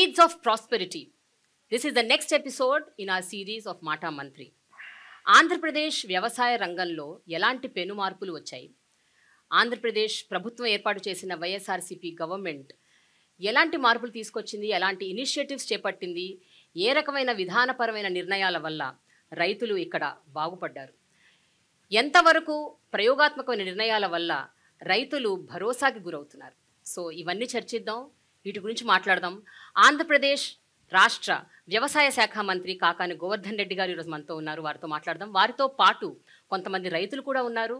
Seeds of Prosperity. This is the next episode in our series of Mata Mantri. Andhra Pradesh వ్యవసాయ రంగంలో ఎలాంటి పెను మార్పులు వచ్చాయి ఆంధ్రప్రదేశ్ ప్రభుత్వం ఏర్పాటు చేసిన వైఎస్ఆర్సీపీ గవర్నమెంట్ ఎలాంటి మార్పులు తీసుకొచ్చింది ఎలాంటి ఇనిషియేటివ్స్ చేపట్టింది ఏ రకమైన విధానపరమైన నిర్ణయాల వల్ల రైతులు ఇక్కడ బాగుపడ్డారు ఎంతవరకు ప్రయోగాత్మకమైన నిర్ణయాల వల్ల రైతులు భరోసాకి గురవుతున్నారు సో ఇవన్నీ చర్చిద్దాం వీటి గురించి మాట్లాడదాం ఆంధ్రప్రదేశ్ రాష్ట్ర వ్యవసాయ శాఖ మంత్రి కాకాని గోవర్ధన్ రెడ్డి గారు ఈరోజు మనతో ఉన్నారు వారితో మాట్లాడదాం వారితో పాటు కొంతమంది రైతులు కూడా ఉన్నారు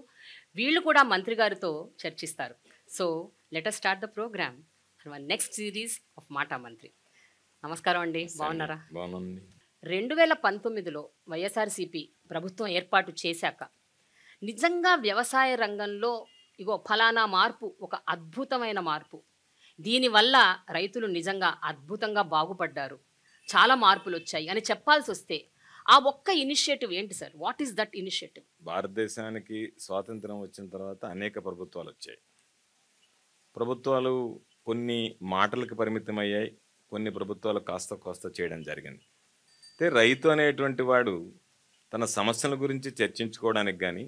వీళ్ళు కూడా మంత్రి గారితో చర్చిస్తారు so later start the program next series of మాటా మంత్రి నమస్కారం అండి బాగున్నారా బాగున్నాండి రెండు వేల పంతొమ్మిదిలో వైఎస్ఆర్సీపీ ప్రభుత్వం ఏర్పాటు చేశాక నిజంగా వ్యవసాయ రంగంలో ఇగో ఫలానా మార్పు ఒక అద్భుతమైన మార్పు దీనివల్ల రైతులు నిజంగా అద్భుతంగా బాగుపడ్డారు చాలా మార్పులు వచ్చాయి అని చెప్పాల్సి వస్తే ఆ ఒక్క ఇనిషియేటివ్ ఏంటి sir what is that initiative భారతదేశానికి స్వాతంత్రం వచ్చిన తర్వాత అనేక ప్రభుత్వాలు వచ్చాయి ప్రభుత్వాలు కొన్ని మాటలకు పరిమితమయ్యాయి కొన్ని ప్రభుత్వాలు కాస్త కాస్త చేయడం జరిగింది అయితే రైతు అనేటువంటి వాడు తన సమస్యల గురించి చర్చించుకోవడానికి కానీ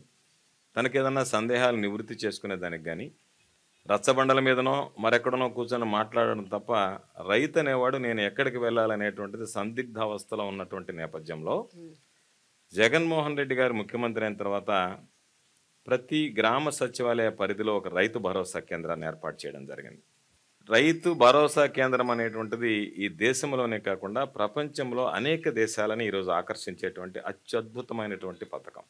తనకేదన్నా సందేహాలు నివృత్తి చేసుకునేదానికి కానీ రచ్చబండల మీదనో మరెక్కడనో కూర్చొని మాట్లాడడం తప్ప రైతు అనేవాడు నేను ఎక్కడికి వెళ్ళాలనేటువంటిది సందిగ్ధావస్థలో ఉన్నటువంటి నేపథ్యంలో జగన్మోహన్ రెడ్డి గారు ముఖ్యమంత్రి అయిన తర్వాత ప్రతి గ్రామ సచివాలయ పరిధిలో ఒక రైతు భరోసా కేంద్రాన్ని ఏర్పాటు చేయడం జరిగింది రైతు భరోసా కేంద్రం అనేటువంటిది ఈ దేశంలోనే కాకుండా ప్రపంచంలో అనేక దేశాలని ఈరోజు ఆకర్షించేటువంటి అత్యద్భుతమైనటువంటి పథకం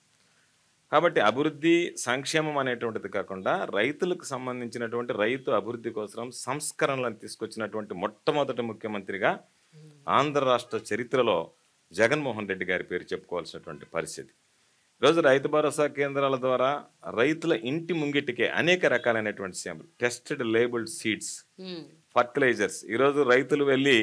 కాబట్టి అభివృద్ధి సంక్షేమం అనేటువంటిది కాకుండా రైతులకు సంబంధించినటువంటి రైతు అభివృద్ధి కోసం సంస్కరణలను తీసుకొచ్చినటువంటి మొట్టమొదటి ముఖ్యమంత్రిగా hmm. ఆంధ్ర రాష్ట్ర చరిత్రలో జగన్మోహన్ రెడ్డి గారి పేరు చెప్పుకోవాల్సినటువంటి పరిస్థితి ఈరోజు రైతు భరోసా కేంద్రాల ద్వారా రైతుల ఇంటి ముంగిటికే అనేక రకాలైనటువంటి సేమలు టెస్టెడ్ లేబుల్డ్ సీడ్స్ ఫర్టిలైజర్స్ ఈరోజు రైతులు వెళ్ళి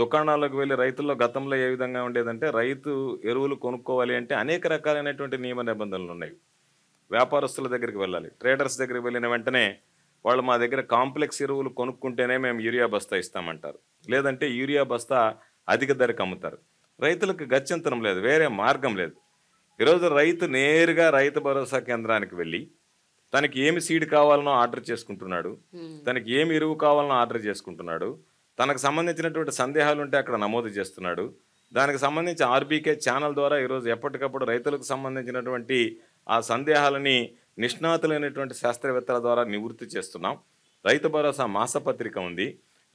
దుకాణాలకు వెళ్ళి రైతుల్లో గతంలో ఏ విధంగా ఉండేదంటే రైతు ఎరువులు కొనుక్కోవాలి అంటే అనేక రకాలైనటువంటి నియమ నిబంధనలు ఉన్నాయి వ్యాపారస్తుల దగ్గరికి వెళ్ళాలి ట్రేడర్స్ దగ్గరికి వెళ్ళిన వెంటనే వాళ్ళు మా దగ్గర కాంప్లెక్స్ ఎరువులు కొనుక్కుంటేనే మేము యూరియా బస్తా ఇస్తామంటారు లేదంటే యూరియా బస్తా అధిక ధరకు అమ్ముతారు రైతులకు గత్యంతరం లేదు వేరే మార్గం లేదు ఈరోజు రైతు నేరుగా రైతు భరోసా కేంద్రానికి వెళ్ళి తనకి ఏమి సీడ్ కావాలనో ఆర్డర్ చేసుకుంటున్నాడు తనకి ఏమి ఎరువు కావాలనో ఆర్డర్ చేసుకుంటున్నాడు తనకు సంబంధించినటువంటి సందేహాలు ఉంటే అక్కడ నమోదు చేస్తున్నాడు దానికి సంబంధించి ఆర్బీకే ఛానల్ ద్వారా ఈరోజు ఎప్పటికప్పుడు రైతులకు సంబంధించినటువంటి ఆ సందేహాలని నిష్ణాతులైనటువంటి శాస్త్రవేత్తల ద్వారా నివృత్తి చేస్తున్నాం రైతు భరోసా మాసపత్రిక ఉంది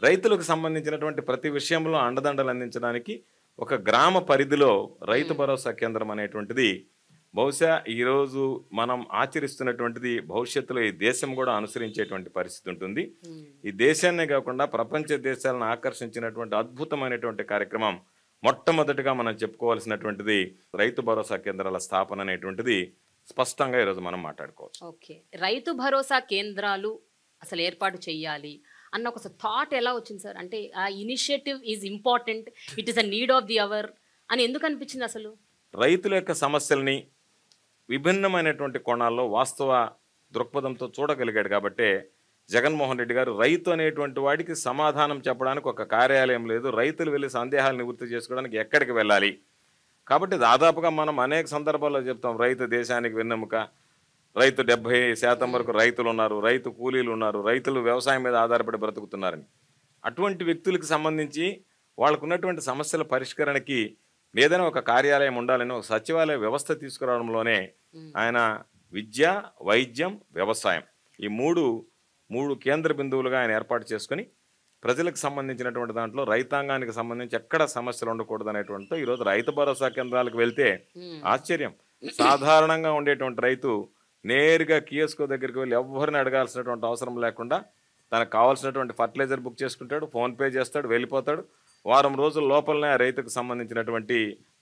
రైతులకు సంబంధించినటువంటి ప్రతి విషయంలో అండదండలు అందించడానికి ఒక గ్రామ పరిధిలో రైతు భరోసా కేంద్రం అనేటువంటిది బహుశా ఈరోజు మనం ఆచరిస్తున్నటువంటిది భవిష్యత్తులో ఈ దేశం కూడా అనుసరించేటువంటి పరిస్థితి ఉంటుంది ఈ దేశాన్నే కాకుండా ప్రపంచ దేశాలను ఆకర్షించినటువంటి అద్భుతమైనటువంటి కార్యక్రమం మొట్టమొదటిగా మనం చెప్పుకోవాల్సినటువంటిది రైతు భరోసా కేంద్రాల స్థాపన అనేటువంటిది స్పష్టంగా ఈరోజు మనం మాట్లాడుకోవచ్చు ఓకే రైతు భరోసా కేంద్రాలు అసలు ఏర్పాటు చేయాలి అన్న ఒక థాట్ ఎలా వచ్చింది సార్ అంటే ఆ initiative is important it is a need of the hour అని ఎందుకు అనిపించింది అసలు రైతుల యొక్క సమస్యల్ని విభిన్నమైనటువంటి కోణాల్లో వాస్తవ దృక్పథంతో చూడగలిగాడు కాబట్టి జగన్మోహన్ రెడ్డి గారు రైతు అనేటువంటి వాడికి సమాధానం చెప్పడానికి ఒక కార్యాలయం లేదు రైతులు వెళ్ళి సందేహాలు నివృత్తి చేసుకోవడానికి ఎక్కడికి వెళ్ళాలి కాబట్టి దాదాపుగా మనం అనేక సందర్భాల్లో చెప్తాం రైతు దేశానికి వెన్నెముక రైతు డెబ్బై శాతం వరకు రైతులు ఉన్నారు రైతు కూలీలు ఉన్నారు రైతులు వ్యవసాయం మీద ఆధారపడి బ్రతుకుతున్నారని అటువంటి వ్యక్తులకు సంబంధించి వాళ్ళకున్నటువంటి సమస్యల పరిష్కరణకి ఏదైనా ఒక కార్యాలయం ఉండాలని ఒక సచివాలయ వ్యవస్థ తీసుకురావడంలోనే ఆయన విద్య వైద్యం వ్యవసాయం ఈ మూడు మూడు కేంద్ర బిందువులుగా ఆయన ఏర్పాటు చేసుకుని ప్రజలకు సంబంధించినటువంటి దాంట్లో రైతాంగానికి సంబంధించి ఎక్కడ సమస్యలు ఉండకూడదు అనేటువంటితో ఈరోజు రైతు భరోసా కేంద్రాలకు వెళ్తే ఆశ్చర్యం సాధారణంగా ఉండేటువంటి రైతు నేరుగా కియోస్కో దగ్గరికి వెళ్ళి ఎవరిని అడగాల్సినటువంటి అవసరం లేకుండా తనకు కావాల్సినటువంటి ఫర్టిలైజర్ బుక్ చేసుకుంటాడు ఫోన్పే చేస్తాడు వెళ్ళిపోతాడు వారం రోజుల లోపలనే ఆ రైతుకు సంబంధించినటువంటి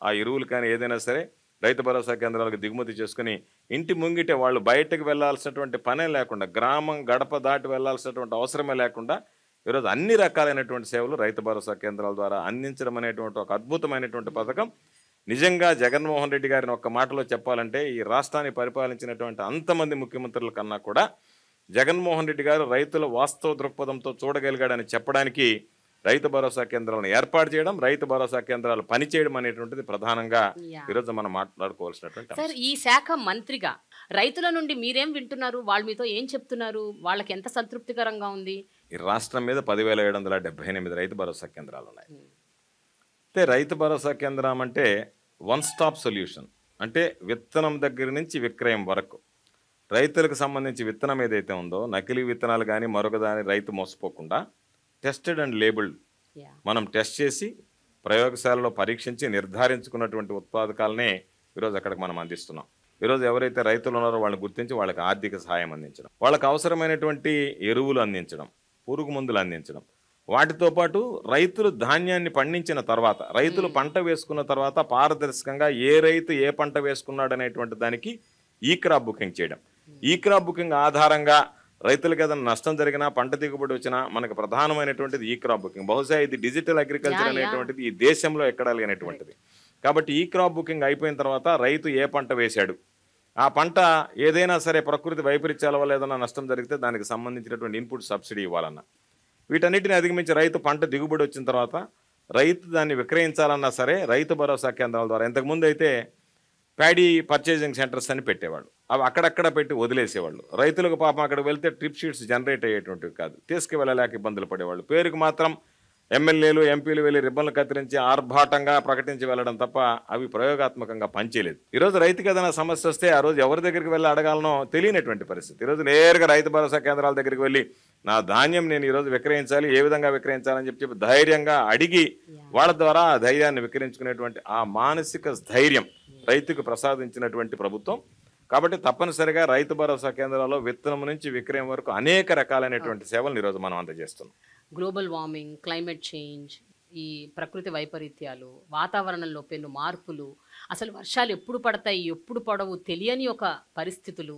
ఆ ఎరువులు కానీ ఏదైనా సరే రైతు భరోసా కేంద్రాలకు దిగుమతి చేసుకుని ఇంటి ముంగిటే వాళ్ళు బయటకు వెళ్లాల్సినటువంటి పనే లేకుండా గ్రామం గడప దాటి వెళ్లాల్సినటువంటి అవసరమే లేకుండా ఈరోజు అన్ని రకాలైనటువంటి సేవలు రైతు భరోసా కేంద్రాల ద్వారా అందించడం అనేటువంటి ఒక అద్భుతమైనటువంటి పథకం నిజంగా జగన్మోహన్ రెడ్డి గారిని ఒక్క మాటలో చెప్పాలంటే ఈ రాష్ట్రాన్ని పరిపాలించినటువంటి అంతమంది ముఖ్యమంత్రుల కన్నా కూడా జగన్మోహన్ రెడ్డి గారు రైతుల వాస్తవ దృక్పథంతో చూడగలిగాడని చెప్పడానికి రైతు భరోసా కేంద్రాలను ఏర్పాటు చేయడం రైతు భరోసా కేంద్రాలు పనిచేయడం అనేటువంటిది ప్రధానంగా ఈరోజు మనం మాట్లాడుకోవాల్సినటువంటి సార్ ఈ శాఖ మంత్రిగా రైతుల నుండి మీరేం వింటున్నారు వాళ్ళ మీతో ఏం చెప్తున్నారు వాళ్ళకి ఎంత సంతృప్తికరంగా ఉంది ఈ రాష్ట్రం మీద పదివేల ఏడు వందల ఎనిమిది రైతు భరోసా కేంద్రాలు ఉన్నాయి hmm. అయితే రైతు భరోసా కేంద్రం అంటే వన్ స్టాప్ సొల్యూషన్ అంటే విత్తనం దగ్గర నుంచి విక్రయం వరకు రైతులకు సంబంధించి విత్తనం ఏదైతే ఉందో నకిలీ విత్తనాలు కానీ మరొక దాని రైతు మోసపోకుండా టెస్టెడ్ అండ్ లేబుల్డ్ మనం టెస్ట్ చేసి ప్రయోగశాలలో పరీక్షించి నిర్ధారించుకున్నటువంటి ఉత్పాదకాలనే ఈరోజు అక్కడికి మనం అందిస్తున్నాం ఈరోజు ఎవరైతే రైతులు ఉన్నారో వాళ్ళని గుర్తించి వాళ్ళకి ఆర్థిక సహాయం అందించడం వాళ్ళకి అవసరమైనటువంటి ఎరువులు అందించడం పురుగు మందులు అందించడం వాటితో పాటు రైతులు ధాన్యాన్ని పండించిన తర్వాత రైతులు hmm. పంట వేసుకున్న తర్వాత పారదర్శకంగా ఏ రైతు ఏ పంట వేసుకున్నాడు అనేటువంటి దానికి ఈ క్రాప్ బుకింగ్ చేయడం hmm. ఈ క్రాప్ బుకింగ్ ఆధారంగా రైతులకు ఏదైనా నష్టం జరిగినా పంట దిగుబడి వచ్చినా మనకు ప్రధానమైనటువంటిది ఈ క్రాప్ బుకింగ్ బహుశా ఇది డిజిటల్ అగ్రికల్చర్ అనేటువంటిది ఈ దేశంలో ఎక్కడ లేనటువంటిది కాబట్టి ఈ క్రాప్ బుకింగ్ అయిపోయిన తర్వాత రైతు ఏ పంట వేశాడు ఆ పంట ఏదైనా సరే ప్రకృతి వైపరీత్యాల వల్ల ఏదైనా నష్టం జరిగితే దానికి సంబంధించినటువంటి ఇన్పుట్ సబ్సిడీ ఇవ్వాలన్న వీటన్నిటిని అధిగమించి రైతు పంట దిగుబడి వచ్చిన తర్వాత రైతు దాన్ని విక్రయించాలన్నా సరే రైతు భరోసా కేంద్రాల ద్వారా ఇంతకుముందు అయితే ప్యాడీ పర్చేసింగ్ సెంటర్స్ అని పెట్టేవాళ్ళు అవి అక్కడక్కడ పెట్టి వదిలేసేవాళ్ళు రైతులకు పాపం అక్కడికి వెళ్తే ట్రిప్ షీట్స్ జనరేట్ అయ్యేటువంటివి కాదు తీసుకువెళ్ళలేక ఇబ్బందులు పడేవాళ్ళు పేరుకు మాత్రం ఎమ్మెల్యేలు ఎంపీలు వెళ్ళి రిబ్బన్లు కత్తిరించి ఆర్భాటంగా ప్రకటించి వెళ్ళడం తప్ప అవి ప్రయోగాత్మకంగా పనిచేయలేదు ఈరోజు రైతుకి ఏదైనా సమస్య వస్తే ఆ రోజు ఎవరి దగ్గరికి వెళ్ళి అడగాలనో తెలియనటువంటి పరిస్థితి ఈరోజు నేరుగా రైతు భరోసా కేంద్రాల దగ్గరికి వెళ్ళి నా ధాన్యం నేను ఈరోజు విక్రయించాలి ఏ విధంగా విక్రయించాలని చెప్పి చెప్పి ధైర్యంగా అడిగి వాళ్ళ ద్వారా ఆ ధైర్యాన్ని విక్రయించుకునేటువంటి ఆ మానసిక స్థైర్యం రైతుకు ప్రసాదించినటువంటి ప్రభుత్వం కాబట్టి తప్పనిసరిగా రైతు భరోసా కేంద్రాల్లో విత్తనం నుంచి విక్రయం వరకు అనేక రకాలైనటువంటి సేవలు ఈరోజు మనం అందజేస్తున్నాం గ్లోబల్ వార్మింగ్ క్లైమేట్ చేంజ్ ఈ ప్రకృతి వైపరీత్యాలు వాతావరణంలో పెను మార్పులు అసలు వర్షాలు ఎప్పుడు పడతాయి ఎప్పుడు పడవు తెలియని ఒక పరిస్థితులు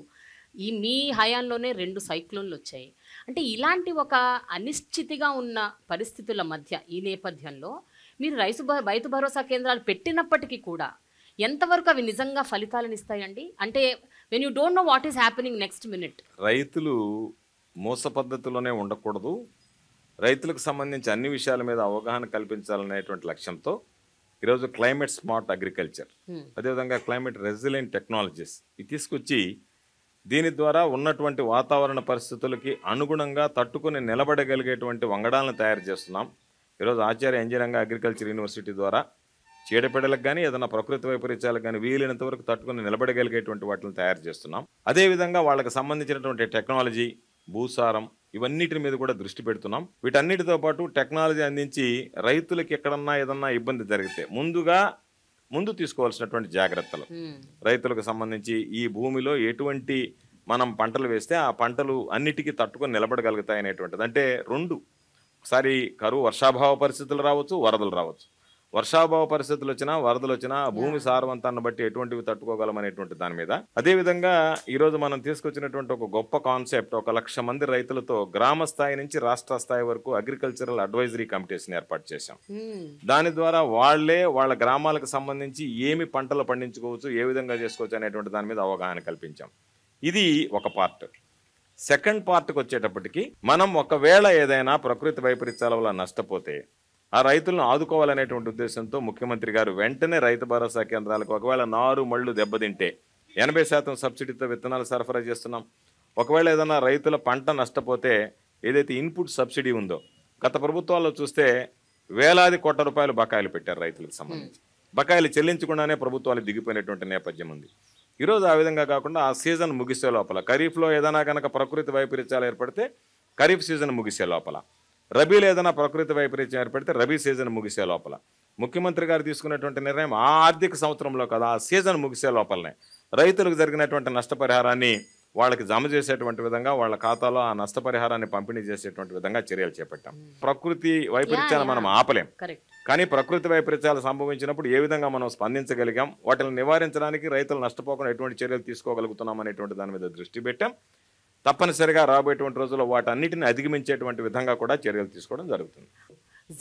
ఈ మీ హయాంలోనే రెండు సైక్లోన్లు వచ్చాయి అంటే ఇలాంటి ఒక అనిశ్చితిగా ఉన్న పరిస్థితుల మధ్య ఈ నేపథ్యంలో మీరు రైతు రైతు భరోసా కేంద్రాలు పెట్టినప్పటికీ కూడా ఎంతవరకు అవి నిజంగా ఫలితాలను ఇస్తాయండి అంటే when you don't know what is happening next minute రైతులు మోస పద్ధతిలోనే ఉండకూడదు రైతులకు సంబంధించి అన్ని విషయాల మీద అవగాహన కల్పించాలనేటువంటి లక్ష్యంతో ఈరోజు క్లైమేట్ స్మార్ట్ అగ్రికల్చర్ అదేవిధంగా క్లైమేట్ రెసిలెంట్ టెక్నాలజీస్ ఇవి తీసుకొచ్చి దీని ద్వారా ఉన్నటువంటి వాతావరణ పరిస్థితులకి అనుగుణంగా తట్టుకుని నిలబడగలిగేటువంటి వంగడాలను తయారు చేస్తున్నాం ఈరోజు ఆచార్య ఇంజనీరింగ్ అగ్రికల్చర్ యూనివర్సిటీ ద్వారా చీడపీడలకు కానీ ఏదైనా ప్రకృతి వైపరీత్యాలకు కానీ వీలైనంత వరకు తట్టుకుని నిలబడగలిగేటువంటి వాటిని తయారు చేస్తున్నాం అదేవిధంగా వాళ్ళకి సంబంధించినటువంటి టెక్నాలజీ భూసారం ఇవన్నిటి మీద కూడా దృష్టి పెడుతున్నాం వీటన్నిటితో పాటు టెక్నాలజీ అందించి రైతులకు ఎక్కడన్నా ఏదన్నా ఇబ్బంది జరిగితే ముందుగా ముందు తీసుకోవాల్సినటువంటి జాగ్రత్తలు రైతులకు సంబంధించి ఈ భూమిలో ఎటువంటి మనం పంటలు వేస్తే ఆ పంటలు అన్నిటికీ తట్టుకొని నిలబడగలుగుతాయి అనేటువంటిది అంటే రెండు ఒకసారి కరువు వర్షాభావ పరిస్థితులు రావచ్చు వరదలు రావచ్చు వర్షాభావ పరిస్థితులు వచ్చినా వరదలు వచ్చినా భూమి సారవంతాన్ని బట్టి ఎటువంటివి తట్టుకోగలం అనేటువంటి దాని మీద అదేవిధంగా ఈరోజు మనం తీసుకొచ్చినటువంటి ఒక గొప్ప కాన్సెప్ట్ ఒక లక్ష మంది రైతులతో గ్రామ స్థాయి నుంచి రాష్ట్ర స్థాయి వరకు అగ్రికల్చరల్ అడ్వైజరీ కమిటీస్ని ఏర్పాటు చేశాం hmm. దాని ద్వారా వాళ్లే వాళ్ళ గ్రామాలకు సంబంధించి ఏమి పంటలు పండించుకోవచ్చు ఏ విధంగా చేసుకోవచ్చు అనేటువంటి దాని మీద అవగాహన కల్పించాం ఇది ఒక పార్ట్ సెకండ్ పార్ట్కి వచ్చేటప్పటికి మనం ఒకవేళ ఏదైనా ప్రకృతి వైపరీత్యాల వల్ల నష్టపోతే ఆ రైతులను ఆదుకోవాలనేటువంటి ఉద్దేశంతో ముఖ్యమంత్రి గారు వెంటనే రైతు భరోసా కేంద్రాలకు ఒకవేళ నారు మళ్ళు దెబ్బతింటే ఎనభై శాతం సబ్సిడీతో విత్తనాలు సరఫరా చేస్తున్నాం ఒకవేళ ఏదైనా రైతుల పంట నష్టపోతే ఏదైతే ఇన్పుట్ సబ్సిడీ ఉందో గత ప్రభుత్వాల్లో చూస్తే వేలాది కోట్ల రూపాయలు బకాయిలు పెట్టారు రైతులకు సంబంధించి hmm. బకాయిలు చెల్లించకుండానే ప్రభుత్వాలు దిగిపోయినటువంటి నేపథ్యం ఉంది ఈరోజు ఆ విధంగా కాకుండా ఆ సీజన్ ముగిసే లోపల ఖరీఫ్లో ఏదైనా కనుక ప్రకృతి వైపరీత్యాలు ఏర్పడితే ఖరీఫ్ సీజన్ ముగిసే లోపల రబీలో ఏదైనా ప్రకృతి వైపరీత్యం ఏర్పడితే రబీ సీజన్ ముగిసే లోపల ముఖ్యమంత్రి గారు తీసుకున్నటువంటి నిర్ణయం ఆ ఆర్థిక సంవత్సరంలో కదా ఆ సీజన్ ముగిసే లోపలనే రైతులకు జరిగినటువంటి నష్టపరిహారాన్ని వాళ్ళకి జమ చేసేటువంటి విధంగా వాళ్ళ ఖాతాలో ఆ నష్టపరిహారాన్ని పంపిణీ చేసేటువంటి విధంగా చర్యలు చేపట్టాం ప్రకృతి వైపరీత్యాన్ని మనం ఆపలేం కానీ ప్రకృతి వైపరీత్యాలు సంభవించినప్పుడు ఏ విధంగా మనం స్పందించగలిగాం వాటిని నివారించడానికి రైతులు నష్టపోకుండా ఎటువంటి చర్యలు తీసుకోగలుగుతున్నాం అనేటువంటి దాని మీద దృష్టి పెట్టాం తప్పనిసరిగా రాబోయేటువంటి రోజుల్లో వాటన్నిటిని అధిగమించేటువంటి విధంగా కూడా చర్యలు తీసుకోవడం జరుగుతుంది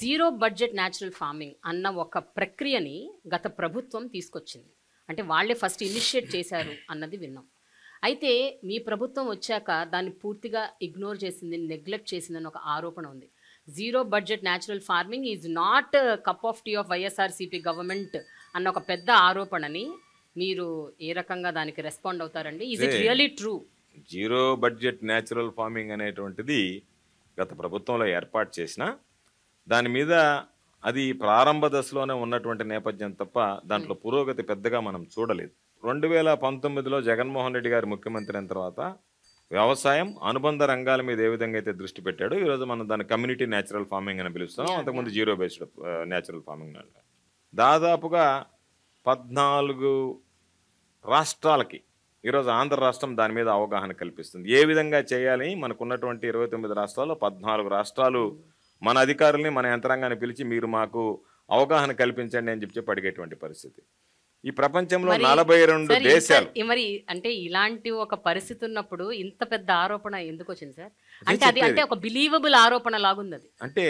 జీరో బడ్జెట్ న్యాచురల్ ఫార్మింగ్ అన్న ఒక ప్రక్రియని గత ప్రభుత్వం తీసుకొచ్చింది అంటే వాళ్ళే ఫస్ట్ ఇనిషియేట్ చేశారు అన్నది విన్నాం అయితే మీ ప్రభుత్వం వచ్చాక దాన్ని పూర్తిగా ఇగ్నోర్ చేసింది నెగ్లెక్ట్ చేసిందని ఒక ఆరోపణ ఉంది zero budget natural farming is not cup of tea of YSRCP government అన్న ఒక పెద్ద ఆరోపణని మీరు ఏ రకంగా దానికి రెస్పాండ్ అవుతారండి is it really true zero budget natural farming అనేటువంటిది గత ప్రభుత్వంలో ఏర్పాటు చేసిన దాని మీద అది ప్రారంభ దశలోనే ఉన్నటువంటి నేపథ్యం తప్ప దాంట్లో పురోగతి పెద్దగా మనం చూడలేదు రెండు వేల పంతొమ్మిదిలో జగన్మోహన్ రెడ్డి గారు ముఖ్యమంత్రి అయిన తర్వాత వ్యవసాయం అనుబంధ రంగాల మీద ఏ విధంగా అయితే దృష్టి పెట్టాడు ఈరోజు మనం దాన్ని కమ్యూనిటీ న్యాచురల్ ఫార్మింగ్ అని పిలుస్తున్నాం అంతకుముందు జీరో బేస్డ్ న్యాచురల్ ఫార్మింగ్ అంటారు దాదాపుగా పద్నాలుగు రాష్ట్రాలకి ఈరోజు ఆంధ్ర రాష్ట్రం దాని మీద అవగాహన కల్పిస్తుంది ఏ విధంగా చేయాలని మనకున్నటువంటి ఇరవై తొమ్మిది రాష్ట్రాల్లో పద్నాలుగు రాష్ట్రాలు మన అధికారుల్ని మన యంత్రాంగాన్ని పిలిచి మీరు మాకు అవగాహన కల్పించండి అని చెప్పి అడిగేటువంటి పరిస్థితి ఈ ప్రపంచంలో నలభై రెండు దేశాలు మరి అంటే ఇలాంటి ఒక పరిస్థితి ఉన్నప్పుడు ఇంత పెద్ద ఆరోపణ ఎందుకు వచ్చింది సార్ అంటే అది అంటే ఒక బిలీవబుల్ ఆరోపణ లాగుంది అది అంటే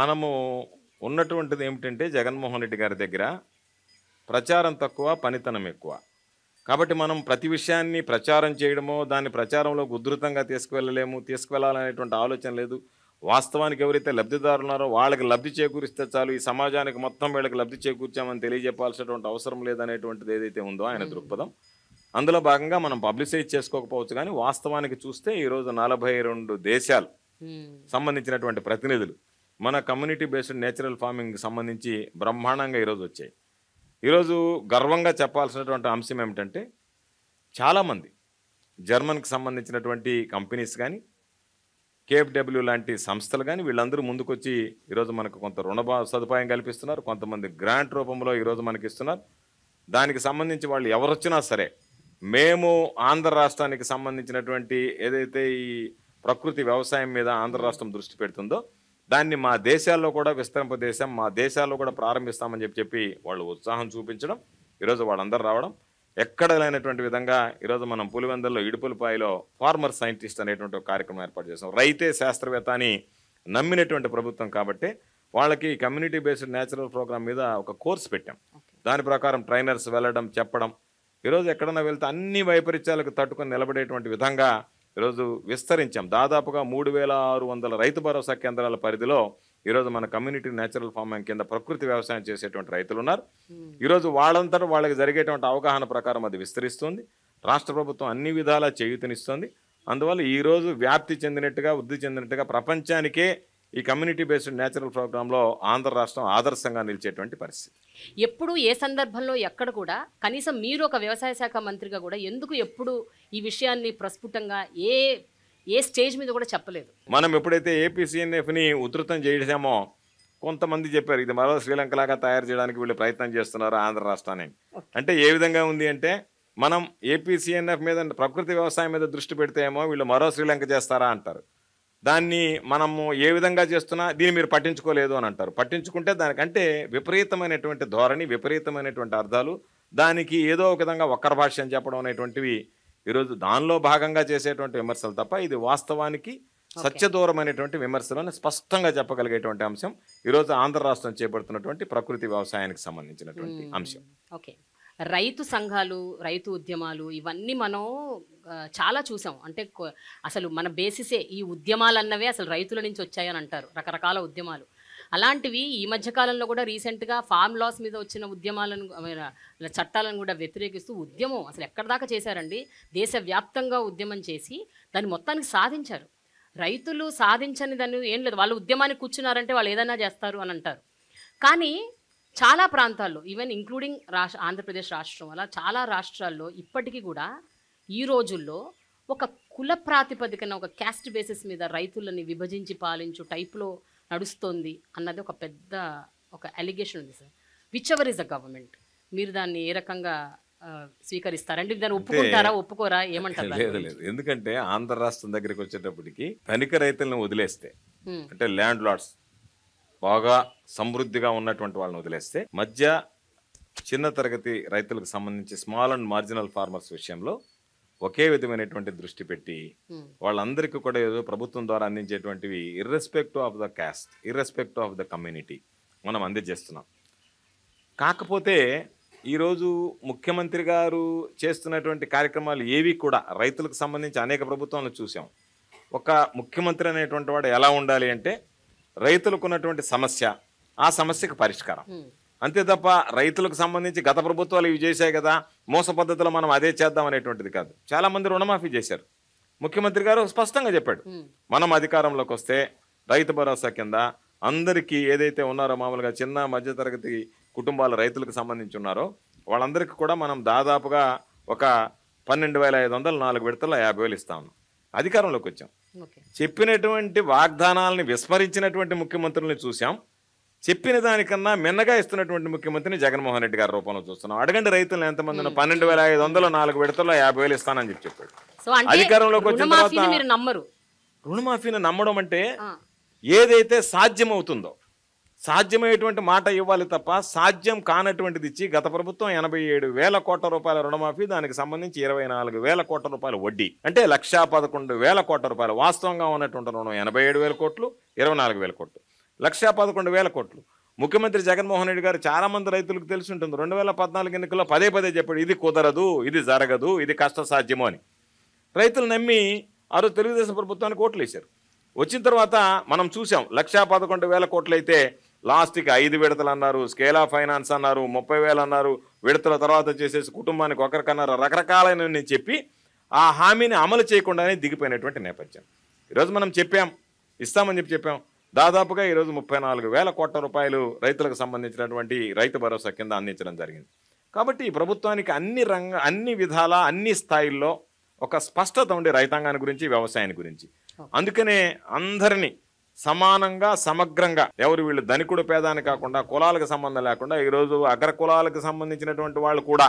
మనము ఉన్నటువంటిది ఏమిటంటే జగన్మోహన్ రెడ్డి గారి దగ్గర ప్రచారం తక్కువ పనితనం ఎక్కువ కాబట్టి మనం ప్రతి విషయాన్ని ప్రచారం చేయడమో దాని ప్రచారంలో ఉధృతంగా తీసుకువెళ్ళలేము తీసుకువెళ్ళాలనేటువంటి ఆలోచన లేదు వాస్తవానికి ఎవరైతే లబ్ధిదారులు ఉన్నారో వాళ్ళకి లబ్ధి చేకూరిస్తే చాలు ఈ సమాజానికి మొత్తం వీళ్ళకి లబ్ధి చేకూర్చామని తెలియజెప్పాల్సినటువంటి అవసరం లేదనేటువంటిది ఏదైతే ఉందో ఆయన దృక్పథం అందులో భాగంగా మనం పబ్లిసైజ్ చేసుకోకపోవచ్చు కానీ వాస్తవానికి చూస్తే ఈరోజు నలభై రెండు దేశాలు సంబంధించినటువంటి ప్రతినిధులు మన కమ్యూనిటీ బేస్డ్ నేచురల్ ఫార్మింగ్కి సంబంధించి బ్రహ్మాండంగా ఈరోజు వచ్చాయి ఈరోజు గర్వంగా చెప్పాల్సినటువంటి అంశం ఏమిటంటే చాలామంది జర్మన్కి సంబంధించినటువంటి కంపెనీస్ కానీ కేఎఫ్డబ్ల్యూ లాంటి సంస్థలు కానీ వీళ్ళందరూ ముందుకొచ్చి ఈరోజు మనకు కొంత రుణ సదుపాయం కల్పిస్తున్నారు కొంతమంది గ్రాంట్ రూపంలో ఈరోజు మనకి ఇస్తున్నారు దానికి సంబంధించి వాళ్ళు ఎవరొచ్చినా సరే మేము ఆంధ్ర రాష్ట్రానికి సంబంధించినటువంటి ఏదైతే ఈ ప్రకృతి వ్యవసాయం మీద ఆంధ్ర రాష్ట్రం దృష్టి పెడుతుందో దాన్ని మా దేశాల్లో కూడా విస్తరింపదేశాం మా దేశాల్లో కూడా ప్రారంభిస్తామని చెప్పి చెప్పి వాళ్ళు ఉత్సాహం చూపించడం ఈరోజు వాళ్ళందరూ రావడం ఎక్కడ లేనటువంటి విధంగా ఈరోజు మనం పులివెందల్లో ఇడుపులపాయలో ఫార్మర్ సైంటిస్ట్ అనేటువంటి కార్యక్రమం ఏర్పాటు చేసాం రైతే శాస్త్రవేత్త అని నమ్మినటువంటి ప్రభుత్వం కాబట్టి వాళ్ళకి కమ్యూనిటీ బేస్డ్ న్యాచురల్ ప్రోగ్రామ్ మీద ఒక కోర్స్ పెట్టాం దాని ప్రకారం ట్రైనర్స్ వెళ్ళడం చెప్పడం ఈరోజు ఎక్కడన్నా వెళ్తే అన్ని వైపరీత్యాలకు తట్టుకొని నిలబడేటువంటి విధంగా ఈరోజు విస్తరించాం దాదాపుగా మూడు వేల ఆరు వందల రైతు భరోసా కేంద్రాల పరిధిలో ఈరోజు మన కమ్యూనిటీ న్యాచురల్ ఫార్మింగ్ కింద ప్రకృతి వ్యవసాయం చేసేటువంటి రైతులు ఉన్నారు ఈరోజు వాళ్ళంతా వాళ్ళకి జరిగేటువంటి అవగాహన ప్రకారం అది విస్తరిస్తుంది రాష్ట్ర ప్రభుత్వం అన్ని విధాలా చేయుతనిస్తుంది అందువల్ల ఈరోజు వ్యాప్తి చెందినట్టుగా వృద్ధి చెందినట్టుగా ప్రపంచానికే ఈ కమ్యూనిటీ బేస్డ్ నేచురల్ ప్రోగ్రాంలో ఆంధ్ర రాష్ట్రం ఆదర్శంగా నిలిచేటువంటి పరిస్థితి ఎప్పుడు ఏ సందర్భంలో ఎక్కడ కూడా కనీసం మీరు ఒక వ్యవసాయ శాఖ మంత్రిగా కూడా ఎందుకు ఎప్పుడు ఈ విషయాన్ని ప్రస్ఫుటంగా ఏ ఏ స్టేజ్ మీద కూడా చెప్పలేదు మనం ఎప్పుడైతే ఏపీసీఎన్ఎఫ్ని ఉధృతం చేసామో కొంతమంది చెప్పారు ఇది మరో శ్రీలంకలాగా తయారు చేయడానికి వీళ్ళు ప్రయత్నం చేస్తున్నారు ఆంధ్ర రాష్ట్రాన్ని అంటే ఏ విధంగా ఉంది అంటే మనం ఏపీసీఎన్ఎఫ్ మీద ప్రకృతి వ్యవసాయం మీద దృష్టి పెడితే ఏమో వీళ్ళు మరో శ్రీలంక చేస్తారా అంటారు దాన్ని మనము ఏ విధంగా చేస్తున్నా దీన్ని మీరు పట్టించుకోలేదు అని అంటారు పట్టించుకుంటే దానికంటే విపరీతమైనటువంటి ధోరణి విపరీతమైనటువంటి అర్థాలు దానికి ఏదో ఒక విధంగా భాష భాష్యం చెప్పడం అనేటువంటివి ఈరోజు దానిలో భాగంగా చేసేటువంటి విమర్శలు తప్ప ఇది వాస్తవానికి సత్యదూరమైనటువంటి విమర్శలను స్పష్టంగా చెప్పగలిగేటువంటి అంశం ఈరోజు ఆంధ్ర రాష్ట్రం చేపడుతున్నటువంటి ప్రకృతి వ్యవసాయానికి సంబంధించినటువంటి అంశం ఓకే రైతు సంఘాలు రైతు ఉద్యమాలు ఇవన్నీ మనం చాలా చూసాం అంటే అసలు మన బేసిసే ఈ ఉద్యమాలు అన్నవే అసలు రైతుల నుంచి వచ్చాయని అంటారు రకరకాల ఉద్యమాలు అలాంటివి ఈ మధ్యకాలంలో కూడా రీసెంట్గా ఫామ్ లాస్ మీద వచ్చిన ఉద్యమాలను చట్టాలను కూడా వ్యతిరేకిస్తూ ఉద్యమం అసలు ఎక్కడ దాకా చేశారండి దేశవ్యాప్తంగా ఉద్యమం చేసి దాన్ని మొత్తానికి సాధించారు రైతులు సాధించని దాన్ని ఏం లేదు వాళ్ళు ఉద్యమానికి కూర్చున్నారంటే వాళ్ళు ఏదైనా చేస్తారు అని అంటారు కానీ చాలా ప్రాంతాల్లో ఈవెన్ ఇంక్లూడింగ్ రాష్ట్ర ఆంధ్రప్రదేశ్ రాష్ట్రం అలా చాలా రాష్ట్రాల్లో ఇప్పటికీ కూడా ఈ రోజుల్లో ఒక కుల ప్రాతిపదికన ఒక క్యాస్ట్ బేసిస్ మీద రైతులని విభజించి పాలించు టైప్లో నడుస్తోంది అన్నది ఒక పెద్ద ఒక అలిగేషన్ ఉంది sir whichever is the government మీరు దాన్ని ఏ రకంగా స్వీకరిస్తారండి అంటే దాన్ని ఒప్పుకుంటారా ఒప్పుకోరా ఏమంటారు లేదు లేదు ఎందుకంటే ఆంధ్ర రాష్ట్రం దగ్గరికి వచ్చేటప్పటికి ధనిక రైతులను వదిలేస్తే అంటే ల్యాండ్ లాడ్స్ బాగా సమృద్ధిగా ఉన్నటువంటి వాళ్ళని వదిలేస్తే మధ్య చిన్న తరగతి రైతులకు సంబంధించి స్మాల్ అండ్ మార్జినల్ ఫార్మర్స్ విషయంలో ఒకే విధమైనటువంటి దృష్టి పెట్టి hmm. వాళ్ళందరికీ కూడా ఏదో ప్రభుత్వం ద్వారా అందించేటువంటివి irrespective of the caste irrespective of the community మనం అందజేస్తున్నాం కాకపోతే ఈరోజు ముఖ్యమంత్రి గారు చేస్తున్నటువంటి కార్యక్రమాలు ఏవి కూడా రైతులకు సంబంధించి అనేక ప్రభుత్వాలను చూసాం ఒక ముఖ్యమంత్రి అనేటువంటి వాడు ఎలా ఉండాలి అంటే రైతులకు ఉన్నటువంటి సమస్య ఆ సమస్యకు పరిష్కారం అంతే తప్ప రైతులకు సంబంధించి గత ప్రభుత్వాలు ఇవి చేశాయి కదా మోస పద్ధతిలో మనం అదే చేద్దాం అనేటువంటిది కాదు చాలామంది రుణమాఫీ చేశారు ముఖ్యమంత్రి గారు స్పష్టంగా చెప్పాడు మనం అధికారంలోకి వస్తే రైతు భరోసా కింద అందరికీ ఏదైతే ఉన్నారో మామూలుగా చిన్న మధ్యతరగతి కుటుంబాల రైతులకు సంబంధించి ఉన్నారో వాళ్ళందరికీ కూడా మనం దాదాపుగా ఒక పన్నెండు వేల ఐదు వందలు నాలుగు విడతల్లో యాభై వేలు ఇస్తా ఉన్నాం అధికారంలోకి వచ్చాం చెప్పినటువంటి వాగ్దానాలని విస్మరించినటువంటి ముఖ్యమంత్రుల్ని చూసాం చెప్పిన దానికన్నా మిన్నగా ఇస్తున్నటువంటి ముఖ్యమంత్రిని జగన్మోహన్ రెడ్డి గారి రూపంలో చూస్తున్నాం అడగండి రైతులను ఎంతమంది పన్నెండు వేల ఐదు వందలు నాలుగు విడతల్లో యాభై వేలు ఇస్తానని చెప్పి చెప్పాడు అధికారంలోకి వచ్చిన తర్వాత రుణమాఫీని నమ్మడం అంటే ఏదైతే సాధ్యమవుతుందో సాధ్యమయ్యేటువంటి మాట ఇవ్వాలి తప్ప సాధ్యం కానటువంటిది ఇచ్చి గత ప్రభుత్వం ఎనభై ఏడు వేల కోట్ల రూపాయల రుణమాఫీ దానికి సంబంధించి ఇరవై నాలుగు వేల కోట్ల రూపాయల వడ్డీ అంటే లక్షా పదకొండు వేల కోట్ల రూపాయలు వాస్తవంగా ఉన్నటువంటి రుణం ఎనభై ఏడు వేల కోట్లు ఇరవై నాలుగు వేల కోట్లు లక్షా పదకొండు వేల కోట్లు ముఖ్యమంత్రి జగన్మోహన్ రెడ్డి గారు చాలామంది రైతులకు తెలిసి ఉంటుంది రెండు వేల పద్నాలుగు ఎన్నికల్లో పదే పదే చెప్పాడు ఇది కుదరదు ఇది జరగదు ఇది సాధ్యము అని రైతులు నమ్మి ఆరు తెలుగుదేశం ప్రభుత్వానికి ఓట్లు వేశారు వచ్చిన తర్వాత మనం చూసాం లక్షా పదకొండు వేల కోట్లయితే లాస్ట్కి ఐదు విడతలు అన్నారు స్కేలా ఫైనాన్స్ అన్నారు ముప్పై వేలు అన్నారు విడతల తర్వాత చేసేసి కుటుంబానికి ఒకరికన్నారు రకరకాలైన చెప్పి ఆ హామీని అమలు చేయకుండానే దిగిపోయినటువంటి నేపథ్యం ఈరోజు మనం చెప్పాం ఇస్తామని చెప్పి చెప్పాం దాదాపుగా ఈరోజు ముప్పై నాలుగు వేల కోట్ల రూపాయలు రైతులకు సంబంధించినటువంటి రైతు భరోసా కింద అందించడం జరిగింది కాబట్టి ప్రభుత్వానికి అన్ని రంగ అన్ని విధాల అన్ని స్థాయిల్లో ఒక స్పష్టత ఉండే రైతాంగాన్ని గురించి వ్యవసాయాన్ని గురించి అందుకనే అందరినీ సమానంగా సమగ్రంగా ఎవరు వీళ్ళు ధనికుడు పేదాన్ని కాకుండా కులాలకు సంబంధం లేకుండా ఈరోజు అగ్ర కులాలకు సంబంధించినటువంటి వాళ్ళు కూడా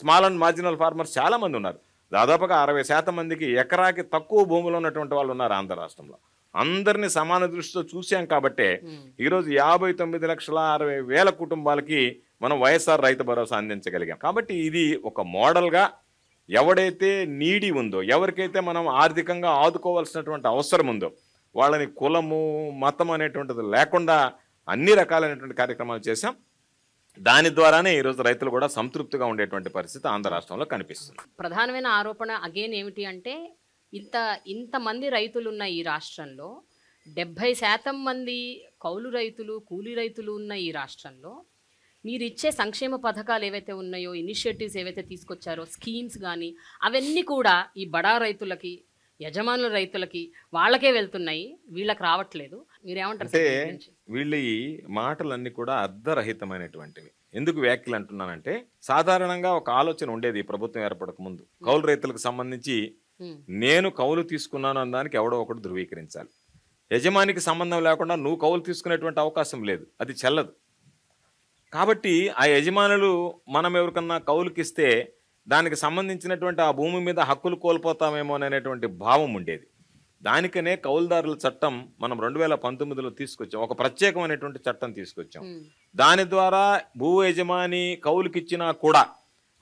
స్మాల్ అండ్ మార్జినల్ ఫార్మర్స్ చాలామంది ఉన్నారు దాదాపుగా అరవై శాతం మందికి ఎకరాకి తక్కువ భూములు ఉన్నటువంటి వాళ్ళు ఉన్నారు ఆంధ్ర రాష్ట్రంలో అందరిని సమాన దృష్టితో చూసాం కాబట్టి ఈరోజు యాభై తొమ్మిది లక్షల అరవై వేల కుటుంబాలకి మనం వైఎస్ఆర్ రైతు భరోసా అందించగలిగాం కాబట్టి ఇది ఒక మోడల్గా ఎవడైతే నీడి ఉందో ఎవరికైతే మనం ఆర్థికంగా ఆదుకోవాల్సినటువంటి అవసరం ఉందో వాళ్ళని కులము మతం అనేటువంటిది లేకుండా అన్ని రకాలైనటువంటి కార్యక్రమాలు చేశాం దాని ద్వారానే ఈరోజు రైతులు కూడా సంతృప్తిగా ఉండేటువంటి పరిస్థితి ఆంధ్ర రాష్ట్రంలో కనిపిస్తుంది ప్రధానమైన ఆరోపణ అగైన్ ఏమిటి అంటే ఇంత ఇంతమంది రైతులు ఉన్న ఈ రాష్ట్రంలో డెబ్భై శాతం మంది కౌలు రైతులు కూలీ రైతులు ఉన్న ఈ రాష్ట్రంలో మీరు ఇచ్చే సంక్షేమ పథకాలు ఏవైతే ఉన్నాయో ఇనిషియేటివ్స్ ఏవైతే తీసుకొచ్చారో స్కీమ్స్ కానీ అవన్నీ కూడా ఈ బడా రైతులకి యజమానుల రైతులకి వాళ్ళకే వెళ్తున్నాయి వీళ్ళకి రావట్లేదు మీరేమంటారు అంటే వీళ్ళ ఈ మాటలన్నీ కూడా అర్ధరహితమైనటువంటివి ఎందుకు వ్యాఖ్యలు అంటున్నానంటే సాధారణంగా ఒక ఆలోచన ఉండేది ప్రభుత్వం ఏర్పడక ముందు కౌలు రైతులకు సంబంధించి నేను కౌలు తీసుకున్నాను అన్నదానికి ఎవడో ఒకటి ధృవీకరించాలి యజమానికి సంబంధం లేకుండా నువ్వు కౌలు తీసుకునేటువంటి అవకాశం లేదు అది చెల్లదు కాబట్టి ఆ యజమానులు మనం ఎవరికన్నా కౌలుకిస్తే దానికి సంబంధించినటువంటి ఆ భూమి మీద హక్కులు కోల్పోతామేమో అనేటువంటి భావం ఉండేది దానికనే కౌలుదారుల చట్టం మనం రెండు వేల పంతొమ్మిదిలో తీసుకొచ్చాం ఒక ప్రత్యేకమైనటువంటి చట్టం తీసుకొచ్చాం దాని ద్వారా భూ యజమాని కౌలుకిచ్చినా కూడా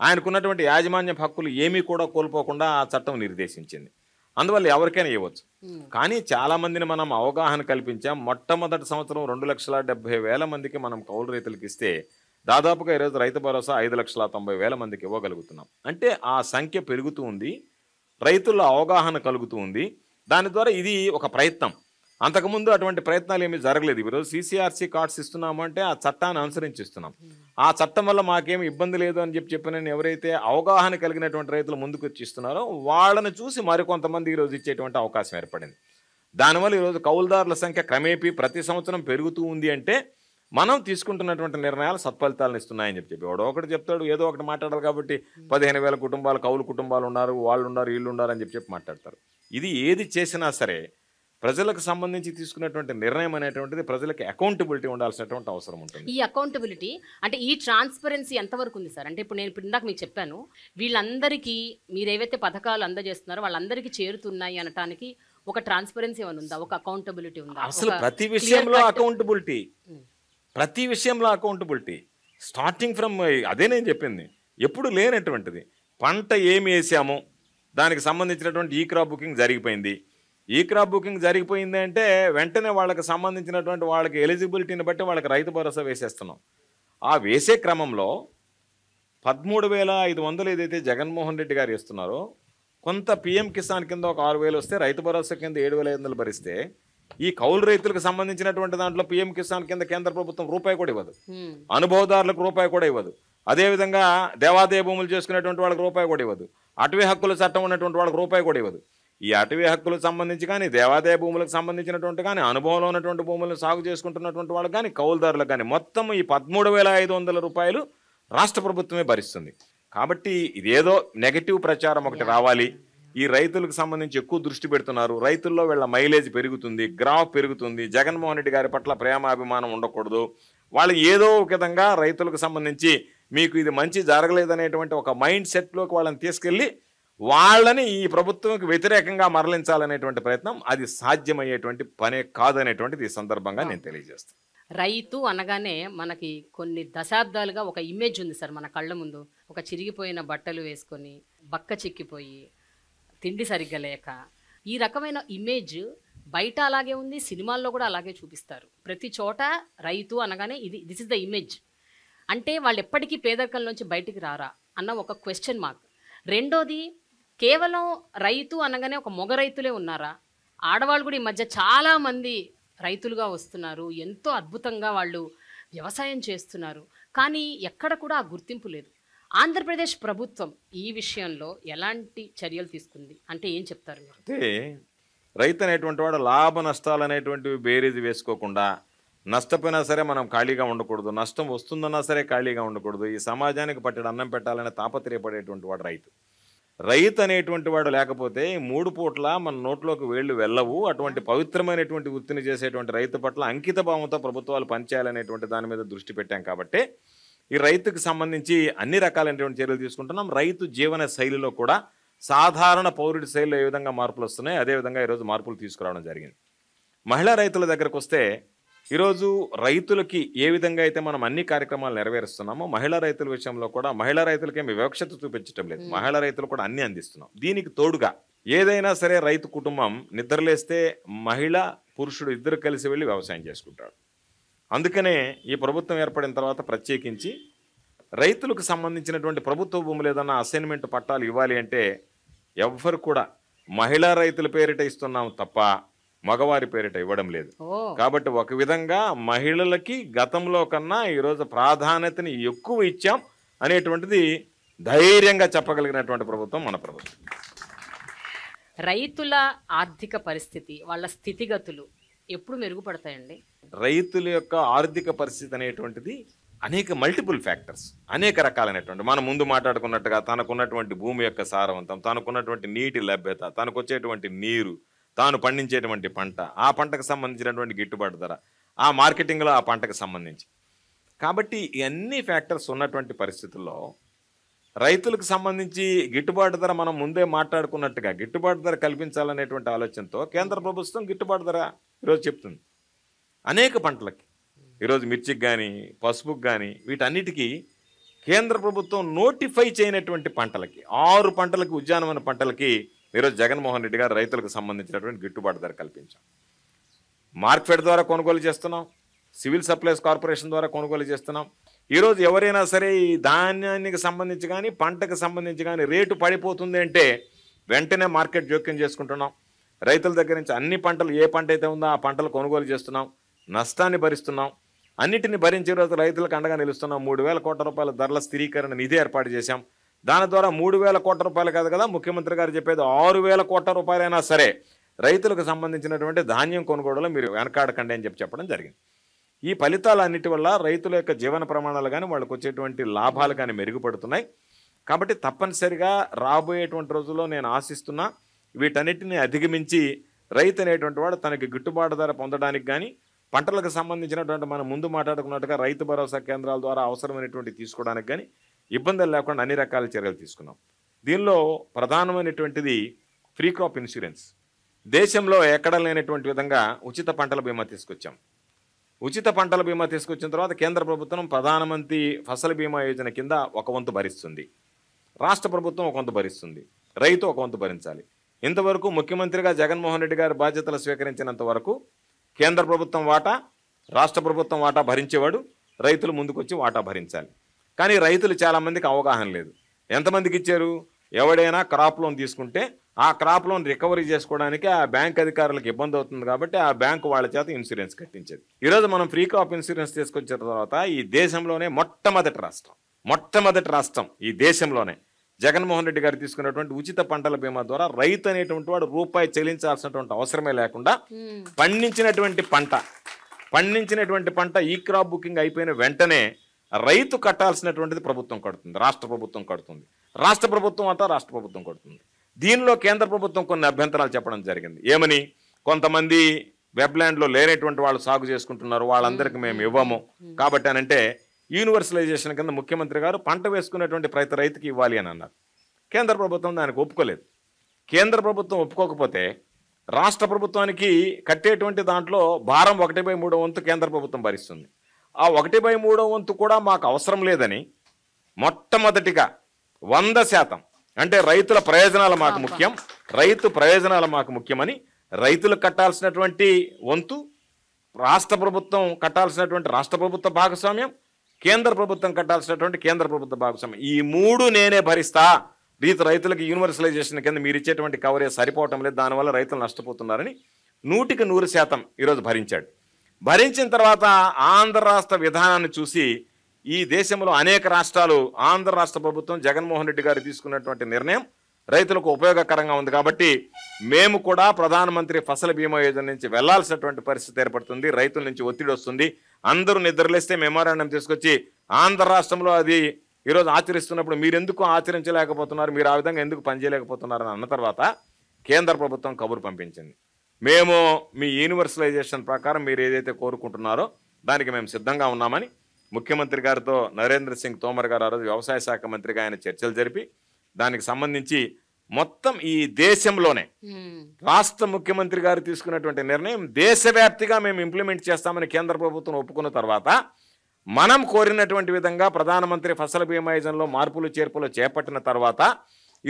ఆయనకున్నటువంటి యాజమాన్య హక్కులు ఏమీ కూడా కోల్పోకుండా ఆ చట్టం నిర్దేశించింది అందువల్ల ఎవరికైనా ఇవ్వచ్చు కానీ చాలా మందిని మనం అవగాహన కల్పించాం మొట్టమొదటి సంవత్సరం రెండు లక్షల డెబ్బై వేల మందికి మనం కౌలు రైతులకు ఇస్తే దాదాపుగా ఈరోజు రైతు భరోసా ఐదు లక్షల తొంభై వేల మందికి ఇవ్వగలుగుతున్నాం అంటే ఆ సంఖ్య పెరుగుతూ ఉంది రైతుల అవగాహన కలుగుతూ ఉంది దాని ద్వారా ఇది ఒక ప్రయత్నం అంతకుముందు అటువంటి ప్రయత్నాలు ఏమీ జరగలేదు ఈరోజు సీసీఆర్సీ కార్డ్స్ ఇస్తున్నాము అంటే ఆ చట్టాన్ని అనుసరించిస్తున్నాం ఆ చట్టం వల్ల మాకేమి ఇబ్బంది లేదు అని చెప్పి చెప్పిన ఎవరైతే అవగాహన కలిగినటువంటి రైతులు ముందుకు వచ్చి ఇస్తున్నారో వాళ్ళని చూసి మరికొంతమంది ఈరోజు ఇచ్చేటువంటి అవకాశం ఏర్పడింది దానివల్ల ఈరోజు కౌలుదారుల సంఖ్య క్రమేపీ ప్రతి సంవత్సరం పెరుగుతూ ఉంది అంటే మనం తీసుకుంటున్నటువంటి నిర్ణయాలు సత్ఫలితాలను ఇస్తున్నాయని చెప్పి చెప్పి వాడు ఒకటి చెప్తాడు ఏదో ఒకటి మాట్లాడాలి కాబట్టి పదిహేను వేల కుటుంబాలు కౌలు కుటుంబాలు ఉన్నారు వాళ్ళు ఉన్నారు వీళ్ళు ఉన్నారు అని చెప్పి చెప్పి మాట్లాడతారు ఇది ఏది చేసినా సరే ప్రజలకు సంబంధించి తీసుకున్నటువంటి నిర్ణయం అనేటువంటిది ప్రజలకు అకౌంటబిలిటీ ఉండాల్సినటువంటి అవసరం ఉంటుంది ఈ అకౌంటబిలిటీ అంటే ఈ ట్రాన్స్పరెన్సీ ఎంతవరకు ఉంది సార్ అంటే ఇప్పుడు నేను ఇప్పుడు ఇందాక మీకు చెప్పాను వీళ్ళందరికీ మీరు ఏవైతే పథకాలు అందజేస్తున్నారో వాళ్ళందరికీ చేరుతున్నాయి అనటానికి ఒక ట్రాన్స్పరెన్సీ ఏమైనా ఉందా ఒక అకౌంటబిలిటీ ఉందా అసలు ప్రతి విషయంలో అకౌంటబిలిటీ ప్రతి విషయంలో అకౌంటబిలిటీ స్టార్టింగ్ ఫ్రమ్ అదే నేను చెప్పింది ఎప్పుడు లేనటువంటిది పంట ఏమి వేసాము దానికి సంబంధించినటువంటి ఈ క్రాప్ బుకింగ్ జరిగిపోయింది ఈ క్రాప్ బుకింగ్ జరిగిపోయింది అంటే వెంటనే వాళ్ళకి సంబంధించినటువంటి వాళ్ళకి ఎలిజిబిలిటీని బట్టి వాళ్ళకి రైతు భరోసా వేసేస్తున్నాం ఆ వేసే క్రమంలో పదమూడు వేల ఐదు వందలు ఏదైతే జగన్మోహన్ రెడ్డి గారు ఇస్తున్నారో కొంత పిఎం కిసాన్ కింద ఒక ఆరు వేలు వస్తే రైతు భరోసా కింద ఏడు వేల ఐదు వందలు భరిస్తే ఈ కౌలు రైతులకు సంబంధించినటువంటి దాంట్లో పీఎం కిసాన్ కింద కేంద్ర ప్రభుత్వం రూపాయి కూడా ఇవ్వదు అనుభవదారులకు రూపాయి కూడా ఇవ్వదు అదేవిధంగా దేవాదేయ భూములు చేసుకునేటువంటి వాళ్ళకి రూపాయి కూడా ఇవ్వదు అటవీ హక్కుల చట్టం ఉన్నటువంటి వాళ్ళకి రూపాయి కూడా ఇవ్వదు ఈ అటవీ హక్కులకు సంబంధించి కానీ దేవాదాయ భూములకు సంబంధించినటువంటి కానీ అనుభవంలో ఉన్నటువంటి భూములను సాగు చేసుకుంటున్నటువంటి వాళ్ళకి కానీ కౌలుదారులకు కానీ మొత్తం ఈ పదమూడు రూపాయలు రాష్ట్ర ప్రభుత్వమే భరిస్తుంది కాబట్టి ఇదేదో నెగటివ్ ప్రచారం ఒకటి రావాలి ఈ రైతులకు సంబంధించి ఎక్కువ దృష్టి పెడుతున్నారు రైతుల్లో వీళ్ళ మైలేజ్ పెరుగుతుంది గ్రామ పెరుగుతుంది జగన్మోహన్ రెడ్డి గారి పట్ల ప్రేమ అభిమానం ఉండకూడదు వాళ్ళు ఏదో ఒక విధంగా రైతులకు సంబంధించి మీకు ఇది మంచి జరగలేదనేటువంటి ఒక మైండ్ సెట్లోకి వాళ్ళని తీసుకెళ్ళి వాళ్ళని ఈ ప్రభుత్వంకి వ్యతిరేకంగా మరలించాలనేటువంటి ప్రయత్నం అది సాధ్యమయ్యేటువంటి పనే కాదనేటువంటిది ఈ సందర్భంగా నేను తెలియజేస్తాను రైతు అనగానే మనకి కొన్ని దశాబ్దాలుగా ఒక ఇమేజ్ ఉంది సార్ మన కళ్ళ ముందు ఒక చిరిగిపోయిన బట్టలు వేసుకొని బక్క చిక్కిపోయి తిండి సరిగ్గా లేక ఈ రకమైన ఇమేజ్ బయట అలాగే ఉంది సినిమాల్లో కూడా అలాగే చూపిస్తారు ప్రతి చోట రైతు అనగానే ఇది దిస్ ఇస్ ద ఇమేజ్ అంటే వాళ్ళు ఎప్పటికీ పేదరికంలోంచి బయటికి రారా అన్న ఒక క్వశ్చన్ మార్క్ రెండోది కేవలం రైతు అనగానే ఒక మొగ రైతులే ఉన్నారా ఆడవాళ్ళు కూడా ఈ మధ్య చాలామంది రైతులుగా వస్తున్నారు ఎంతో అద్భుతంగా వాళ్ళు వ్యవసాయం చేస్తున్నారు కానీ ఎక్కడ కూడా ఆ గుర్తింపు లేదు ఆంధ్రప్రదేశ్ ప్రభుత్వం ఈ విషయంలో ఎలాంటి చర్యలు తీసుకుంది అంటే ఏం చెప్తారు అంటే రైతు అనేటువంటి వాడు లాభ నష్టాలు అనేటువంటివి బేరీజు వేసుకోకుండా నష్టపోయినా సరే మనం ఖాళీగా ఉండకూడదు నష్టం వస్తుందన్నా సరే ఖాళీగా ఉండకూడదు ఈ సమాజానికి పట్టడి అన్నం పెట్టాలనే తాపత్రయపడేటువంటి వాడు రైతు రైతు అనేటువంటి వాడు లేకపోతే మూడు పూట్ల మన నోట్లోకి వేళ్ళు వెళ్ళవు అటువంటి పవిత్రమైనటువంటి వృత్తిని చేసేటువంటి రైతు పట్ల అంకిత భావంతో ప్రభుత్వాలు పనిచేయాలనేటువంటి దాని మీద దృష్టి పెట్టాం కాబట్టి ఈ రైతుకు సంబంధించి అన్ని రకాలైనటువంటి చర్యలు తీసుకుంటున్నాం రైతు జీవన శైలిలో కూడా సాధారణ పౌరుడి శైలిలో ఏ విధంగా మార్పులు వస్తున్నాయి అదేవిధంగా ఈరోజు మార్పులు తీసుకురావడం జరిగింది మహిళా రైతుల దగ్గరకు వస్తే ఈరోజు రైతులకి ఏ విధంగా అయితే మనం అన్ని కార్యక్రమాలు నెరవేరుస్తున్నామో మహిళా రైతుల విషయంలో కూడా మహిళా రైతులకేమి వివక్షత చూపించడం లేదు మహిళా రైతులు కూడా అన్ని అందిస్తున్నాం దీనికి తోడుగా ఏదైనా సరే రైతు కుటుంబం నిద్రలేస్తే మహిళ పురుషుడు ఇద్దరు కలిసి వెళ్ళి వ్యవసాయం చేసుకుంటాడు అందుకనే ఈ ప్రభుత్వం ఏర్పడిన తర్వాత ప్రత్యేకించి రైతులకు సంబంధించినటువంటి ప్రభుత్వ భూములు ఏదన్నా అసైన్మెంట్ పట్టాలు ఇవ్వాలి అంటే ఎవ్వరు కూడా మహిళా రైతుల పేరిట ఇస్తున్నాం తప్ప మగవారి పేరిట ఇవ్వడం లేదు కాబట్టి ఒక విధంగా మహిళలకి గతంలో కన్నా ఈరోజు ప్రాధాన్యతని ఎక్కువ ఇచ్చాం అనేటువంటిది ధైర్యంగా చెప్పగలిగినటువంటి ప్రభుత్వం మన ప్రభుత్వం రైతుల ఆర్థిక పరిస్థితి వాళ్ళ స్థితిగతులు ఎప్పుడు మెరుగుపడతాయండి రైతుల యొక్క ఆర్థిక పరిస్థితి అనేటువంటిది అనేక మల్టిపుల్ ఫ్యాక్టర్స్ అనేక రకాలైనటువంటి మనం ముందు మాట్లాడుకున్నట్టుగా తనకున్నటువంటి భూమి యొక్క సారవంతం తనకున్నటువంటి నీటి లభ్యత తనకు వచ్చేటువంటి నీరు తాను పండించేటువంటి పంట ఆ పంటకు సంబంధించినటువంటి గిట్టుబాటు ధర ఆ మార్కెటింగ్లో ఆ పంటకు సంబంధించి కాబట్టి ఇవన్నీ ఫ్యాక్టర్స్ ఉన్నటువంటి పరిస్థితుల్లో రైతులకు సంబంధించి గిట్టుబాటు ధర మనం ముందే మాట్లాడుకున్నట్టుగా గిట్టుబాటు ధర కల్పించాలనేటువంటి ఆలోచనతో కేంద్ర ప్రభుత్వం గిట్టుబాటు ధర ఈరోజు చెప్తుంది అనేక పంటలకి ఈరోజు మిర్చికి కానీ పసుపుకి కానీ వీటన్నిటికీ కేంద్ర ప్రభుత్వం నోటిఫై చేయనటువంటి పంటలకి ఆరు పంటలకి ఉద్యానవన పంటలకి ఈరోజు జగన్మోహన్ రెడ్డి గారు రైతులకు సంబంధించినటువంటి గిట్టుబాటు ధర కల్పించాం మార్కెట్ ద్వారా కొనుగోలు చేస్తున్నాం సివిల్ సప్లైస్ కార్పొరేషన్ ద్వారా కొనుగోలు చేస్తున్నాం ఈరోజు ఎవరైనా సరే ఈ ధాన్యానికి సంబంధించి కానీ పంటకు సంబంధించి కానీ రేటు పడిపోతుంది అంటే వెంటనే మార్కెట్ జోక్యం చేసుకుంటున్నాం రైతుల దగ్గర నుంచి అన్ని పంటలు ఏ పంట అయితే ఉందో ఆ పంటలు కొనుగోలు చేస్తున్నాం నష్టాన్ని భరిస్తున్నాం అన్నిటిని భరించే రోజు రైతులకు అండగా నిలుస్తున్నాం మూడు వేల కోట్ల రూపాయల ధరల స్థిరీకరణ నిధి ఏర్పాటు చేశాం దాని ద్వారా మూడు వేల కోట్ల రూపాయలు కాదు కదా ముఖ్యమంత్రి గారు చెప్పేది ఆరు వేల కోట్ల రూపాయలైనా సరే రైతులకు సంబంధించినటువంటి ధాన్యం కొనుగోడులో మీరు వెనకాడకండి అని చెప్పి చెప్పడం జరిగింది ఈ ఫలితాలు అన్నిటి వల్ల రైతుల యొక్క జీవన ప్రమాణాలు కానీ వాళ్ళకు వచ్చేటువంటి లాభాలు కానీ మెరుగుపడుతున్నాయి కాబట్టి తప్పనిసరిగా రాబోయేటువంటి రోజుల్లో నేను ఆశిస్తున్నా వీటన్నిటిని అధిగమించి రైతు అనేటువంటి వాడు తనకి గిట్టుబాటు ధర పొందడానికి కానీ పంటలకు సంబంధించినటువంటి మనం ముందు మాట్లాడుకున్నట్టుగా రైతు భరోసా కేంద్రాల ద్వారా అవసరమైనటువంటి తీసుకోవడానికి కానీ ఇబ్బందులు లేకుండా అన్ని రకాల చర్యలు తీసుకున్నాం దీనిలో ప్రధానమైనటువంటిది ఫ్రీ క్రాప్ ఇన్సూరెన్స్ దేశంలో ఎక్కడ లేనటువంటి విధంగా ఉచిత పంటల బీమా తీసుకొచ్చాం ఉచిత పంటల బీమా తీసుకొచ్చిన తర్వాత కేంద్ర ప్రభుత్వం ప్రధానమంత్రి ఫసల్ బీమా యోజన కింద ఒక వంతు భరిస్తుంది రాష్ట్ర ప్రభుత్వం ఒక వంతు భరిస్తుంది రైతు ఒక వంతు భరించాలి ఇంతవరకు ముఖ్యమంత్రిగా జగన్మోహన్ రెడ్డి గారు బాధ్యతలు స్వీకరించినంత వరకు కేంద్ర ప్రభుత్వం వాటా రాష్ట్ర ప్రభుత్వం వాటా భరించేవాడు రైతులు ముందుకొచ్చి వాటా భరించాలి కానీ రైతులు చాలామందికి అవగాహన లేదు ఎంతమందికి ఇచ్చారు ఎవడైనా క్రాప్ లోన్ తీసుకుంటే ఆ క్రాప్ లోన్ రికవరీ చేసుకోవడానికి ఆ బ్యాంక్ అధికారులకు ఇబ్బంది అవుతుంది కాబట్టి ఆ బ్యాంకు వాళ్ళ చేత ఇన్సూరెన్స్ కట్టించేది ఈరోజు మనం ఫ్రీ క్రాప్ ఇన్సూరెన్స్ తీసుకొచ్చిన తర్వాత ఈ దేశంలోనే మొట్టమొదటి రాష్ట్రం మొట్టమొదటి రాష్ట్రం ఈ దేశంలోనే జగన్మోహన్ రెడ్డి గారు తీసుకున్నటువంటి ఉచిత పంటల బీమా ద్వారా రైతు అనేటువంటి వాడు రూపాయి చెల్లించాల్సినటువంటి అవసరమే లేకుండా పండించినటువంటి పంట పండించినటువంటి పంట ఈ క్రాప్ బుకింగ్ అయిపోయిన వెంటనే రైతు కట్టాల్సినటువంటిది ప్రభుత్వం కడుతుంది రాష్ట్ర ప్రభుత్వం కడుతుంది రాష్ట్ర ప్రభుత్వం అంతా రాష్ట్ర ప్రభుత్వం కడుతుంది దీనిలో కేంద్ర ప్రభుత్వం కొన్ని అభ్యంతరాలు చెప్పడం జరిగింది ఏమని కొంతమంది వెబ్ల్యాండ్లో లేనటువంటి వాళ్ళు సాగు చేసుకుంటున్నారు వాళ్ళందరికీ మేము ఇవ్వము కాబట్టి అనంటే యూనివర్సలైజేషన్ కింద ముఖ్యమంత్రి గారు పంట వేసుకునేటువంటి ప్రతి రైతుకి ఇవ్వాలి అని అన్నారు కేంద్ర ప్రభుత్వం దానికి ఒప్పుకోలేదు కేంద్ర ప్రభుత్వం ఒప్పుకోకపోతే రాష్ట్ర ప్రభుత్వానికి కట్టేటువంటి దాంట్లో భారం ఒకటి బై మూడో వంతు కేంద్ర ప్రభుత్వం భరిస్తుంది ఆ ఒకటి బై మూడో వంతు కూడా మాకు అవసరం లేదని మొట్టమొదటిగా వంద శాతం అంటే రైతుల ప్రయోజనాలు మాకు ముఖ్యం రైతు ప్రయోజనాలు మాకు ముఖ్యమని రైతులకు కట్టాల్సినటువంటి వంతు రాష్ట్ర ప్రభుత్వం కట్టాల్సినటువంటి రాష్ట్ర ప్రభుత్వ భాగస్వామ్యం కేంద్ర ప్రభుత్వం కట్టాల్సినటువంటి కేంద్ర ప్రభుత్వ భాగస్వామ్యం ఈ మూడు నేనే భరిస్తా రీతి రైతులకు యూనివర్సలైజేషన్ కింద మీరు ఇచ్చేటువంటి కవరేజ్ సరిపోవటం లేదు దానివల్ల రైతులు నష్టపోతున్నారని నూటికి నూరు శాతం ఈరోజు భరించాడు భరించిన తర్వాత ఆంధ్ర రాష్ట్ర విధానాన్ని చూసి ఈ దేశంలో అనేక రాష్ట్రాలు ఆంధ్ర రాష్ట్ర ప్రభుత్వం జగన్మోహన్ రెడ్డి గారు తీసుకున్నటువంటి నిర్ణయం రైతులకు ఉపయోగకరంగా ఉంది కాబట్టి మేము కూడా ప్రధానమంత్రి ఫసల బీమా యోజన నుంచి వెళ్లాల్సినటువంటి పరిస్థితి ఏర్పడుతుంది రైతుల నుంచి ఒత్తిడి వస్తుంది అందరూ నిద్రలేస్తే మెమోరాండం తీసుకొచ్చి ఆంధ్ర రాష్ట్రంలో అది ఈరోజు ఆచరిస్తున్నప్పుడు మీరు ఎందుకు ఆచరించలేకపోతున్నారు మీరు ఆ విధంగా ఎందుకు పనిచేయలేకపోతున్నారని అన్న తర్వాత కేంద్ర ప్రభుత్వం కబురు పంపించింది మేము మీ యూనివర్సలైజేషన్ ప్రకారం మీరు ఏదైతే కోరుకుంటున్నారో దానికి మేము సిద్ధంగా ఉన్నామని ముఖ్యమంత్రి గారితో నరేంద్ర సింగ్ తోమర్ గారు ఆ రోజు వ్యవసాయ శాఖ మంత్రిగా ఆయన చర్చలు జరిపి దానికి సంబంధించి మొత్తం ఈ దేశంలోనే రాష్ట్ర ముఖ్యమంత్రి గారు తీసుకున్నటువంటి నిర్ణయం దేశవ్యాప్తిగా మేము ఇంప్లిమెంట్ చేస్తామని కేంద్ర ప్రభుత్వం ఒప్పుకున్న తర్వాత మనం కోరినటువంటి విధంగా ప్రధానమంత్రి ఫసల్ బీమా యోజనలో మార్పులు చేర్పులు చేపట్టిన తర్వాత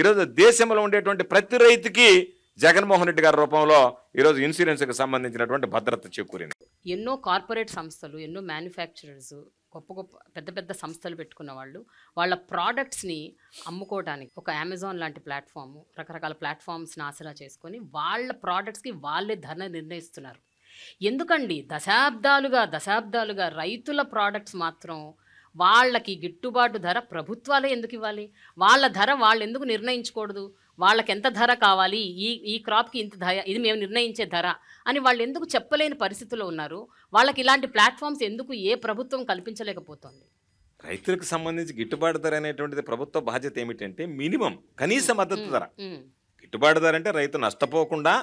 ఈరోజు దేశంలో ఉండేటువంటి ప్రతి రైతుకి జగన్మోహన్ రెడ్డి గారి రూపంలో ఈరోజు ఇన్సూరెన్స్కి సంబంధించినటువంటి భద్రత చేకూరింది ఎన్నో కార్పొరేట్ సంస్థలు ఎన్నో మ్యానుఫ్యాక్చరర్స్ గొప్ప గొప్ప పెద్ద పెద్ద సంస్థలు పెట్టుకున్న వాళ్ళు వాళ్ళ ప్రోడక్ట్స్ని అమ్ముకోవడానికి ఒక అమెజాన్ లాంటి ప్లాట్ఫామ్ రకరకాల ప్లాట్ఫామ్స్ని ఆసరా చేసుకొని వాళ్ళ ప్రోడక్ట్స్కి వాళ్ళే ధర నిర్ణయిస్తున్నారు ఎందుకండి దశాబ్దాలుగా దశాబ్దాలుగా రైతుల ప్రోడక్ట్స్ మాత్రం వాళ్ళకి గిట్టుబాటు ధర ప్రభుత్వాలే ఎందుకు ఇవ్వాలి వాళ్ళ ధర వాళ్ళు ఎందుకు నిర్ణయించకూడదు వాళ్ళకి ఎంత ధర కావాలి ఈ ఈ క్రాప్కి ఇంత ధర ఇది మేము నిర్ణయించే ధర అని వాళ్ళు ఎందుకు చెప్పలేని పరిస్థితుల్లో ఉన్నారు వాళ్ళకి ఇలాంటి ప్లాట్ఫామ్స్ ఎందుకు ఏ ప్రభుత్వం కల్పించలేకపోతుంది రైతులకు సంబంధించి గిట్టుబాటు ధర అనేటువంటిది ప్రభుత్వ బాధ్యత ఏమిటంటే మినిమం కనీస మద్దతు ధర గిట్టుబాటు ధర అంటే రైతు నష్టపోకుండా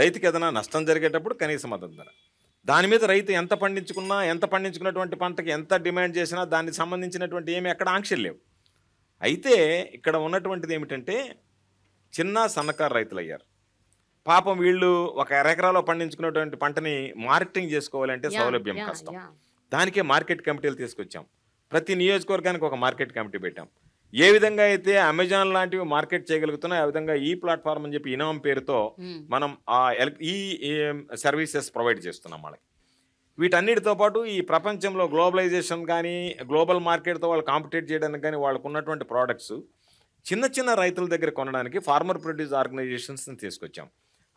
రైతుకి ఏదైనా నష్టం జరిగేటప్పుడు కనీస మద్దతు ధర దాని మీద రైతు ఎంత పండించుకున్నా ఎంత పండించుకున్నటువంటి పంటకి ఎంత డిమాండ్ చేసినా దానికి సంబంధించినటువంటి ఏమి ఎక్కడ ఆంక్షలు లేవు అయితే ఇక్కడ ఉన్నటువంటిది ఏమిటంటే చిన్న సన్నకారు రైతులు అయ్యారు పాపం వీళ్ళు ఒక ఎకరాలో పండించుకున్నటువంటి పంటని మార్కెటింగ్ చేసుకోవాలంటే సౌలభ్యం కష్టం దానికే మార్కెట్ కమిటీలు తీసుకొచ్చాం ప్రతి నియోజకవర్గానికి ఒక మార్కెట్ కమిటీ పెట్టాం ఏ విధంగా అయితే అమెజాన్ లాంటివి మార్కెట్ చేయగలుగుతున్నా ఆ విధంగా ఈ ప్లాట్ఫామ్ అని చెప్పి ఇనామ్ పేరుతో మనం ఆ ఈ సర్వీసెస్ ప్రొవైడ్ చేస్తున్నాం వాళ్ళకి వీటన్నిటితో పాటు ఈ ప్రపంచంలో గ్లోబలైజేషన్ కానీ గ్లోబల్ మార్కెట్తో వాళ్ళు కాంపిటేట్ చేయడానికి కానీ వాళ్ళకు ఉన్నటువంటి ప్రోడక్ట్స్ చిన్న చిన్న రైతుల దగ్గర కొనడానికి ఫార్మర్ ప్రొడ్యూస్ ఆర్గనైజేషన్స్ని తీసుకొచ్చాం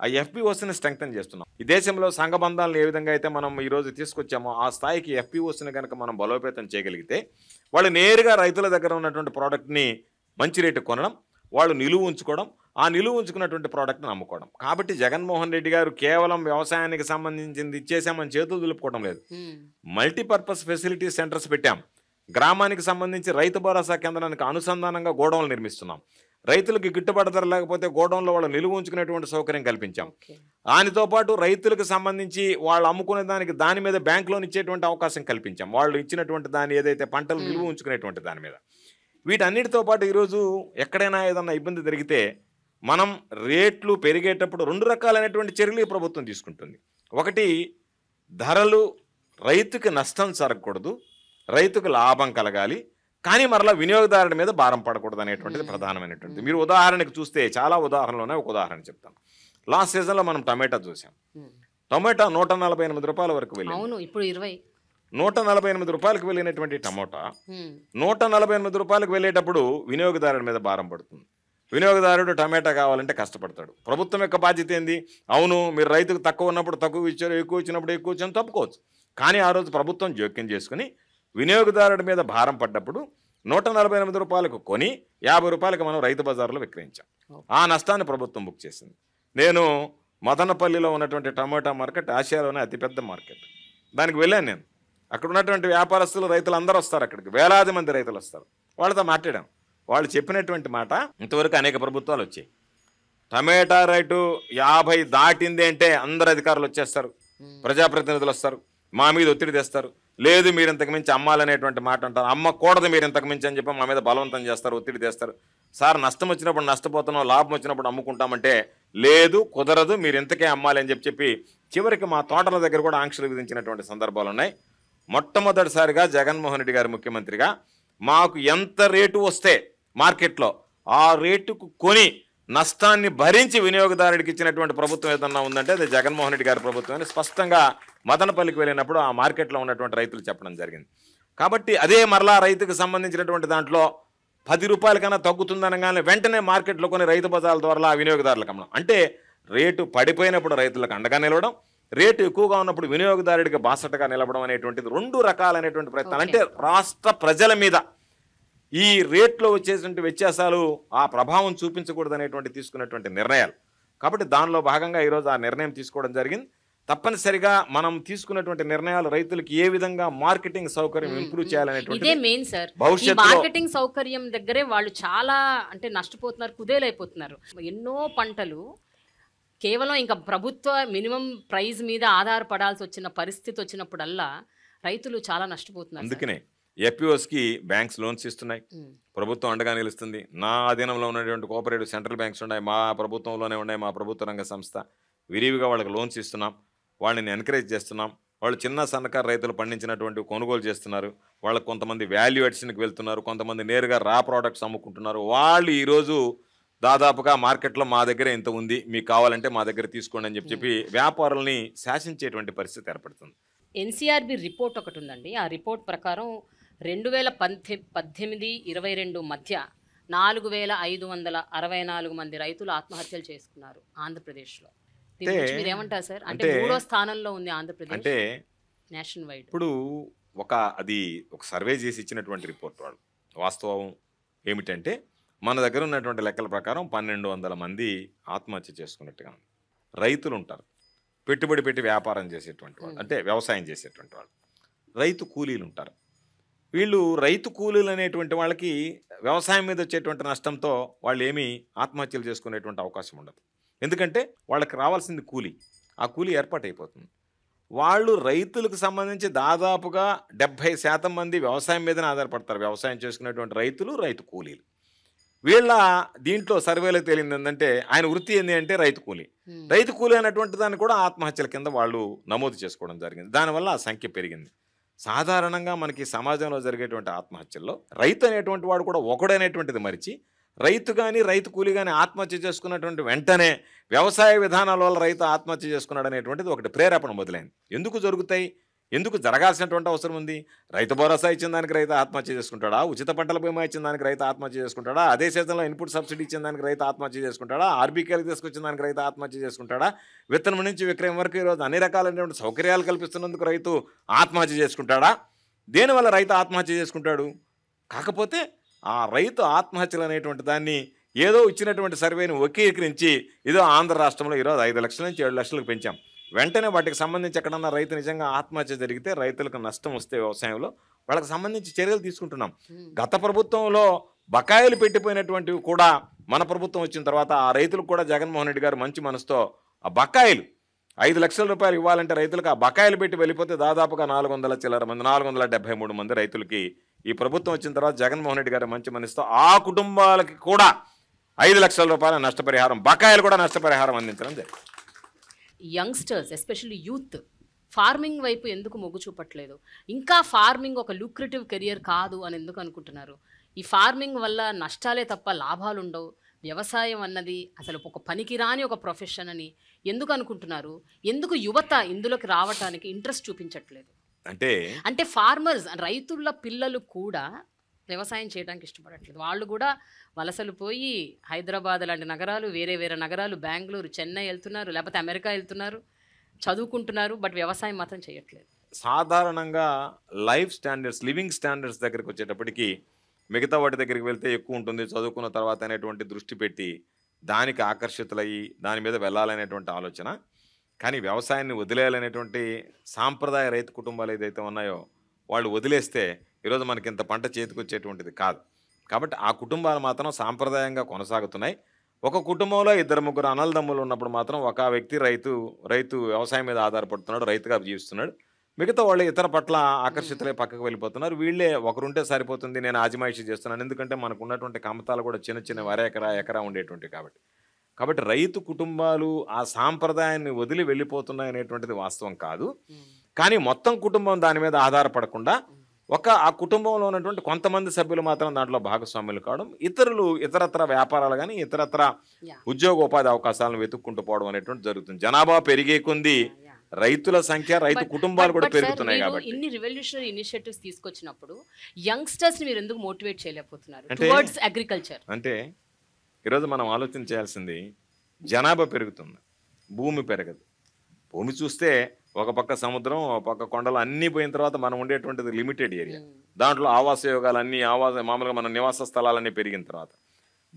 ఆ ఎఫ్పిఓస్ని స్ట్రెంగ్తన్ చేస్తున్నాం ఈ దేశంలో సంఘబంధాలను ఏ విధంగా అయితే మనం ఈరోజు తీసుకొచ్చామో ఆ స్థాయికి ఎఫ్పిఓస్ని కనుక మనం బలోపేతం చేయగలిగితే వాళ్ళు నేరుగా రైతుల దగ్గర ఉన్నటువంటి ప్రోడక్ట్ని మంచి రేటు కొనడం వాళ్ళు నిలువ ఉంచుకోవడం ఆ నిలువ ఉంచుకున్నటువంటి ప్రోడక్ట్ని అమ్ముకోవడం కాబట్టి జగన్మోహన్ రెడ్డి గారు కేవలం వ్యవసాయానికి సంబంధించింది ఇచ్చేసామని చేతులు దులుపుకోవడం లేదు మల్టీపర్పస్ ఫెసిలిటీ సెంటర్స్ పెట్టాం గ్రామానికి సంబంధించి రైతు భరోసా కేంద్రానికి అనుసంధానంగా గోడౌన్లు నిర్మిస్తున్నాం రైతులకు గిట్టుబాటు ధర లేకపోతే గోడౌన్లో వాళ్ళు నిలువ ఉంచుకునేటువంటి సౌకర్యం కల్పించాం దానితో పాటు రైతులకు సంబంధించి వాళ్ళు అమ్ముకునే దానికి దాని మీద బ్యాంక్ లోన్ ఇచ్చేటువంటి అవకాశం కల్పించాం వాళ్ళు ఇచ్చినటువంటి దాని ఏదైతే పంటలు నిలువ ఉంచుకునేటువంటి దాని మీద వీటన్నిటితో పాటు ఈరోజు ఎక్కడైనా ఏదన్నా ఇబ్బంది జరిగితే మనం రేట్లు పెరిగేటప్పుడు రెండు రకాలైనటువంటి చర్యలు ఈ ప్రభుత్వం తీసుకుంటుంది ఒకటి ధరలు రైతుకి నష్టం జరగకూడదు రైతుకు లాభం కలగాలి కానీ మరలా వినియోగదారుడి మీద భారం పడకూడదు అనేటువంటిది ప్రధానమైనటువంటిది మీరు ఉదాహరణకు చూస్తే చాలా ఉదాహరణలోనే ఒక ఉదాహరణ చెప్తాను లాస్ట్ సీజన్లో మనం టమాటా చూసాం టమాటా నూట నలభై ఎనిమిది రూపాయల వరకు వెళ్ళింది ఇప్పుడు ఇరవై నూట నలభై ఎనిమిది రూపాయలకు వెళ్ళినటువంటి టమోటా నూట నలభై ఎనిమిది రూపాయలకు వెళ్ళేటప్పుడు వినియోగదారుడి మీద భారం పడుతుంది వినియోగదారుడు టమాటా కావాలంటే కష్టపడతాడు ప్రభుత్వం యొక్క బాధ్యత ఏంది అవును మీరు రైతుకు తక్కువ ఉన్నప్పుడు తక్కువ ఇచ్చారు ఎక్కువ ఇచ్చినప్పుడు ఎక్కువ ఇచ్చాను తప్పుకోవచ్చు కానీ ఆ రోజు ప్రభుత్వం జోక్యం చేసుకుని వినియోగదారుడి మీద భారం పడ్డప్పుడు నూట నలభై ఎనిమిది రూపాయలకు కొని యాభై రూపాయలకు మనం రైతు బజార్లో విక్రయించాం ఆ నష్టాన్ని ప్రభుత్వం బుక్ చేసింది నేను మదనపల్లిలో ఉన్నటువంటి టమాటా మార్కెట్ ఆసియాలోనే అతిపెద్ద మార్కెట్ దానికి వెళ్ళాను నేను అక్కడ ఉన్నటువంటి వ్యాపారస్తులు రైతులు అందరూ వస్తారు అక్కడికి వేలాది మంది రైతులు వస్తారు వాళ్ళతో మాట్లాడాం వాళ్ళు చెప్పినటువంటి మాట ఇంతవరకు అనేక ప్రభుత్వాలు వచ్చాయి టమాటా రేటు యాభై దాటింది అంటే అందరు అధికారులు వచ్చేస్తారు ప్రజాప్రతినిధులు వస్తారు మా మీద ఒత్తిడి తెస్తారు లేదు మీరు ఇంతకుమించి అమ్మాలనేటువంటి మాట అంటారు అమ్మకూడదు మీరు ఇంతకుమించి అని చెప్పి మా మీద బలవంతం చేస్తారు ఒత్తిడి తెస్తారు సార్ నష్టం వచ్చినప్పుడు నష్టపోతున్నాం లాభం వచ్చినప్పుడు అమ్ముకుంటామంటే లేదు కుదరదు మీరు ఇంతకే అమ్మాలి అని చెప్పి చెప్పి చివరికి మా తోటల దగ్గర కూడా ఆంక్షలు విధించినటువంటి సందర్భాలు ఉన్నాయి మొట్టమొదటిసారిగా జగన్మోహన్ రెడ్డి గారు ముఖ్యమంత్రిగా మాకు ఎంత రేటు వస్తే మార్కెట్లో ఆ రేటుకు కొని నష్టాన్ని భరించి వినియోగదారుడికి ఇచ్చినటువంటి ప్రభుత్వం ఏదన్నా ఉందంటే అది జగన్మోహన్ రెడ్డి గారి ప్రభుత్వం అని స్పష్టంగా మదనపల్లికి వెళ్ళినప్పుడు ఆ మార్కెట్లో ఉన్నటువంటి రైతులు చెప్పడం జరిగింది కాబట్టి అదే మరలా రైతుకు సంబంధించినటువంటి దాంట్లో పది రూపాయల కన్నా తగ్గుతుందనగానే వెంటనే మార్కెట్లో కొన్ని రైతు బజార్ల ద్వారా వినియోగదారులకు అమ్మడం అంటే రేటు పడిపోయినప్పుడు రైతులకు అండగా నిలవడం రేటు ఎక్కువగా ఉన్నప్పుడు వినియోగదారుడికి బాసటగా నిలవడం అనేటువంటిది రెండు రకాలైనటువంటి ప్రయత్నాలు అంటే రాష్ట్ర ప్రజల మీద ఈ రేట్లో వచ్చేటువంటి వ్యత్యాసాలు ఆ ప్రభావం చూపించకూడదనేటువంటి తీసుకున్నటువంటి నిర్ణయాలు కాబట్టి దానిలో భాగంగా ఈరోజు ఆ నిర్ణయం తీసుకోవడం జరిగింది తప్పనిసరిగా మనం తీసుకున్నటువంటి నిర్ణయాలు రైతులకు ఏ విధంగా మార్కెటింగ్ సౌకర్యం ఇంప్రూవ్ చేయాలనేటువంటి మెయిన్ సార్ మార్కెటింగ్ సౌకర్యం దగ్గరే వాళ్ళు చాలా అంటే నష్టపోతున్నారు కుదేలైపోతున్నారు ఎన్నో పంటలు కేవలం ఇంకా ప్రభుత్వ మినిమం ప్రైజ్ మీద ఆధారపడాల్సి వచ్చిన పరిస్థితి వచ్చినప్పుడల్లా రైతులు చాలా నష్టపోతున్నారు అందుకనే ఎఫ్పిఓస్కి బ్యాంక్స్ లోన్స్ ఇస్తున్నాయి ప్రభుత్వం అండగా నిలుస్తుంది నా అధీనంలో ఉన్నటువంటి కోఆపరేటివ్ సెంట్రల్ బ్యాంక్స్ ఉన్నాయి మా ప్రభుత్వంలోనే ఉన్నాయి మా ప్రభుత్వ రంగ సంస్థ విరివిగా వాళ్ళకి లోన్స్ ఇస్తున్నాం వాళ్ళని ఎంకరేజ్ చేస్తున్నాం వాళ్ళు చిన్న సన్నకారు రైతులు పండించినటువంటి కొనుగోలు చేస్తున్నారు వాళ్ళకు కొంతమంది వాల్యూ అడిషన్కి వెళ్తున్నారు కొంతమంది నేరుగా రా ప్రోడక్ట్స్ అమ్ముకుంటున్నారు వాళ్ళు ఈరోజు దాదాపుగా మార్కెట్లో మా దగ్గర ఇంత ఉంది మీకు కావాలంటే మా దగ్గర తీసుకోండి అని చెప్పి చెప్పి వ్యాపారుల్ని శాసించేటువంటి పరిస్థితి ఏర్పడుతుంది ఎన్సీఆర్బి రిపోర్ట్ ఒకటి ఉందండి ఆ రిపోర్ట్ ప్రకారం రెండు వేల పద్దె పద్దెనిమిది ఇరవై రెండు మధ్య నాలుగు వేల ఐదు వందల అరవై నాలుగు మంది రైతులు ఆత్మహత్యలు చేసుకున్నారు ఆంధ్రప్రదేశ్లో మీరు ఏమంటారు సార్ అంటే మూడో స్థానంలో ఉంది ఆంధ్రప్రదేశ్ అంటే నేషనల్ వైడ్ ఇప్పుడు ఒక అది ఒక సర్వే చేసి ఇచ్చినటువంటి రిపోర్ట్ వాళ్ళు వాస్తవం ఏమిటంటే మన దగ్గర ఉన్నటువంటి లెక్కల ప్రకారం పన్నెండు వందల మంది ఆత్మహత్య చేసుకున్నట్టుగా ఉంది రైతులు ఉంటారు పెట్టుబడి పెట్టి వ్యాపారం చేసేటువంటి వాళ్ళు అంటే వ్యవసాయం చేసేటువంటి వాళ్ళు రైతు కూలీలు ఉంటారు వీళ్ళు రైతు కూలీలు అనేటువంటి వాళ్ళకి వ్యవసాయం మీద వచ్చేటువంటి నష్టంతో వాళ్ళు ఏమీ ఆత్మహత్యలు చేసుకునేటువంటి అవకాశం ఉండదు ఎందుకంటే వాళ్ళకి రావాల్సింది కూలీ ఆ కూలీ ఏర్పాటైపోతుంది వాళ్ళు రైతులకు సంబంధించి దాదాపుగా డెబ్భై శాతం మంది వ్యవసాయం మీదనే ఆధారపడతారు వ్యవసాయం చేసుకునేటువంటి రైతులు రైతు కూలీలు వీళ్ళ దీంట్లో సర్వేలో తేలింది ఏంటంటే ఆయన వృత్తి ఏంటి అంటే రైతు కూలీ రైతు కూలీ అనేటువంటి దాన్ని కూడా ఆత్మహత్యల కింద వాళ్ళు నమోదు చేసుకోవడం జరిగింది దానివల్ల ఆ సంఖ్య పెరిగింది సాధారణంగా మనకి సమాజంలో జరిగేటువంటి ఆత్మహత్యల్లో రైతు అనేటువంటి వాడు కూడా ఒకడనేటువంటిది మరిచి రైతు కానీ రైతు కూలి కానీ ఆత్మహత్య చేసుకున్నటువంటి వెంటనే వ్యవసాయ విధానాల వల్ల రైతు ఆత్మహత్య చేసుకున్నాడు అనేటువంటిది ఒకటి ప్రేరేపణ మొదలైంది ఎందుకు జరుగుతాయి ఎందుకు జరగాల్సినటువంటి అవసరం ఉంది రైతు భరోసా ఇచ్చిన దానికి రైతు ఆత్మహత్య చేసుకుంటాడా ఉచిత పంటల భీమా ఇచ్చిన దానికి రైతు ఆత్మహత్య చేసుకుంటాడా అదే సీజన్లో ఇన్పుట్ సబ్సిడీ ఇచ్చిన దానికి రైతు ఆత్మహత్య చేసుకుంటాడా ఆర్బీకేలకు తీసుకొచ్చిన దానికి రైతు ఆత్మహత్య చేసుకుంటాడా విత్తనం నుంచి విక్రయం వరకు ఈరోజు అన్ని రకాలైనటువంటి సౌకర్యాలు కల్పిస్తున్నందుకు రైతు ఆత్మహత్య చేసుకుంటాడా దేనివల్ల రైతు ఆత్మహత్య చేసుకుంటాడు కాకపోతే ఆ రైతు ఆత్మహత్యలు అనేటువంటి దాన్ని ఏదో ఇచ్చినటువంటి సర్వేని ఒకీకరించి ఏదో ఆంధ్ర రాష్ట్రంలో ఈరోజు ఐదు లక్షల నుంచి ఏడు లక్షలకు పెంచాం వెంటనే వాటికి సంబంధించి ఎక్కడన్నా రైతు నిజంగా ఆత్మహత్య జరిగితే రైతులకు నష్టం వస్తే వ్యవసాయంలో వాళ్ళకి సంబంధించి చర్యలు తీసుకుంటున్నాం గత ప్రభుత్వంలో బకాయిలు పెట్టిపోయినటువంటివి కూడా మన ప్రభుత్వం వచ్చిన తర్వాత ఆ రైతులకు కూడా జగన్మోహన్ రెడ్డి గారు మంచి మనసుతో ఆ బకాయిలు ఐదు లక్షల రూపాయలు ఇవ్వాలంటే రైతులకు ఆ బకాయిలు పెట్టి వెళ్ళిపోతే దాదాపుగా నాలుగు వందల చిల్లర మంది నాలుగు వందల డెబ్బై మూడు మంది రైతులకి ఈ ప్రభుత్వం వచ్చిన తర్వాత జగన్మోహన్ రెడ్డి గారు మంచి మనిస్తూ ఆ కుటుంబాలకి కూడా ఐదు లక్షల రూపాయల నష్టపరిహారం బకాయిలు కూడా నష్టపరిహారం అందించడం జరిగింది యంగ్స్టర్స్ ఎస్పెషల్లీ యూత్ ఫార్మింగ్ వైపు ఎందుకు మొగ్గు చూపట్లేదు ఇంకా ఫార్మింగ్ ఒక లూక్రిటివ్ కెరియర్ కాదు అని ఎందుకు అనుకుంటున్నారు ఈ ఫార్మింగ్ వల్ల నష్టాలే తప్ప లాభాలు ఉండవు వ్యవసాయం అన్నది అసలు ఒక పనికిరాని ఒక ప్రొఫెషన్ అని ఎందుకు అనుకుంటున్నారు ఎందుకు యువత ఇందులోకి రావటానికి ఇంట్రెస్ట్ చూపించట్లేదు అంటే అంటే ఫార్మర్స్ రైతుల పిల్లలు కూడా వ్యవసాయం చేయడానికి ఇష్టపడట్లేదు వాళ్ళు కూడా వలసలు పోయి హైదరాబాద్ లాంటి నగరాలు వేరే వేరే నగరాలు బెంగళూరు చెన్నై వెళ్తున్నారు లేకపోతే అమెరికా వెళ్తున్నారు చదువుకుంటున్నారు బట్ వ్యవసాయం మాత్రం చేయట్లేదు సాధారణంగా లైఫ్ స్టాండర్డ్స్ లివింగ్ స్టాండర్డ్స్ దగ్గరికి వచ్చేటప్పటికి మిగతా వాటి దగ్గరికి వెళ్తే ఎక్కువ ఉంటుంది చదువుకున్న తర్వాత అనేటువంటి దృష్టి పెట్టి దానికి ఆకర్షితులయ్యి దాని మీద వెళ్ళాలనేటువంటి ఆలోచన కానీ వ్యవసాయాన్ని వదిలేయాలనేటువంటి సాంప్రదాయ రైతు కుటుంబాలు ఏదైతే ఉన్నాయో వాళ్ళు వదిలేస్తే ఈరోజు మనకి ఇంత పంట చేతికొచ్చేటువంటిది కాదు కాబట్టి ఆ కుటుంబాలు మాత్రం సాంప్రదాయంగా కొనసాగుతున్నాయి ఒక కుటుంబంలో ఇద్దరు ముగ్గురు అనలదమ్ములు ఉన్నప్పుడు మాత్రం ఒక వ్యక్తి రైతు రైతు వ్యవసాయం మీద ఆధారపడుతున్నాడు రైతుగా జీవిస్తున్నాడు మిగతా వాళ్ళు ఇతర పట్ల ఆకర్షితులే పక్కకు వెళ్ళిపోతున్నారు వీళ్ళే ఒకరుంటే సరిపోతుంది నేను ఆజమాయిషి చేస్తున్నాను ఎందుకంటే మనకు ఉన్నటువంటి కమతాలు కూడా చిన్న చిన్న ఎకరా ఎకరా ఉండేటువంటి కాబట్టి కాబట్టి రైతు కుటుంబాలు ఆ సాంప్రదాయాన్ని వదిలి వెళ్ళిపోతున్నాయి అనేటువంటిది వాస్తవం కాదు కానీ మొత్తం కుటుంబం దాని మీద ఆధారపడకుండా ఒక ఆ కుటుంబంలో ఉన్నటువంటి కొంతమంది సభ్యులు మాత్రం దాంట్లో భాగస్వాములు కావడం ఇతరులు ఇతరత్ర వ్యాపారాలు కానీ ఇతరత్ర ఉద్యోగ ఉపాధి అవకాశాలను వెతుక్కుంటూ పోవడం అనేటువంటి జరుగుతుంది జనాభా పెరిగే కొంది రైతుల సంఖ్య రైతు కుటుంబాలు కూడా పెరుగుతున్నాయి కాబట్టి ఇన్ని రివల్యూషనరీ ఇనిషియేటివ్స్ తీసుకొచ్చినప్పుడు యంగ్స్టర్స్ మీరు ఎందుకు మోటివేట్ చేయలేకపోతున్నారు టువర్డ్స్ అగ్రికల్చర్ అంటే ఈరోజు మనం ఆలోచన చేయాల్సింది జనాభా పెరుగుతుంది భూమి పెరగదు భూమి చూస్తే ఒక పక్క సముద్రం ఒక పక్క కొండలు అన్నీ పోయిన తర్వాత మనం ఉండేటువంటిది లిమిటెడ్ ఏరియా hmm. దాంట్లో ఆవాస యోగాలు అన్ని ఆవాస మామూలుగా మన నివాస స్థలాలన్నీ పెరిగిన తర్వాత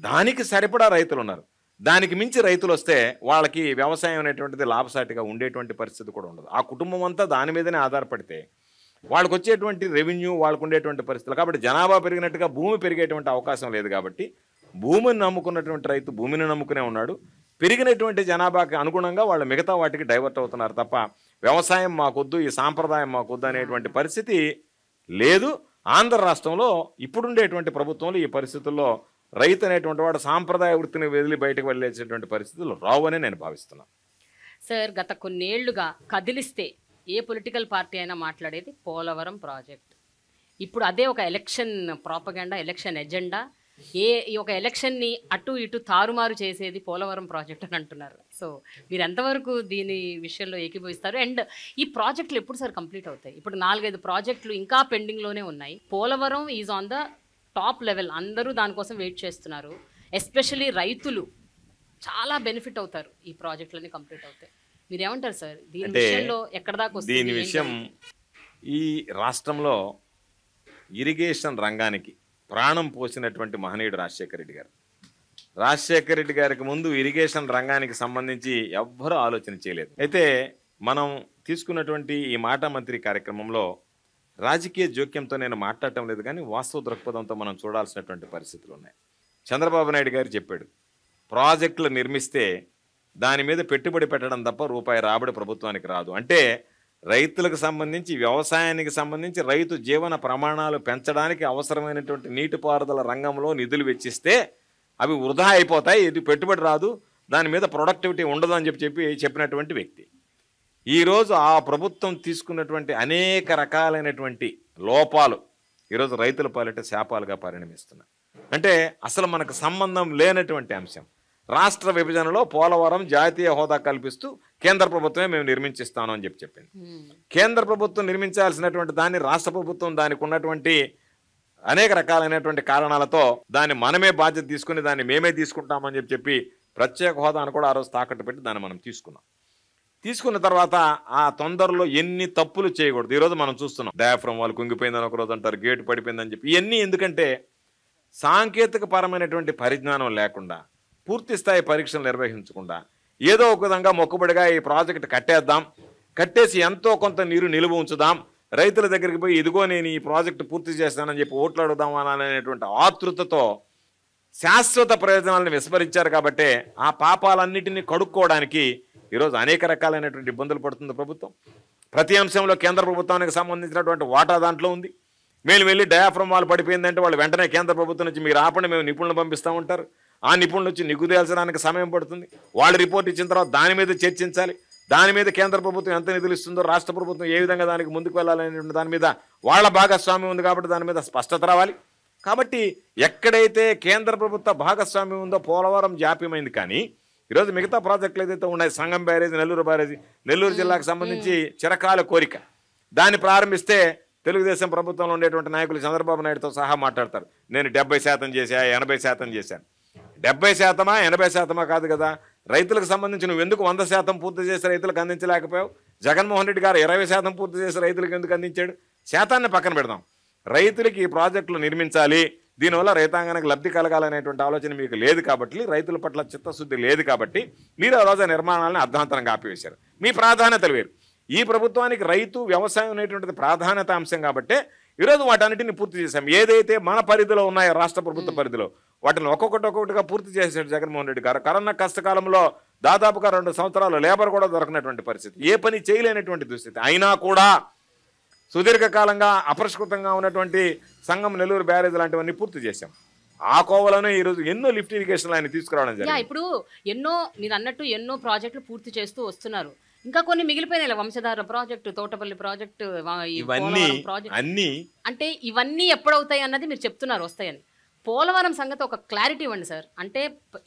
దానికి సరిపడా రైతులు ఉన్నారు దానికి మించి రైతులు వస్తే వాళ్ళకి వ్యవసాయం అనేటువంటిది లాభసాటిగా ఉండేటువంటి పరిస్థితి కూడా ఉండదు ఆ కుటుంబం అంతా దాని మీదనే ఆధారపడితే వాళ్ళకు వచ్చేటువంటి రెవెన్యూ వాళ్ళకు ఉండేటువంటి పరిస్థితులు కాబట్టి జనాభా పెరిగినట్టుగా భూమి పెరిగేటువంటి అవకాశం లేదు కాబట్టి భూమిని నమ్ముకున్నటువంటి రైతు భూమిని నమ్ముకునే ఉన్నాడు పెరిగినటువంటి జనాభాకి అనుగుణంగా వాళ్ళు మిగతా వాటికి డైవర్ట్ అవుతున్నారు తప్ప వ్యవసాయం మాకొద్దు ఈ సాంప్రదాయం మాకొద్దు అనేటువంటి పరిస్థితి లేదు ఆంధ్ర రాష్ట్రంలో ఇప్పుడుండేటువంటి ప్రభుత్వంలో ఈ పరిస్థితుల్లో రైతు అనేటువంటి వాడు సాంప్రదాయ వృత్తిని వదిలి బయటకు వెళ్ళేసేటువంటి పరిస్థితులు రావని నేను భావిస్తున్నాను సార్ గత కొన్నేళ్లుగా కదిలిస్తే ఏ పొలిటికల్ పార్టీ అయినా మాట్లాడేది పోలవరం ప్రాజెక్ట్ ఇప్పుడు అదే ఒక ఎలక్షన్ ప్రాపగండా ఎలక్షన్ ఎజెండా ఏ ఈ ఒక ఎలక్షన్ని అటు ఇటు తారుమారు చేసేది పోలవరం ప్రాజెక్ట్ అని అంటున్నారు సో మీరు ఎంతవరకు దీని విషయంలో ఏకీభవిస్తారు అండ్ ఈ ప్రాజెక్టులు ఎప్పుడు సార్ కంప్లీట్ అవుతాయి ఇప్పుడు నాలుగైదు ప్రాజెక్టులు ఇంకా పెండింగ్లోనే ఉన్నాయి Polavaram is on the top level అందరూ దానికోసం వెయిట్ చేస్తున్నారు ఎస్పెషలీ రైతులు చాలా బెనిఫిట్ అవుతారు ఈ ప్రాజెక్టులన్నీ కంప్లీట్ అవుతాయి మీరు ఏమంటారు సార్ దీని విషయంలో ఎక్కడ దాకా దీని విషయం ఈ రాష్ట్రంలో ఇరిగేషన్ రంగానికి ప్రాణం పోసినటువంటి మహనీయుడు రాజశేఖర రెడ్డి గారు రాజశేఖర రెడ్డి గారికి ముందు ఇరిగేషన్ రంగానికి సంబంధించి ఎవ్వరూ ఆలోచన చేయలేదు అయితే మనం తీసుకున్నటువంటి ఈ మాట మంత్రి కార్యక్రమంలో రాజకీయ జోక్యంతో నేను మాట్లాడటం లేదు కానీ వాస్తవ దృక్పథంతో మనం చూడాల్సినటువంటి పరిస్థితులు ఉన్నాయి చంద్రబాబు నాయుడు గారు చెప్పాడు ప్రాజెక్టులు నిర్మిస్తే దాని మీద పెట్టుబడి పెట్టడం తప్ప రూపాయి రాబడి ప్రభుత్వానికి రాదు అంటే రైతులకు సంబంధించి వ్యవసాయానికి సంబంధించి రైతు జీవన ప్రమాణాలు పెంచడానికి అవసరమైనటువంటి నీటిపారుదల రంగంలో నిధులు వెచ్చిస్తే అవి వృధా అయిపోతాయి ఇది పెట్టుబడి రాదు దాని మీద ప్రొడక్టివిటీ ఉండదు అని చెప్పి చెప్పి చెప్పినటువంటి వ్యక్తి ఈరోజు ఆ ప్రభుత్వం తీసుకున్నటువంటి అనేక రకాలైనటువంటి లోపాలు ఈరోజు రైతుల పాలిట శాపాలుగా పరిణమిస్తున్నాయి అంటే అసలు మనకు సంబంధం లేనటువంటి అంశం రాష్ట్ర విభజనలో పోలవరం జాతీయ హోదా కల్పిస్తూ కేంద్ర ప్రభుత్వమే మేము నిర్మించిస్తాను అని చెప్పి చెప్పింది hmm. కేంద్ర ప్రభుత్వం నిర్మించాల్సినటువంటి దాన్ని రాష్ట్ర ప్రభుత్వం దానికి ఉన్నటువంటి అనేక రకాలైనటువంటి కారణాలతో దాన్ని మనమే బాధ్యత తీసుకుని దాన్ని మేమే తీసుకుంటామని చెప్పి చెప్పి ప్రత్యేక హోదాను కూడా ఆ రోజు తాకట్టు పెట్టి దాన్ని మనం తీసుకున్నాం తీసుకున్న తర్వాత ఆ తొందరలో ఎన్ని తప్పులు చేయకూడదు ఈరోజు మనం చూస్తున్నాం డయాఫ్రమ్ వాళ్ళు కుంగిపోయిందని ఒక రోజు అంటారు గేటు పడిపోయిందని చెప్పి ఇవన్నీ ఎందుకంటే సాంకేతిక పరమైనటువంటి పరిజ్ఞానం లేకుండా పూర్తి స్థాయి పరీక్షలు నిర్వహించకుండా ఏదో ఒక విధంగా మొక్కుబడిగా ఈ ప్రాజెక్ట్ కట్టేద్దాం కట్టేసి ఎంతో కొంత నీరు నిలువ ఉంచుదాం రైతుల దగ్గరికి పోయి ఇదిగో నేను ఈ ప్రాజెక్టు పూర్తి చేస్తానని చెప్పి ఓట్లాడుదాం అనేటువంటి ఆతృతతో శాశ్వత ప్రయోజనాలను విస్మరించారు కాబట్టే ఆ పాపాలన్నిటిని కడుక్కోవడానికి ఈరోజు అనేక రకాలైనటువంటి ఇబ్బందులు పడుతుంది ప్రభుత్వం ప్రతి అంశంలో కేంద్ర ప్రభుత్వానికి సంబంధించినటువంటి వాటా దాంట్లో ఉంది మేము వెళ్ళి డయాఫ్రమ్ వాళ్ళు పడిపోయిందంటే వాళ్ళు వెంటనే కేంద్ర ప్రభుత్వం నుంచి మీరు ఆపండి మేము నిపుణులు పంపిస్తూ ఉంటారు ఆ నిపుణులు వచ్చి నిగ్గు తేల్చడానికి సమయం పడుతుంది వాళ్ళు రిపోర్ట్ ఇచ్చిన తర్వాత దాని మీద చర్చించాలి దాని మీద కేంద్ర ప్రభుత్వం ఎంత నిధులు ఇస్తుందో రాష్ట్ర ప్రభుత్వం ఏ విధంగా దానికి ముందుకు వెళ్ళాలనేటువంటి దాని మీద వాళ్ళ భాగస్వామ్యం ఉంది కాబట్టి దాని మీద స్పష్టత రావాలి కాబట్టి ఎక్కడైతే కేంద్ర ప్రభుత్వ భాగస్వామ్యం ఉందో పోలవరం జాప్యమైంది కానీ ఈరోజు మిగతా ప్రాజెక్టులు ఏదైతే ఉన్నాయి సంగం బ్యారేజ్ నెల్లూరు బ్యారేజ్ నెల్లూరు జిల్లాకు సంబంధించి చిరకాల కోరిక దాన్ని ప్రారంభిస్తే తెలుగుదేశం ప్రభుత్వంలో ఉండేటువంటి నాయకులు చంద్రబాబు నాయుడుతో సహా మాట్లాడతారు నేను డెబ్బై శాతం చేశా ఎనభై శాతం చేశాను డెబ్బై శాతమా ఎనభై శాతమా కాదు కదా రైతులకు సంబంధించి నువ్వు ఎందుకు వంద శాతం పూర్తి చేసి రైతులకు అందించలేకపోయావు జగన్మోహన్ రెడ్డి గారు ఇరవై శాతం పూర్తి చేసి రైతులకు ఎందుకు అందించాడు శాతాన్ని పక్కన పెడదాం రైతులకి ఈ ప్రాజెక్టులు నిర్మించాలి దీనివల్ల రైతాంగానికి లబ్ధి కలగాలనేటువంటి ఆలోచన మీకు లేదు కాబట్టి రైతుల పట్ల చిత్తశుద్ధి లేదు కాబట్టి మీరు ఆ రోజు నిర్మాణాలను అర్ధాంతరంగా ఆపివేశారు మీ ప్రాధాన్యతలు వేరు ఈ ప్రభుత్వానికి రైతు వ్యవసాయం అనేటువంటిది ప్రాధాన్యత అంశం కాబట్టి ఈరోజు వాటన్నిటిని పూర్తి చేశాం ఏదైతే మన పరిధిలో ఉన్నాయో రాష్ట్ర ప్రభుత్వ పరిధిలో వాటిని ఒక్కొక్కటి ఒక్కొక్కటిగా పూర్తి చేశాడు జగన్మోహన్ రెడ్డి గారు కరోనా కష్టకాలంలో దాదాపుగా రెండు సంవత్సరాలు లేబర్ కూడా దొరకనటువంటి పరిస్థితి ఏ పని చేయలేనటువంటి దుస్థితి అయినా కూడా సుదీర్ఘకాలంగా అపరిష్కృతంగా ఉన్నటువంటి సంఘం నెల్లూరు బ్యారేజ్ లాంటివన్నీ పూర్తి చేశాం ఆ కోవలోనే ఈ రోజు ఎన్నో లిఫ్ట్ ఇరిగేషన్లు ఆయన తీసుకురావడం జరిగింది ఇప్పుడు ఎన్నో మీరు అన్నట్టు ఎన్నో ప్రాజెక్టులు పూర్తి చేస్తూ వస్తున్నారు ఇంకా కొన్ని మిగిలిపోయినాయి వంశధార ప్రాజెక్టు తోటపల్లి ప్రాజెక్టు ఇవన్నీ అన్ని అంటే ఇవన్నీ ఎప్పుడవుతాయి అన్నది మీరు చెప్తున్నారు వస్తాయని పోలవరం సంగతి ఒక క్లారిటీ ఇవ్వండి సార్ అంటే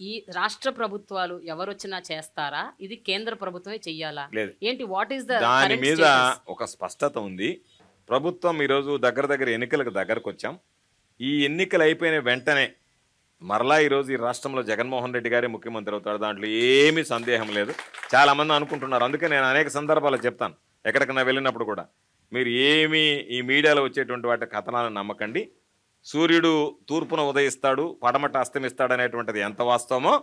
ఈ రాష్ట్ర ప్రభుత్వాలు ఎవరొచ్చినా చేస్తారా ఇది కేంద్ర ప్రభుత్వమే చెయ్యాలా ఏంటి వాట్ ఈస్ దాని మీద ఒక స్పష్టత ఉంది ప్రభుత్వం ఈరోజు దగ్గర దగ్గర ఎన్నికలకు దగ్గరకు వచ్చాం ఈ ఎన్నికలు అయిపోయిన వెంటనే మరలా ఈరోజు ఈ రాష్ట్రంలో జగన్మోహన్ రెడ్డి గారే ముఖ్యమంత్రి అవుతారు దాంట్లో ఏమీ సందేహం లేదు చాలామంది అనుకుంటున్నారు అందుకే నేను అనేక సందర్భాలు చెప్తాను ఎక్కడికన్నా వెళ్ళినప్పుడు కూడా మీరు ఏమీ ఈ మీడియాలో వచ్చేటువంటి వాటి కథనాలను నమ్మకండి సూర్యుడు తూర్పున ఉదయిస్తాడు పడమట అస్తమిస్తాడు అనేటువంటిది ఎంత వాస్తవమో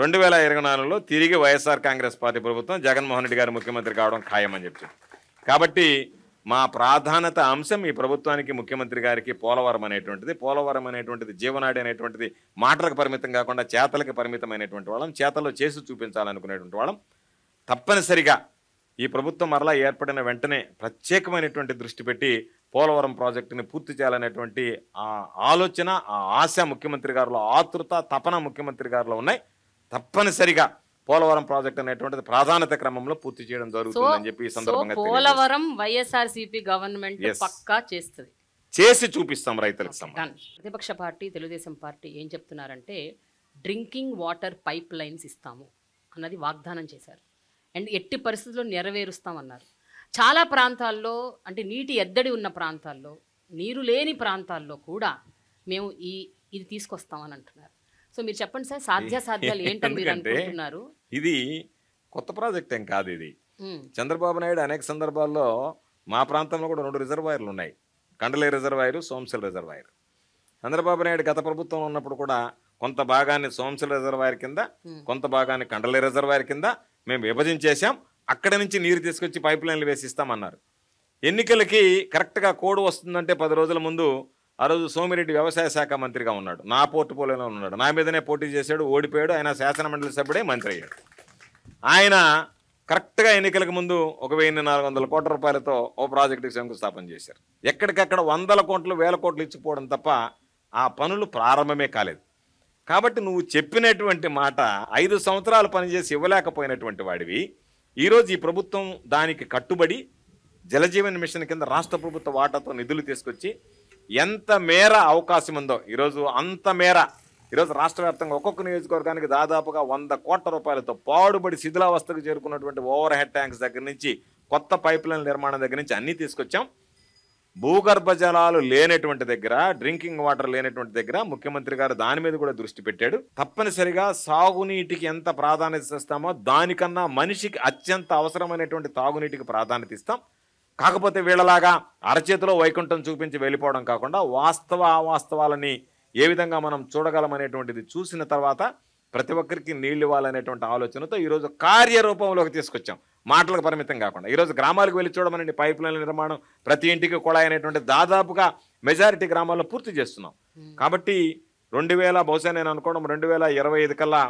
రెండు వేల ఇరవై నాలుగులో తిరిగి వైఎస్ఆర్ కాంగ్రెస్ పార్టీ ప్రభుత్వం జగన్మోహన్ రెడ్డి గారు ముఖ్యమంత్రి కావడం ఖాయమని చెప్పి కాబట్టి మా ప్రాధాన్యత అంశం ఈ ప్రభుత్వానికి ముఖ్యమంత్రి గారికి పోలవరం అనేటువంటిది పోలవరం అనేటువంటిది జీవనాడి అనేటువంటిది మాటలకు పరిమితం కాకుండా చేతలకు పరిమితమైనటువంటి వాళ్ళం చేతల్లో చేసి చూపించాలనుకునేటువంటి వాళ్ళం తప్పనిసరిగా ఈ ప్రభుత్వం మరలా ఏర్పడిన వెంటనే ప్రత్యేకమైనటువంటి దృష్టి పెట్టి పోలవరం ప్రాజెక్టుని పూర్తి చేయాలనేటువంటి ఆ ఆలోచన ఆ ఆశ ముఖ్యమంత్రి గారిలో ఆతృత తపన ముఖ్యమంత్రి గారిలో ఉన్నాయి తప్పనిసరిగా పోలవరం ప్రాజెక్ట్ అనేటువంటిది ప్రాధాన్యత క్రమంలో పూర్తి చేయడం జరుగుతుందని చెప్పి సందర్భంగా పోలవరం వైఎస్ఆర్ సిపి గవర్నమెంట్ పక్కా చేస్తుంది చేసి చూపిస్తాం రైతులకు ప్రతిపక్ష పార్టీ తెలుగుదేశం పార్టీ ఏం చెప్తున్నారంటే డ్రింకింగ్ వాటర్ పైప్ లైన్స్ ఇస్తాము అన్నది వాగ్దానం చేశారు అండ్ ఎట్టి పరిస్థితుల్లో నెరవేరుస్తామన్నారు చాలా ప్రాంతాల్లో అంటే నీటి ఎద్దడి ఉన్న ప్రాంతాల్లో నీరు లేని ప్రాంతాల్లో కూడా మేము ఈ ఇది తీసుకొస్తామని అంటున్నారు సో మీరు చెప్పండి సార్ సాధ్యాసాధ్యాలు సాధ్యాలు ఏంటంటే అనుకుంటున్నారు ఇది కొత్త ప్రాజెక్ట్ ఏం కాదు ఇది చంద్రబాబు నాయుడు అనేక సందర్భాల్లో మా ప్రాంతంలో కూడా రెండు రిజర్వాయర్లు ఉన్నాయి కండలే రిజర్వాయర్ సోమశల్ రిజర్వాయర్ చంద్రబాబు నాయుడు గత ప్రభుత్వంలో ఉన్నప్పుడు కూడా కొంత భాగాన్ని సోమశల్ రిజర్వాయర్ కింద కొంత భాగాన్ని కండలే రిజర్వాయర్ కింద మేము విభజించేసాం అక్కడ నుంచి నీరు తీసుకొచ్చి పైప్ లైన్లు వేసి ఇస్తామన్నారు ఎన్నికలకి కరెక్ట్గా కోడు వస్తుందంటే పది రోజుల ముందు ఆ రోజు సోమిరెడ్డి వ్యవసాయ శాఖ మంత్రిగా ఉన్నాడు నా పోర్టు పోలేలో ఉన్నాడు నా మీదనే పోటీ చేశాడు ఓడిపోయాడు ఆయన శాసనమండలి సభ్యుడే మంత్రి అయ్యాడు ఆయన కరెక్ట్గా ఎన్నికలకు ముందు ఒక వెయ్యి నాలుగు వందల కోట్ల రూపాయలతో ఓ ప్రాజెక్టుకి శంకుస్థాపన చేశారు ఎక్కడికక్కడ వందల కోట్లు వేల కోట్లు ఇచ్చిపోవడం తప్ప ఆ పనులు ప్రారంభమే కాలేదు కాబట్టి నువ్వు చెప్పినటువంటి మాట ఐదు సంవత్సరాలు పనిచేసి ఇవ్వలేకపోయినటువంటి వాడివి ఈరోజు ఈ ప్రభుత్వం దానికి కట్టుబడి జలజీవన్ మిషన్ కింద రాష్ట్ర ప్రభుత్వ వాటాతో నిధులు తీసుకొచ్చి ఎంత మేర అవకాశం ఉందో ఈరోజు అంత మేర ఈరోజు రాష్ట్ర వ్యాప్తంగా ఒక్కొక్క నియోజకవర్గానికి దాదాపుగా వంద కోట్ల రూపాయలతో పాడుబడి శిథిలావస్థకు చేరుకున్నటువంటి ఓవర్ హెడ్ ట్యాంక్స్ దగ్గర నుంచి కొత్త పైప్ లైన్ నిర్మాణం దగ్గర నుంచి అన్నీ తీసుకొచ్చాం భూగర్భ జలాలు లేనటువంటి దగ్గర డ్రింకింగ్ వాటర్ లేనటువంటి దగ్గర ముఖ్యమంత్రి గారు దాని మీద కూడా దృష్టి పెట్టాడు తప్పనిసరిగా సాగునీటికి ఎంత ప్రాధాన్యత ఇస్తామో దానికన్నా మనిషికి అత్యంత అవసరమైనటువంటి తాగునీటికి ప్రాధాన్యత ఇస్తాం కాకపోతే వీళ్ళలాగా అరచేతిలో వైకుంఠం చూపించి వెళ్ళిపోవడం కాకుండా వాస్తవ అవాస్తవాలని ఏ విధంగా మనం చూడగలమనేటువంటిది చూసిన తర్వాత ప్రతి ఒక్కరికి నీళ్ళు ఇవ్వాలనేటువంటి ఆలోచనతో ఈరోజు కార్యరూపంలోకి తీసుకొచ్చాం మాటలకు పరిమితం కాకుండా ఈరోజు గ్రామాలకు వెళ్ళి చూడమనండి పైప్ లైన్ల నిర్మాణం ప్రతి ఇంటికి కూడా అనేటువంటి దాదాపుగా మెజారిటీ గ్రామాల్లో పూర్తి చేస్తున్నాం కాబట్టి రెండు వేల బహుశా నేను అనుకోవడం రెండు వేల ఇరవై ఐదు కల్లా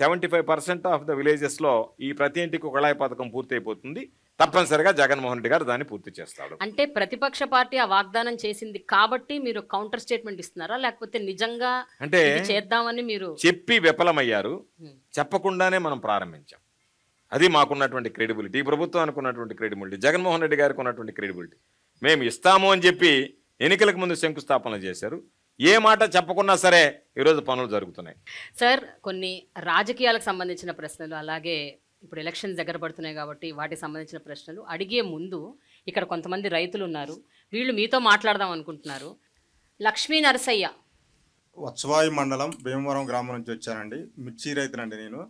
seventy five percent of the విలేజెస్లో ఈ ప్రతి ఇంటికి కుళాయి పథకం పూర్తయిపోతుంది తప్పనిసరిగా జగన్మోహన్ రెడ్డి గారు దాన్ని పూర్తి చేస్తాడు అంటే ప్రతిపక్ష పార్టీ ఆ వాగ్దానం చేసింది కాబట్టి మీరు కౌంటర్ స్టేట్మెంట్ ఇస్తున్నారా లేకపోతే నిజంగా అంటే చేద్దామని మీరు చెప్పి విఫలమయ్యారు చెప్పకుండానే మనం ప్రారంభించాం అది మాకున్నటువంటి క్రెడిబిలిటీ ఈ ప్రభుత్వానికి ఉన్నటువంటి క్రెడిబిలిటీ జగన్మోహన్ రెడ్డి గారికి ఉన్నటువంటి క్రెడిబిలిటీ మేము ఇస్తాము అని చెప్పి ఎన్నికలకు ముందు శంకుస్థాపనలు చేశారు ఏ మాట చెప్పకున్నా సరే ఈరోజు పనులు జరుగుతున్నాయి సార్ కొన్ని రాజకీయాలకు సంబంధించిన ప్రశ్నలు అలాగే ఇప్పుడు ఎలక్షన్స్ దగ్గర పడుతున్నాయి కాబట్టి వాటికి సంబంధించిన ప్రశ్నలు అడిగే ముందు ఇక్కడ కొంతమంది రైతులు ఉన్నారు వీళ్ళు మీతో మాట్లాడదాం అనుకుంటున్నారు లక్ష్మీ నరసయ్య వత్సవాయి మండలం భీమవరం గ్రామం నుంచి వచ్చానండి మిర్చి రైతునండి నేను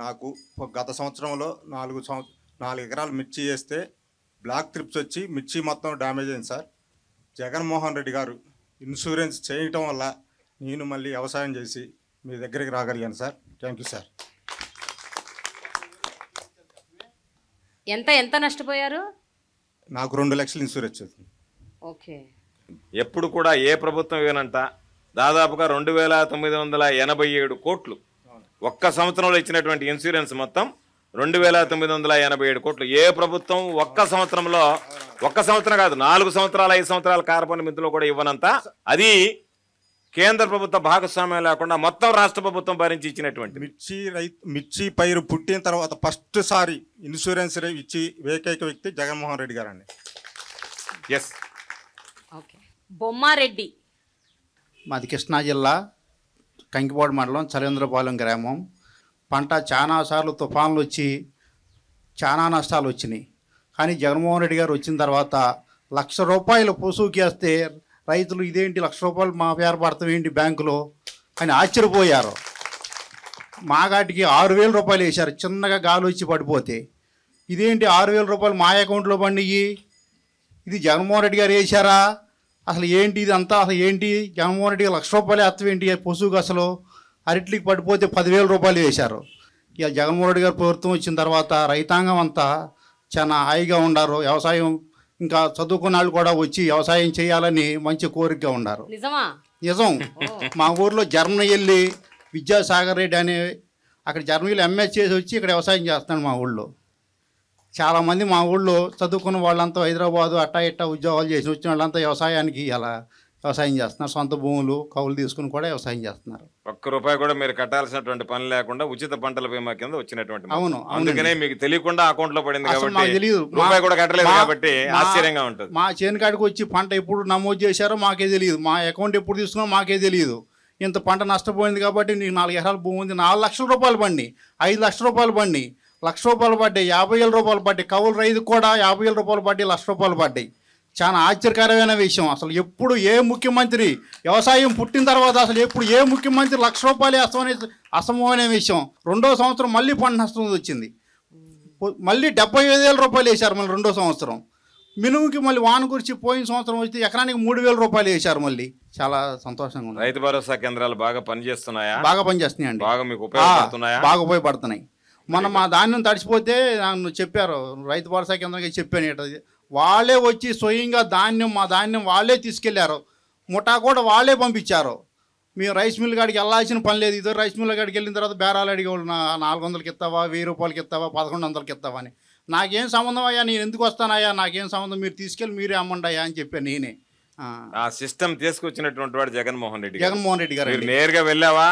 నాకు గత సంవత్సరంలో నాలుగు సంవత్సరం నాలుగు ఎకరాలు మిర్చి చేస్తే బ్లాక్ ట్రిప్స్ వచ్చి మిర్చి మొత్తం డ్యామేజ్ అయింది సార్ జగన్మోహన్ రెడ్డి గారు ఇన్సూరెన్స్ చేయటం వల్ల నేను మళ్ళీ వ్యవసాయం చేసి మీ దగ్గరికి రాగలిగాను సార్ థ్యాంక్ యూ సార్ ఎంత ఎంత నష్టపోయారు నాకు రెండు లక్షలు ఇన్సూరెన్స్ వచ్చింది ఓకే ఎప్పుడు కూడా ఏ ప్రభుత్వం ఇవ్వనంట దాదాపుగా రెండు వేల తొమ్మిది వందల ఎనభై ఏడు కోట్లు ఒక్క సంవత్సరంలో ఇచ్చినటువంటి ఇన్సూరెన్స్ మొత్తం రెండు వేల తొమ్మిది వందల ఎనభై ఏడు కోట్లు ఏ ప్రభుత్వం ఒక్క సంవత్సరంలో ఒక్క సంవత్సరం కాదు నాలుగు సంవత్సరాలు ఐదు సంవత్సరాల కార్బన్ మిత్రులు కూడా ఇవ్వనంత అది కేంద్ర ప్రభుత్వ భాగస్వామ్యం లేకుండా మొత్తం రాష్ట్ర ప్రభుత్వం భరించి ఇచ్చినటువంటి మిర్చి రైతు మిర్చి పైరు పుట్టిన తర్వాత ఫస్ట్ సారి ఇన్సూరెన్స్ ఇచ్చి ఏకైక వ్యక్తి జగన్మోహన్ రెడ్డి గారు అండి ఎస్ ఓకే బొమ్మారెడ్డి మాది కృష్ణా జిల్లా కంకిపాడు మండలం చలేంద్రపాలెం గ్రామం పంట చాలాసార్లు తుఫాన్లు వచ్చి చాలా నష్టాలు వచ్చినాయి కానీ జగన్మోహన్ రెడ్డి గారు వచ్చిన తర్వాత లక్ష రూపాయలు వేస్తే రైతులు ఇదేంటి లక్ష రూపాయలు మా పేరపడతాం ఏంటి బ్యాంకులో అని ఆశ్చర్యపోయారు మాగాటికి ఆరు వేల రూపాయలు వేశారు చిన్నగా గాలి వచ్చి పడిపోతే ఇదేంటి ఆరు వేల రూపాయలు మా అకౌంట్లో పండియి ఇది జగన్మోహన్ రెడ్డి గారు వేశారా అసలు ఏంటి ఇదంతా అసలు ఏంటి జగన్మోహన్ లక్ష రూపాయలు అత్తం ఏంటి పశువుకి అసలు అరిట్లకి పడిపోతే పదివేల రూపాయలు వేశారు ఇక జగన్మోహన్ రెడ్డి గారు ప్రభుత్వం వచ్చిన తర్వాత రైతాంగం అంతా చాలా హాయిగా ఉండారు వ్యవసాయం ఇంకా చదువుకున్న వాళ్ళు కూడా వచ్చి వ్యవసాయం చేయాలని మంచి కోరికగా ఉన్నారు నిజం మా ఊర్లో జర్మనీ వెళ్ళి విద్యాసాగర్ రెడ్డి అనే అక్కడ జర్మనీలో ఎంఎస్ చేసి వచ్చి ఇక్కడ వ్యవసాయం చేస్తున్నాడు మా ఊళ్ళో చాలామంది మా ఊళ్ళో చదువుకున్న వాళ్ళంతా హైదరాబాదు అట్టా ఇట్టా ఉద్యోగాలు చేసి వచ్చిన వాళ్ళంతా వ్యవసాయానికి అలా వ్యవసాయం చేస్తున్నారు సొంత భూములు కౌలు తీసుకుని కూడా వ్యవసాయం చేస్తున్నారు ఒక్క రూపాయి కూడా మీరు కట్టాల్సినటువంటి పని లేకుండా ఉచిత పంటల బీమా కింద వచ్చినటువంటి అవును అందుకనే మీకు తెలియకుండా అకౌంట్ లో పడింది కాబట్టి తెలియదు కూడా కట్టలేదు కాబట్టి ఆశ్చర్యంగా ఉంటుంది మా చేనుకాడికి వచ్చి పంట ఎప్పుడు నమోదు చేశారో మాకే తెలియదు మా అకౌంట్ ఎప్పుడు తీసుకున్నా మాకే తెలియదు ఇంత పంట నష్టపోయింది కాబట్టి నీకు నాలుగు ఎకరాలు భూమి ఉంది నాలుగు లక్షల రూపాయలు పండి ఐదు లక్షల రూపాయలు పండి లక్ష రూపాయలు పడ్డాయి యాభై వేల రూపాయలు పడ్డాయి కవులు రైతు కూడా యాభై వేల రూపాయలు పడ్డాయి లక్ష రూపాయలు పడ్డాయి చాలా ఆశ్చర్యకరమైన విషయం అసలు ఎప్పుడు ఏ ముఖ్యమంత్రి వ్యవసాయం పుట్టిన తర్వాత అసలు ఎప్పుడు ఏ ముఖ్యమంత్రి లక్ష రూపాయలు వేస్తామనే అసంభవమైన విషయం రెండో సంవత్సరం మళ్ళీ పంట నష్టం వచ్చింది మళ్ళీ డెబ్బై ఐదు వేల రూపాయలు వేశారు మళ్ళీ రెండో సంవత్సరం మినుముకి మళ్ళీ వాన గురించి పోయిన సంవత్సరం వచ్చి ఎకరానికి మూడు వేల రూపాయలు వేశారు మళ్ళీ చాలా సంతోషంగా ఉంది రైతు భరోసా కేంద్రాలు బాగా పనిచేస్తున్నాయా బాగా పనిచేస్తున్నాయండి బాగా మీకు ఉపయోగపడుతున్నాయా బాగా ఉపయోగపడుతున్నాయి మనం మా ధాన్యం తడిసిపోతే నన్ను చెప్పారు రైతు భరోసా కేంద్రానికి చెప్పాను ఏంటది వాళ్ళే వచ్చి స్వయంగా ధాన్యం మా ధాన్యం వాళ్ళే తీసుకెళ్లారు ముఠా కూడా వాళ్ళే పంపించారు మేము రైస్ మిల్ కాడికి వెళ్ళాల్సిన పని లేదు ఇదో రైస్ మిల్ కాడికి వెళ్ళిన తర్వాత బేరాలు అడిగేవాళ్ళు నాలుగు వందలకి ఇస్తావా వెయ్యి రూపాయలకి ఇస్తావా పదకొండు వందలకి ఇస్తావా అని నాకేం సంబంధం అయ్యా నేను ఎందుకు వస్తానయ్యా నాకేం సంబంధం మీరు తీసుకెళ్ళి మీరే అమ్మండి అయ్యా అని చెప్పాను నేనే ఆ సిస్టమ్ తీసుకొచ్చినటువంటి వాడు జగన్మోహన్ రెడ్డి జగన్మోహన్ రెడ్డి గారు నేరుగా వెళ్ళావా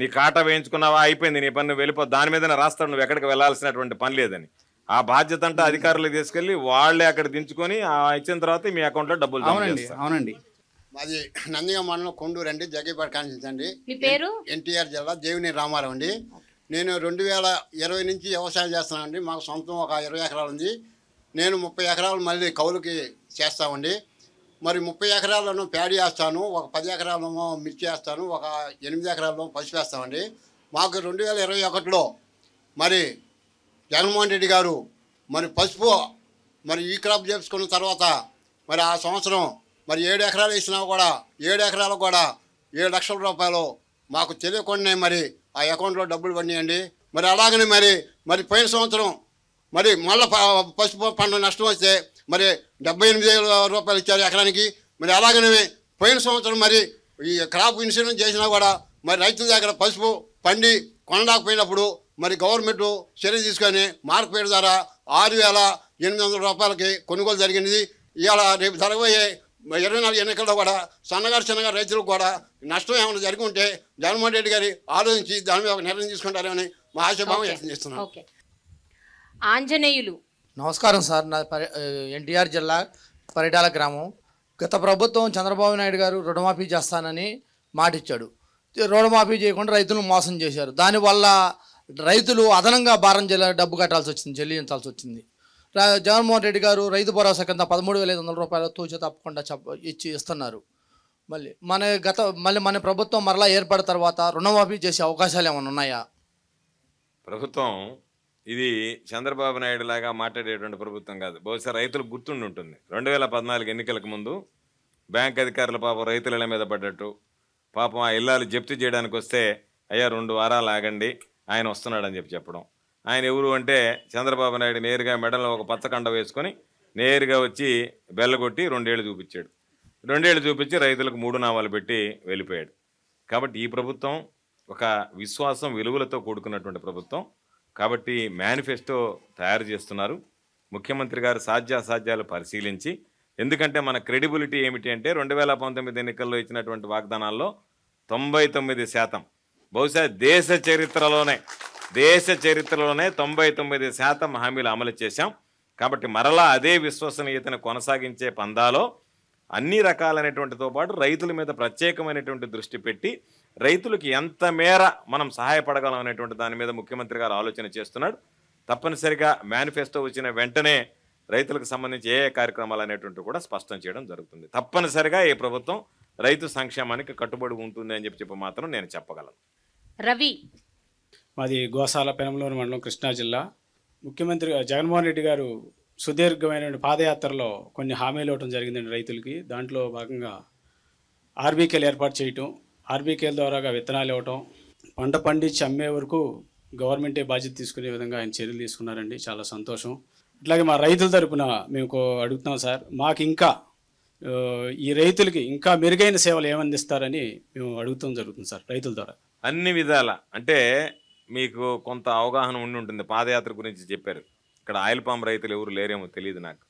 నీ కాట వేయించుకున్నావా అయిపోయింది నీ పని వెళ్ళిపో దాని మీద రాస్తాడు నువ్వు ఎక్కడికి వెళ్ళాల్సినటువంటి పని లేదని ఆ బాధ్యత అంటే అధికారులకు తీసుకెళ్లి వాళ్ళే అక్కడ దించుకొని ఇచ్చిన తర్వాత మీ అకౌంట్లో డబ్బులు అవునండి అవునండి మాది నందిగా మండలం కొండూరు అండి జగ్గేపేట కాన్సించండి అండి ఎన్టీఆర్ జిల్లా దేవిని రామారావు అండి నేను రెండు వేల ఇరవై నుంచి వ్యవసాయం చేస్తున్నానండి మాకు సొంతం ఒక ఇరవై ఎకరాలు ఉంది నేను ముప్పై ఎకరాలు మళ్ళీ కౌలుకి చేస్తామండి మరి ముప్పై ఎకరాలను ప్యాడి వేస్తాను ఒక పది ఎకరాలను మిర్చి వేస్తాను ఒక ఎనిమిది ఎకరాలను పసుపు వేస్తామండి మాకు రెండు వేల ఇరవై ఒకటిలో మరి జగన్మోహన్ రెడ్డి గారు మరి పసుపు మరి ఈ క్రాప్ చేసుకున్న తర్వాత మరి ఆ సంవత్సరం మరి ఏడు ఎకరాలు వేసినా కూడా ఏడు ఎకరాలు కూడా ఏడు లక్షల రూపాయలు మాకు తెలియకుండానే మరి ఆ అకౌంట్లో డబ్బులు పడినాయండి మరి అలాగనే మరి మరి పోయిన సంవత్సరం మరి మళ్ళీ పసుపు పంట నష్టం వస్తే మరి డెబ్బై ఎనిమిది వేల రూపాయలు ఇచ్చారు ఎకరానికి మరి అలాగనే పోయిన సంవత్సరం మరి ఈ క్రాప్ ఇన్సూరెన్స్ చేసినా కూడా మరి రైతుల దగ్గర పసుపు పండి కొనడాకపోయినప్పుడు మరి గవర్నమెంట్ చర్య తీసుకొని మార్కెట్ ధర ఆరు వేల ఎనిమిది వందల రూపాయలకి కొనుగోలు జరిగినది ఇవాళ రేపు జరగబోయే ఇరవై నాలుగు ఎన్నికల్లో కూడా సన్నగారు చిన్నగా రైతులకు కూడా నష్టం ఏమైనా జరిగి ఉంటే జగన్మోహన్ రెడ్డి గారి ఆలోచించి దాని మీద ఒక నిర్ణయం తీసుకుంటారని మా ఆశాభావం వ్యక్తం చేస్తున్నాను ఆంజనేయులు నమస్కారం సార్ నా ఎన్టీఆర్ జిల్లా పరిటాల గ్రామం గత ప్రభుత్వం చంద్రబాబు నాయుడు గారు రుణమాఫీ చేస్తానని మాటిచ్చాడు రుణమాఫీ చేయకుండా రైతులను మోసం చేశారు దానివల్ల రైతులు అదనంగా భారం జిల్లా డబ్బు కట్టాల్సి వచ్చింది చెల్లించాల్సి వచ్చింది జగన్మోహన్ రెడ్డి గారు రైతు భరోసా కింద పదమూడు వేల ఐదు వందల రూపాయలు తూచ తప్పకుండా చెప్ప ఇచ్చి ఇస్తున్నారు మళ్ళీ మన గత మళ్ళీ మన ప్రభుత్వం మరలా ఏర్పడిన తర్వాత రుణమాఫీ చేసే అవకాశాలు ఏమైనా ఉన్నాయా ప్రభుత్వం ఇది చంద్రబాబు నాయుడు లాగా మాట్లాడేటువంటి ప్రభుత్వం కాదు బహుశా రైతులకు గుర్తుండి ఉంటుంది రెండు వేల పద్నాలుగు ఎన్నికలకు ముందు బ్యాంక్ అధికారుల పాపం రైతుల మీద పడ్డట్టు పాపం ఆ ఇల్లాలు జప్తి చేయడానికి వస్తే అయ్యా రెండు వారాలు ఆగండి ఆయన వస్తున్నాడని చెప్పి చెప్పడం ఆయన ఎవరు అంటే చంద్రబాబు నాయుడు నేరుగా మెడలో ఒక పచ్చకండ వేసుకొని నేరుగా వచ్చి బెల్లగొట్టి రెండేళ్ళు చూపించాడు రెండేళ్ళు చూపించి రైతులకు మూడు నామాలు పెట్టి వెళ్ళిపోయాడు కాబట్టి ఈ ప్రభుత్వం ఒక విశ్వాసం విలువలతో కూడుకున్నటువంటి ప్రభుత్వం కాబట్టి మేనిఫెస్టో తయారు చేస్తున్నారు ముఖ్యమంత్రి గారు సాధ్యాసాధ్యాలు పరిశీలించి ఎందుకంటే మన క్రెడిబిలిటీ ఏమిటి అంటే రెండు వేల పంతొమ్మిది ఎన్నికల్లో ఇచ్చినటువంటి వాగ్దానాల్లో తొంభై తొమ్మిది శాతం బహుశా దేశ చరిత్రలోనే దేశ చరిత్రలోనే తొంభై తొమ్మిది శాతం హామీలు అమలు చేశాం కాబట్టి మరలా అదే విశ్వసనీయతను కొనసాగించే పందాలో అన్ని రకాలైనటువంటితో పాటు రైతుల మీద ప్రత్యేకమైనటువంటి దృష్టి పెట్టి రైతులకు ఎంత మేర మనం సహాయపడగలం అనేటువంటి దాని మీద ముఖ్యమంత్రి గారు ఆలోచన చేస్తున్నాడు తప్పనిసరిగా మేనిఫెస్టో వచ్చిన వెంటనే రైతులకు సంబంధించి ఏ కార్యక్రమాలు అనేటువంటి కూడా స్పష్టం చేయడం జరుగుతుంది తప్పనిసరిగా ఈ ప్రభుత్వం రైతు సంక్షేమానికి కట్టుబడి ఉంటుంది అని చెప్పి చెప్పి మాత్రం నేను చెప్పగలను రవి మాది గోసాల పెనంలోని మండలం కృష్ణా జిల్లా ముఖ్యమంత్రి జగన్మోహన్ రెడ్డి గారు సుదీర్ఘమైన పాదయాత్రలో కొన్ని హామీలు ఇవ్వడం జరిగిందండి రైతులకి దాంట్లో భాగంగా ఆర్బీకేలు ఏర్పాటు చేయటం ఆర్బీకేల ద్వారాగా విత్తనాలు ఇవ్వటం పంట పండించి అమ్మే వరకు గవర్నమెంటే బాధ్యత తీసుకునే విధంగా ఆయన చర్యలు తీసుకున్నారండి చాలా సంతోషం అట్లాగే మా రైతుల తరపున మేము అడుగుతున్నాం సార్ మాకు ఇంకా ఈ రైతులకి ఇంకా మెరుగైన సేవలు ఏమందిస్తారని మేము అడుగుతాం జరుగుతుంది సార్ రైతుల ద్వారా అన్ని విధాల అంటే మీకు కొంత అవగాహన ఉండి ఉంటుంది పాదయాత్ర గురించి చెప్పారు ఇక్కడ ఆయిల్ పామ్ రైతులు ఎవరు లేరేమో తెలియదు నాకు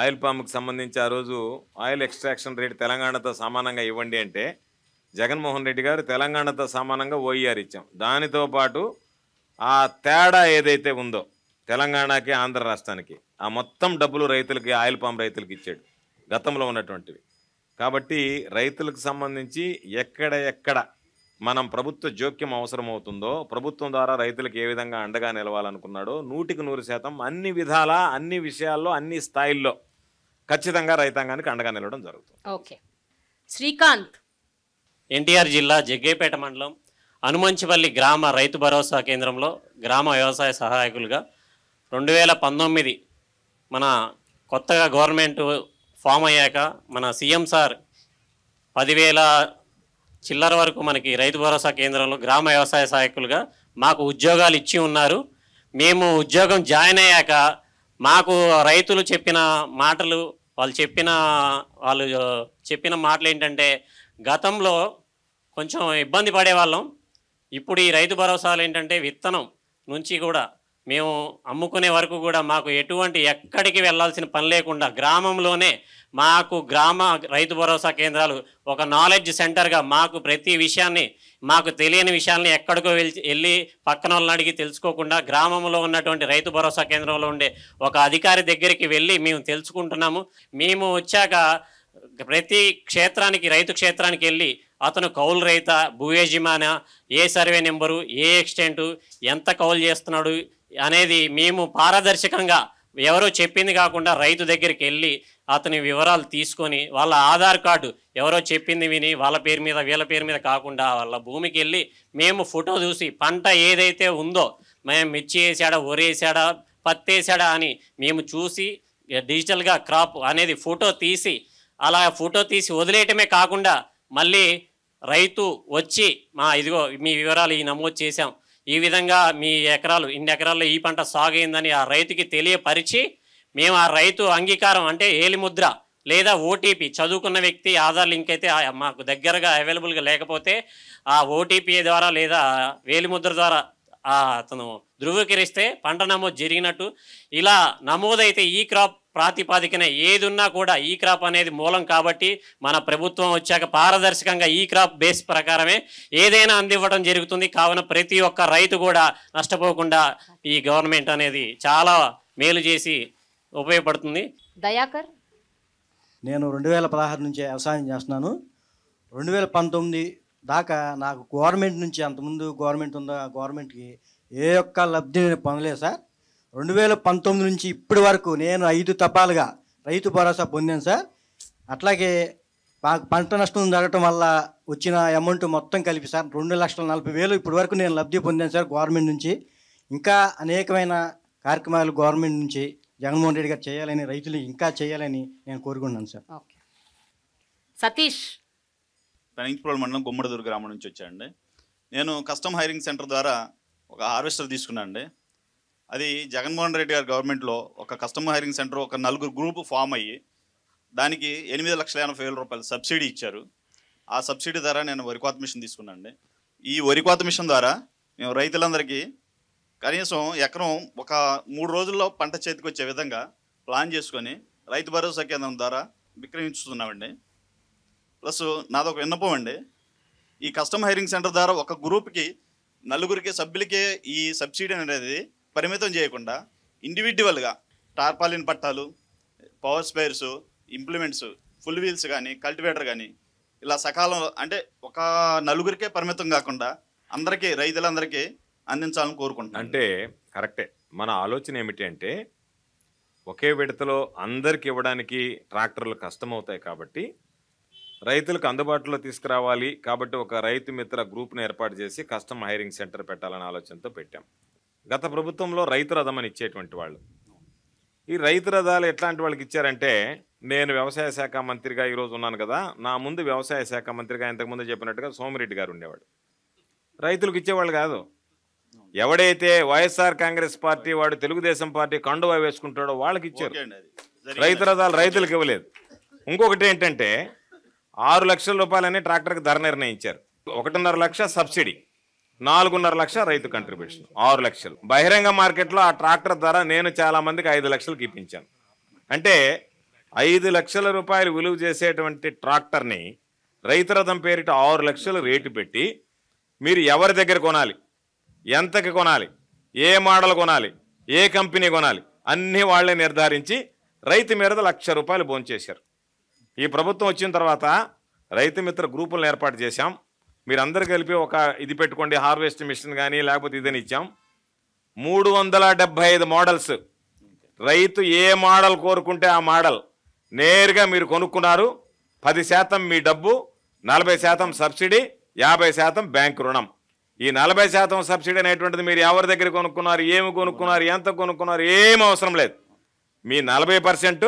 ఆయిల్ పామ్కి సంబంధించి ఆ రోజు ఆయిల్ ఎక్స్ట్రాక్షన్ రేట్ తెలంగాణతో సమానంగా ఇవ్వండి అంటే జగన్మోహన్ రెడ్డి గారు తెలంగాణతో సమానంగా ఓఈఆర్ ఇచ్చాం దానితో పాటు ఆ తేడా ఏదైతే ఉందో తెలంగాణకి ఆంధ్ర రాష్ట్రానికి ఆ మొత్తం డబ్బులు రైతులకి ఆయిల్ పాంప్ రైతులకి ఇచ్చాడు గతంలో ఉన్నటువంటివి కాబట్టి రైతులకు సంబంధించి ఎక్కడ ఎక్కడ మనం ప్రభుత్వ జోక్యం అవసరమవుతుందో ప్రభుత్వం ద్వారా రైతులకు ఏ విధంగా అండగా నిలవాలనుకున్నాడో నూటికి నూరు శాతం అన్ని విధాల అన్ని విషయాల్లో అన్ని స్థాయిల్లో ఖచ్చితంగా రైతాంగానికి అండగా నిలవడం జరుగుతుంది ఓకే శ్రీకాంత్ ఎన్టీఆర్ జిల్లా జగ్గేపేట మండలం హనుమంచిపల్లి గ్రామ రైతు భరోసా కేంద్రంలో గ్రామ వ్యవసాయ సహాయకులుగా రెండు వేల పంతొమ్మిది మన కొత్తగా గవర్నమెంట్ ఫామ్ అయ్యాక మన సీఎం సార్ పదివేల చిల్లర వరకు మనకి రైతు భరోసా కేంద్రంలో గ్రామ వ్యవసాయ సహాయకులుగా మాకు ఉద్యోగాలు ఇచ్చి ఉన్నారు మేము ఉద్యోగం జాయిన్ అయ్యాక మాకు రైతులు చెప్పిన మాటలు వాళ్ళు చెప్పిన వాళ్ళు చెప్పిన మాటలు ఏంటంటే గతంలో కొంచెం ఇబ్బంది పడేవాళ్ళం ఇప్పుడు ఈ రైతు భరోసాలు ఏంటంటే విత్తనం నుంచి కూడా మేము అమ్ముకునే వరకు కూడా మాకు ఎటువంటి ఎక్కడికి వెళ్ళాల్సిన పని లేకుండా గ్రామంలోనే మాకు గ్రామ రైతు భరోసా కేంద్రాలు ఒక నాలెడ్జ్ సెంటర్గా మాకు ప్రతి విషయాన్ని మాకు తెలియని విషయాల్ని ఎక్కడికో వెళ్ళి పక్కన వాళ్ళని అడిగి తెలుసుకోకుండా గ్రామంలో ఉన్నటువంటి రైతు భరోసా కేంద్రంలో ఉండే ఒక అధికారి దగ్గరికి వెళ్ళి మేము తెలుసుకుంటున్నాము మేము వచ్చాక ప్రతి క్షేత్రానికి రైతు క్షేత్రానికి వెళ్ళి అతను కౌలు రైత భూ యజమాన ఏ సర్వే నెంబరు ఏ ఎక్స్టెంటు ఎంత కౌలు చేస్తున్నాడు అనేది మేము పారదర్శకంగా ఎవరో చెప్పింది కాకుండా రైతు దగ్గరికి వెళ్ళి అతని వివరాలు తీసుకొని వాళ్ళ ఆధార్ కార్డు ఎవరో చెప్పింది విని వాళ్ళ పేరు మీద వీళ్ళ పేరు మీద కాకుండా వాళ్ళ భూమికి వెళ్ళి మేము ఫోటో చూసి పంట ఏదైతే ఉందో మేము మిర్చి వేసాడా వరి వేసాడా పత్తి వేసాడా అని మేము చూసి డిజిటల్గా క్రాప్ అనేది ఫోటో తీసి అలా ఫోటో తీసి వదిలేయటమే కాకుండా మళ్ళీ రైతు వచ్చి మా ఇదిగో మీ వివరాలు ఈ నమోదు చేశాం ఈ విధంగా మీ ఎకరాలు ఇన్ని ఎకరాల్లో ఈ పంట సాగైందని ఆ రైతుకి తెలియపరిచి మేము ఆ రైతు అంగీకారం అంటే ఏలిముద్ర లేదా ఓటీపీ చదువుకున్న వ్యక్తి ఆధార్ లింక్ అయితే మాకు దగ్గరగా అవైలబుల్గా లేకపోతే ఆ ఓటీపీ ద్వారా లేదా వేలిముద్ర ద్వారా అతను ధృవీకరిస్తే పంట నమోదు జరిగినట్టు ఇలా నమోదైతే ఈ క్రాప్ ప్రాతిపాదికన ఏది ఉన్నా కూడా ఈ క్రాప్ అనేది మూలం కాబట్టి మన ప్రభుత్వం వచ్చాక పారదర్శకంగా ఈ క్రాప్ బేస్ ప్రకారమే ఏదైనా అందివ్వడం జరుగుతుంది కావున ప్రతి ఒక్క రైతు కూడా నష్టపోకుండా ఈ గవర్నమెంట్ అనేది చాలా మేలు చేసి ఉపయోగపడుతుంది దయాకర్ నేను రెండు వేల పదహారు నుంచి వ్యవసాయం చేస్తున్నాను రెండు వేల పంతొమ్మిది దాకా నాకు గవర్నమెంట్ నుంచి అంతకుముందు గవర్నమెంట్ ఉందా గవర్నమెంట్కి ఏ ఒక్క లబ్ధి పొందలేదు సార్ రెండు వేల పంతొమ్మిది నుంచి ఇప్పటి వరకు నేను ఐదు తపాలుగా రైతు భరోసా పొందాను సార్ అట్లాగే మాకు పంట నష్టం జరగటం వల్ల వచ్చిన అమౌంట్ మొత్తం కలిపి సార్ రెండు లక్షల నలభై వేలు ఇప్పటి వరకు నేను లబ్ధి పొందాను సార్ గవర్నమెంట్ నుంచి ఇంకా అనేకమైన కార్యక్రమాలు గవర్నమెంట్ నుంచి జగన్మోహన్ రెడ్డి గారు చేయాలని రైతులు ఇంకా చేయాలని నేను కోరుకున్నాను సార్ సతీష్ పెనంకిపురం మండలం గుమ్మడిదుర్గ గ్రామం నుంచి వచ్చానండి నేను కస్టమ్ హైరింగ్ సెంటర్ ద్వారా ఒక హార్వెస్టర్ తీసుకున్నాను అండి అది జగన్మోహన్ రెడ్డి గారి గవర్నమెంట్లో ఒక కస్టమర్ హైరింగ్ సెంటర్ ఒక నలుగురు గ్రూప్ ఫామ్ అయ్యి దానికి ఎనిమిది లక్షల ఎనభై వేల రూపాయలు సబ్సిడీ ఇచ్చారు ఆ సబ్సిడీ ద్వారా నేను వరి కోత మిషన్ తీసుకున్నాండి ఈ వరి కోత మిషన్ ద్వారా మేము రైతులందరికీ కనీసం ఎకరం ఒక మూడు రోజుల్లో పంట చేతికి వచ్చే విధంగా ప్లాన్ చేసుకొని రైతు భరోసా కేంద్రం ద్వారా విక్రయించుతున్నామండి ప్లస్ నాదొక విన్నపం అండి ఈ కస్టమ్ హైరింగ్ సెంటర్ ద్వారా ఒక గ్రూప్కి నలుగురికి సభ్యులకే ఈ సబ్సిడీ అనేది పరిమితం చేయకుండా ఇండివిజువల్గా టార్పాలిన్ పట్టాలు power sprayers implements full wheels కానీ కల్టివేటర్ కానీ ఇలా సకాలంలో అంటే ఒక నలుగురికే పరిమితం కాకుండా అందరికీ రైతులందరికీ అందించాలని కోరుకుంటున్నాను అంటే కరెక్టే మన ఆలోచన ఏమిటి అంటే ఒకే విడతలో అందరికి ఇవ్వడానికి ట్రాక్టర్లు కష్టమవుతాయి కాబట్టి రైతులకు అందుబాటులో తీసుకురావాలి కాబట్టి ఒక రైతు మిత్ర గ్రూప్ను ఏర్పాటు చేసి కస్టమ్ హైరింగ్ సెంటర్ పెట్టాలనే ఆలోచనతో పెట్టాం గత ప్రభుత్వంలో రైతు రథమని ఇచ్చేటువంటి వాళ్ళు ఈ రైతు రథాలు ఎట్లాంటి వాళ్ళకి ఇచ్చారంటే నేను వ్యవసాయ శాఖ మంత్రిగా ఈరోజు ఉన్నాను కదా నా ముందు వ్యవసాయ శాఖ మంత్రిగా ఇంతకుముందు చెప్పినట్టుగా సోమిరెడ్డి గారు ఉండేవాడు రైతులకు ఇచ్చేవాళ్ళు కాదు ఎవడైతే వైఎస్ఆర్ కాంగ్రెస్ పార్టీ వాడు తెలుగుదేశం పార్టీ కండువా వేసుకుంటాడో వాళ్ళకి ఇచ్చారు రైతు రథాలు రైతులకు ఇవ్వలేదు ఇంకొకటి ఏంటంటే ఆరు లక్షల రూపాయలని ట్రాక్టర్కి ధర నిర్ణయించారు ఒకటిన్నర లక్ష సబ్సిడీ నాలుగున్నర లక్ష రైతు కంట్రిబ్యూషన్ ఆరు లక్షలు బహిరంగ మార్కెట్లో ఆ ట్రాక్టర్ ధర నేను చాలామందికి ఐదు లక్షలకు ఇప్పించాను అంటే ఐదు లక్షల రూపాయలు విలువ చేసేటువంటి ట్రాక్టర్ని రైతురథం పేరిట ఆరు లక్షలు రేటు పెట్టి మీరు ఎవరి దగ్గర కొనాలి ఎంతకి కొనాలి ఏ మోడల్ కొనాలి ఏ కంపెనీ కొనాలి అన్నీ వాళ్లే నిర్ధారించి రైతు మీద లక్ష రూపాయలు భోంచేశారు ఈ ప్రభుత్వం వచ్చిన తర్వాత రైతు మిత్ర గ్రూపులను ఏర్పాటు చేశాం అందరు కలిపి ఒక ఇది పెట్టుకోండి హార్వెస్ట్ మిషన్ కానీ లేకపోతే ఇదని ఇచ్చాం మూడు వందల డెబ్బై ఐదు మోడల్స్ రైతు ఏ మోడల్ కోరుకుంటే ఆ మోడల్ నేరుగా మీరు కొనుక్కున్నారు పది శాతం మీ డబ్బు నలభై శాతం సబ్సిడీ యాభై శాతం బ్యాంక్ రుణం ఈ నలభై శాతం సబ్సిడీ అనేటువంటిది మీరు ఎవరి దగ్గర కొనుక్కున్నారు ఏమి కొనుక్కున్నారు ఎంత కొనుక్కున్నారు ఏమి అవసరం లేదు మీ నలభై పర్సెంట్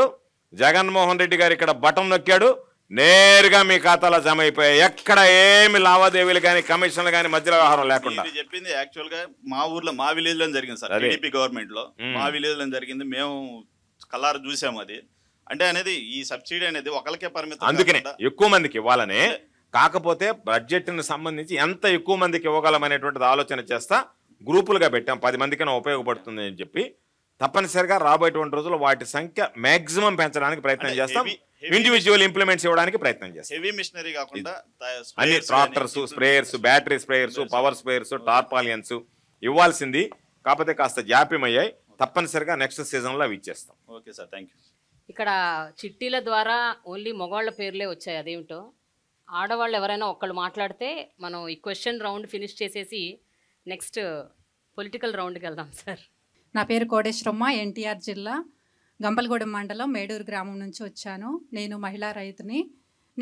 జగన్మోహన్ రెడ్డి గారు ఇక్కడ బటన్ నొక్కాడు నేరుగా మీ ఖాతాలో జమ అయిపోయాయి ఎక్కడ ఏమి లావాదేవీలు కానీ కమిషన్లు కానీ మధ్య వ్యవహారం లేకుండా చెప్పింది యాక్చువల్ గా మా ఊర్లో మా విలేజ్ లో జరిగింది సార్ టీడీపీ గవర్నమెంట్ లో మా విలేజ్ లో జరిగింది మేము కలారు చూసాము అది అంటే అనేది ఈ సబ్సిడీ అనేది ఒకరికే పరిమితం అందుకనే ఎక్కువ మందికి ఇవ్వాలని కాకపోతే ని సంబంధించి ఎంత ఎక్కువ మందికి ఇవ్వగలమనేటువంటిది ఆలోచన చేస్తా గ్రూపులుగా పెట్టాం పది మందికైనా ఉపయోగపడుతుంది అని చెప్పి తప్పనిసరిగా రాబోయేటువంటి రోజుల్లో వాటి సంఖ్య మాక్సిమం పెంచడానికి ప్రయత్నం చేస్తాం ఇండివిజువల్ ఇంప్లిమెంట్స్ ఇవ్వడానికి ప్రయత్నం చేస్తాం హెవీ మిషనరీ కాకుండా అన్ని tractors sprayers battery sprayers power sprayers tarpaulins ఇవ్వాల్సింది కాకపోతే కాస్త జాప్యం అయ్యాయి తప్పనిసరిగా నెక్స్ట్ సీజన్లో అవి ఇచ్చేస్తాం ఓకే సార్ థ్యాంక్ యూ ఇక్కడ చిట్టీల ద్వారా ఓన్లీ మగవాళ్ళ పేర్లే వచ్చాయి అదేమిటో ఆడవాళ్ళు ఎవరైనా ఒక్కళ్ళు మాట్లాడితే మనం ఈ క్వశ్చన్ రౌండ్ ఫినిష్ చేసేసి నెక్స్ట్ పొలిటికల్ రౌండ్కి వెళ్దాం సార్ నా పేరు కోటేశ్వరమ్మ ఎన్టీఆర్ జిల్లా గంపలగూడెం మండలం మేడూరు గ్రామం నుంచి వచ్చాను నేను మహిళా రైతుని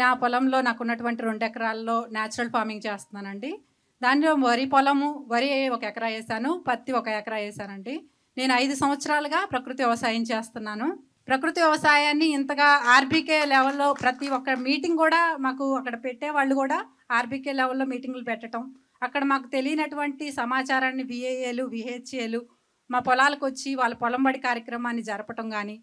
నా పొలంలో నాకున్నటువంటి రెండు ఎకరాల్లో న్యాచురల్ ఫార్మింగ్ చేస్తున్నానండి దానిలో వరి పొలము వరి ఒక ఎకరా వేసాను పత్తి ఒక ఎకరా వేసానండి నేను ఐదు సంవత్సరాలుగా ప్రకృతి వ్యవసాయం చేస్తున్నాను ప్రకృతి వ్యవసాయాన్ని ఇంతగా ఆర్బీకే లెవెల్లో ప్రతి ఒక్క మీటింగ్ కూడా మాకు అక్కడ పెట్టే వాళ్ళు కూడా ఆర్బీకే లెవెల్లో మీటింగ్లు పెట్టడం అక్కడ మాకు తెలియనటువంటి సమాచారాన్ని విఏఏలు విహెచ్ఏలు మా పొలాలకు వచ్చి వాళ్ళ పొలంబడి కార్యక్రమాన్ని జరపటం కానీ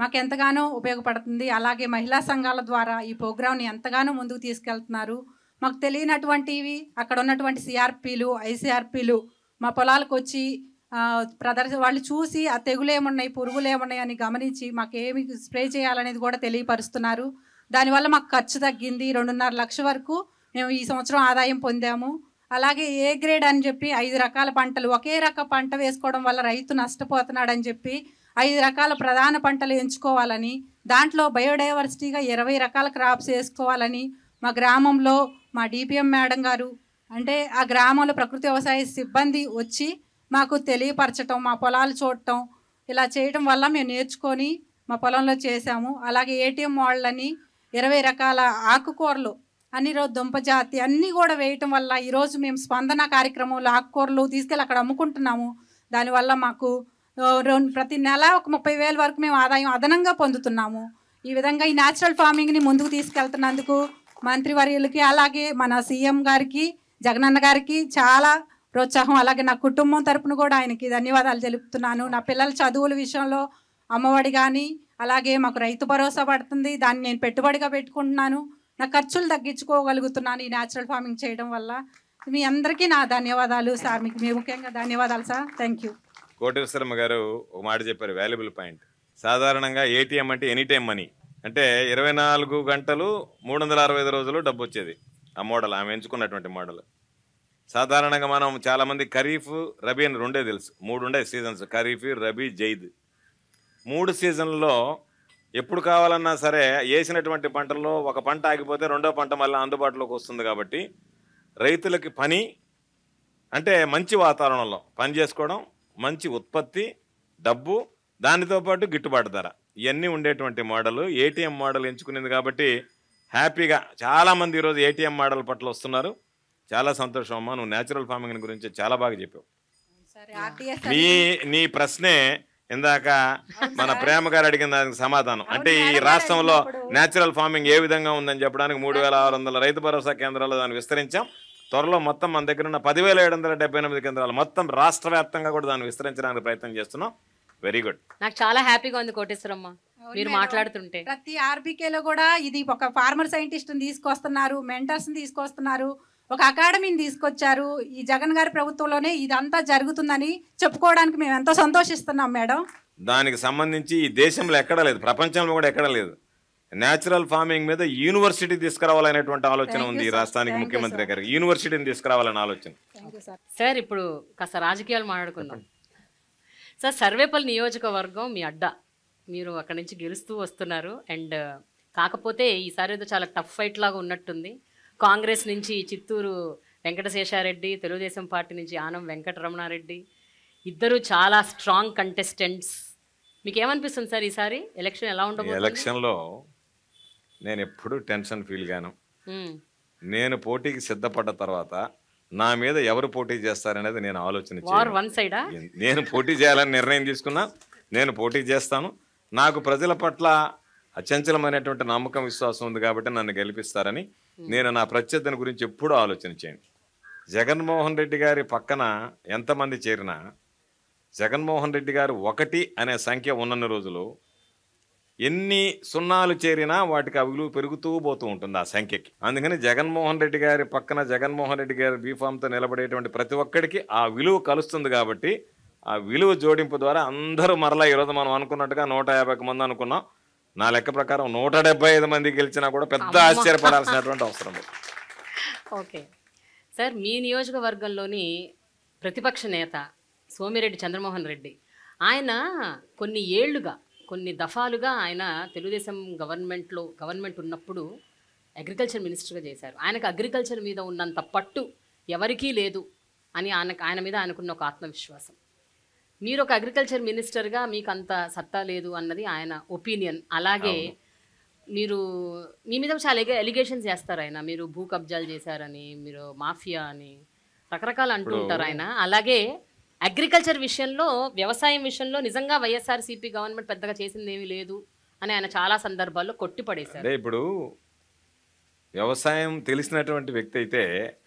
మాకు ఎంతగానో ఉపయోగపడుతుంది అలాగే మహిళా సంఘాల ద్వారా ఈ ప్రోగ్రాంని ఎంతగానో ముందుకు తీసుకెళ్తున్నారు మాకు తెలియనటువంటివి అక్కడ ఉన్నటువంటి సిఆర్పీలు ఐసీఆర్పీలు మా పొలాలకు వచ్చి ప్రదర్శన వాళ్ళు చూసి ఆ తెగులు ఏమున్నాయి పురుగులు ఏమున్నాయి అని గమనించి మాకేమి స్ప్రే చేయాలనేది కూడా తెలియపరుస్తున్నారు దానివల్ల మాకు ఖర్చు తగ్గింది రెండున్నర లక్ష వరకు మేము ఈ సంవత్సరం ఆదాయం పొందాము అలాగే ఏ గ్రేడ్ అని చెప్పి ఐదు రకాల పంటలు ఒకే రక పంట వేసుకోవడం వల్ల రైతు నష్టపోతున్నాడని చెప్పి ఐదు రకాల ప్రధాన పంటలు ఎంచుకోవాలని దాంట్లో బయోడైవర్సిటీగా ఇరవై రకాల క్రాప్స్ వేసుకోవాలని మా గ్రామంలో మా డిపిఎం మేడం గారు అంటే ఆ గ్రామంలో ప్రకృతి వ్యవసాయ సిబ్బంది వచ్చి మాకు తెలియపరచటం మా పొలాలు చూడటం ఇలా చేయటం వల్ల మేము నేర్చుకొని మా పొలంలో చేశాము అలాగే ఏటీఎం వాళ్ళని ఇరవై రకాల ఆకుకూరలు రోజు దుంపజాతి అన్నీ కూడా వేయటం వల్ల ఈరోజు మేము స్పందన కార్యక్రమంలో ఆకుకూరలు తీసుకెళ్ళి అక్కడ అమ్ముకుంటున్నాము దానివల్ల మాకు ప్రతి నెల ఒక ముప్పై వేల వరకు మేము ఆదాయం అదనంగా పొందుతున్నాము ఈ విధంగా ఈ న్యాచురల్ ఫార్మింగ్ని ముందుకు తీసుకెళ్తున్నందుకు మంత్రివర్యులకి అలాగే మన సీఎం గారికి జగనన్న గారికి చాలా ప్రోత్సాహం అలాగే నా కుటుంబం తరపున కూడా ఆయనకి ధన్యవాదాలు తెలుపుతున్నాను నా పిల్లల చదువుల విషయంలో అమ్మఒడి కానీ అలాగే మాకు రైతు భరోసా పడుతుంది దాన్ని నేను పెట్టుబడిగా పెట్టుకుంటున్నాను నా ఖర్చులు తగ్గించుకోగలుగుతున్నాను ఈ న్యాచురల్ ఫార్మింగ్ చేయడం వల్ల మీ అందరికీ నా ధన్యవాదాలు సార్ మీకు మీ ముఖ్యంగా ధన్యవాదాలు sir thank you Koteswara Sharma గారు ఒక మాట చెప్పారు వాల్యుబుల్ పాయింట్ సాధారణంగా ఏటీఎం అంటే ఎనీ టైం మనీ అంటే ఇరవై నాలుగు గంటలు మూడు వందల అరవై ఐదు రోజులు డబ్బు వచ్చేది ఆ మోడల్ ఆమె ఎంచుకున్నటువంటి మోడల్ సాధారణంగా మనం చాలామంది ఖరీఫ్ రబీ అని రెండే తెలుసు మూడు ఉండే సీజన్స్ ఖరీఫ్ రబీ జైద్ మూడు సీజన్లో ఎప్పుడు కావాలన్నా సరే వేసినటువంటి పంటల్లో ఒక పంట ఆగిపోతే రెండో పంట మళ్ళీ అందుబాటులోకి వస్తుంది కాబట్టి రైతులకి పని అంటే మంచి వాతావరణంలో పని చేసుకోవడం మంచి ఉత్పత్తి డబ్బు దానితో పాటు గిట్టుబాటు ధర ఇవన్నీ ఉండేటువంటి మోడల్ ఏటీఎం మోడల్ ఎంచుకునేది కాబట్టి హ్యాపీగా చాలామంది ఈరోజు ఏటీఎం మోడల్ పట్ల వస్తున్నారు చాలా సంతోషం అమ్మా నువ్వు న్యాచురల్ ఫార్మింగ్ గురించి చాలా బాగా చెప్పావు నీ నీ ప్రశ్నే ఇందాక మన ప్రేమ గారు అడిగిన దానికి సమాధానం అంటే ఈ రాష్ట్రంలో నేచురల్ ఫార్మింగ్ ఏ విధంగా ఉందని చెప్పడానికి మూడు వేల ఆరు వందల రైతు భరోసా కేంద్రాలు దాన్ని విస్తరించాం త్వరలో మొత్తం మన దగ్గర ఉన్న పదివేల ఏడు వందల డెబ్బై ఎనిమిది కేంద్రాలు మొత్తం రాష్ట్ర వ్యాప్తంగా కూడా దాన్ని విస్తరించడానికి ప్రయత్నం చేస్తున్నాం వెరీ గుడ్ నాకు చాలా హ్యాపీగా ఉంది కోటేశ్వరమ్మ మీరు మాట్లాడుతుంటే ప్రతి లో కూడా ఇది ఒక ఫార్మర్ సైంటిస్ట్ తీసుకొస్తున్నారు మెంటర్స్ తీసుకొస్తున్నారు ఒక అకాడమీని తీసుకొచ్చారు ఈ జగన్ గారి ప్రభుత్వంలోనే ఇదంతా జరుగుతుందని చెప్పుకోవడానికి మేము ఎంతో సంతోషిస్తున్నాం మేడం దానికి సంబంధించి ఈ దేశంలో ఎక్కడ లేదు ప్రపంచంలో కూడా ఎక్కడ లేదు న్యాచురల్ ఫార్మింగ్ మీద యూనివర్సిటీ తీసుకురావాలనేటువంటి ఆలోచన ఉంది ఈ రాష్ట్రానికి ముఖ్యమంత్రి గారికి యూనివర్సిటీని తీసుకురావాలనే ఆలోచన సార్ ఇప్పుడు కాస్త రాజకీయాలు మాట్లాడుకుందాం సార్ సర్వేపల్లి నియోజకవర్గం మీ అడ్డా మీరు అక్కడి నుంచి గెలుస్తూ వస్తున్నారు అండ్ కాకపోతే ఈసారి ఏదో చాలా టఫ్ ఫైట్ లాగా ఉన్నట్టుంది కాంగ్రెస్ నుంచి చిత్తూరు వెంకటశేషారెడ్డి తెలుగుదేశం పార్టీ నుంచి ఆనం వెంకటరమణారెడ్డి ఇద్దరు చాలా స్ట్రాంగ్ కంటెస్టెంట్స్ మీకు ఏమనిపిస్తుంది సార్ ఈసారి ఎలక్షన్ ఎలా ఉండబోతుంది ఎలక్షన్లో నేను ఎప్పుడు టెన్షన్ ఫీల్ గాను నేను పోటీకి సిద్ధపడ్డ తర్వాత నా మీద ఎవరు పోటీ చేస్తారనేది నేను ఆలోచన వన్ నేను పోటీ చేయాలని నిర్ణయం తీసుకున్నా నేను పోటీ చేస్తాను నాకు ప్రజల పట్ల అచంచలమైనటువంటి నమ్మకం విశ్వాసం ఉంది కాబట్టి నన్ను గెలిపిస్తారని నేను నా ప్రత్యర్థన గురించి ఎప్పుడూ ఆలోచన చేయను జగన్మోహన్ రెడ్డి గారి పక్కన ఎంతమంది చేరినా జగన్మోహన్ రెడ్డి గారు ఒకటి అనే సంఖ్య ఉన్నన్ని రోజులు ఎన్ని సున్నాలు చేరినా వాటికి అవి పెరుగుతూ పోతూ ఉంటుంది ఆ సంఖ్యకి అందుకని జగన్మోహన్ రెడ్డి గారి పక్కన జగన్మోహన్ రెడ్డి గారి బీఫామ్తో నిలబడేటువంటి ప్రతి ఒక్కడికి ఆ విలువ కలుస్తుంది కాబట్టి ఆ విలువ జోడింపు ద్వారా అందరూ మరలా ఈరోజు మనం అనుకున్నట్టుగా నూట యాభై మంది అనుకున్నాం నా లెక్క ప్రకారం నూట ఐదు మంది గెలిచినా కూడా పెద్ద ఆశ్చర్యపడాల్సినటువంటి అవసరం లేదు ఓకే సార్ మీ నియోజకవర్గంలోని ప్రతిపక్ష నేత సోమిరెడ్డి చంద్రమోహన్ రెడ్డి ఆయన కొన్ని ఏళ్లుగా కొన్ని దఫాలుగా ఆయన తెలుగుదేశం గవర్నమెంట్లో గవర్నమెంట్ ఉన్నప్పుడు అగ్రికల్చర్ మినిస్టర్గా చేశారు ఆయనకు అగ్రికల్చర్ మీద ఉన్నంత పట్టు ఎవరికీ లేదు అని ఆయన ఆయన మీద ఆయనకున్న ఒక ఆత్మవిశ్వాసం మీరు ఒక అగ్రికల్చర్ మినిస్టర్గా మీకు అంత సత్తా లేదు అన్నది ఆయన ఒపీనియన్ అలాగే మీరు మీ మీద చాలా ఎలిగేషన్స్ చేస్తారు ఆయన మీరు భూ కబ్జాలు చేశారని మీరు మాఫియా అని రకరకాలు అంటుంటారు ఆయన అలాగే అగ్రికల్చర్ విషయంలో వ్యవసాయం విషయంలో నిజంగా వైఎస్ఆర్సీపీ గవర్నమెంట్ పెద్దగా చేసింది ఏమీ లేదు అని ఆయన చాలా సందర్భాల్లో కొట్టిపడేశారు ఇప్పుడు వ్యవసాయం తెలిసినటువంటి వ్యక్తి అయితే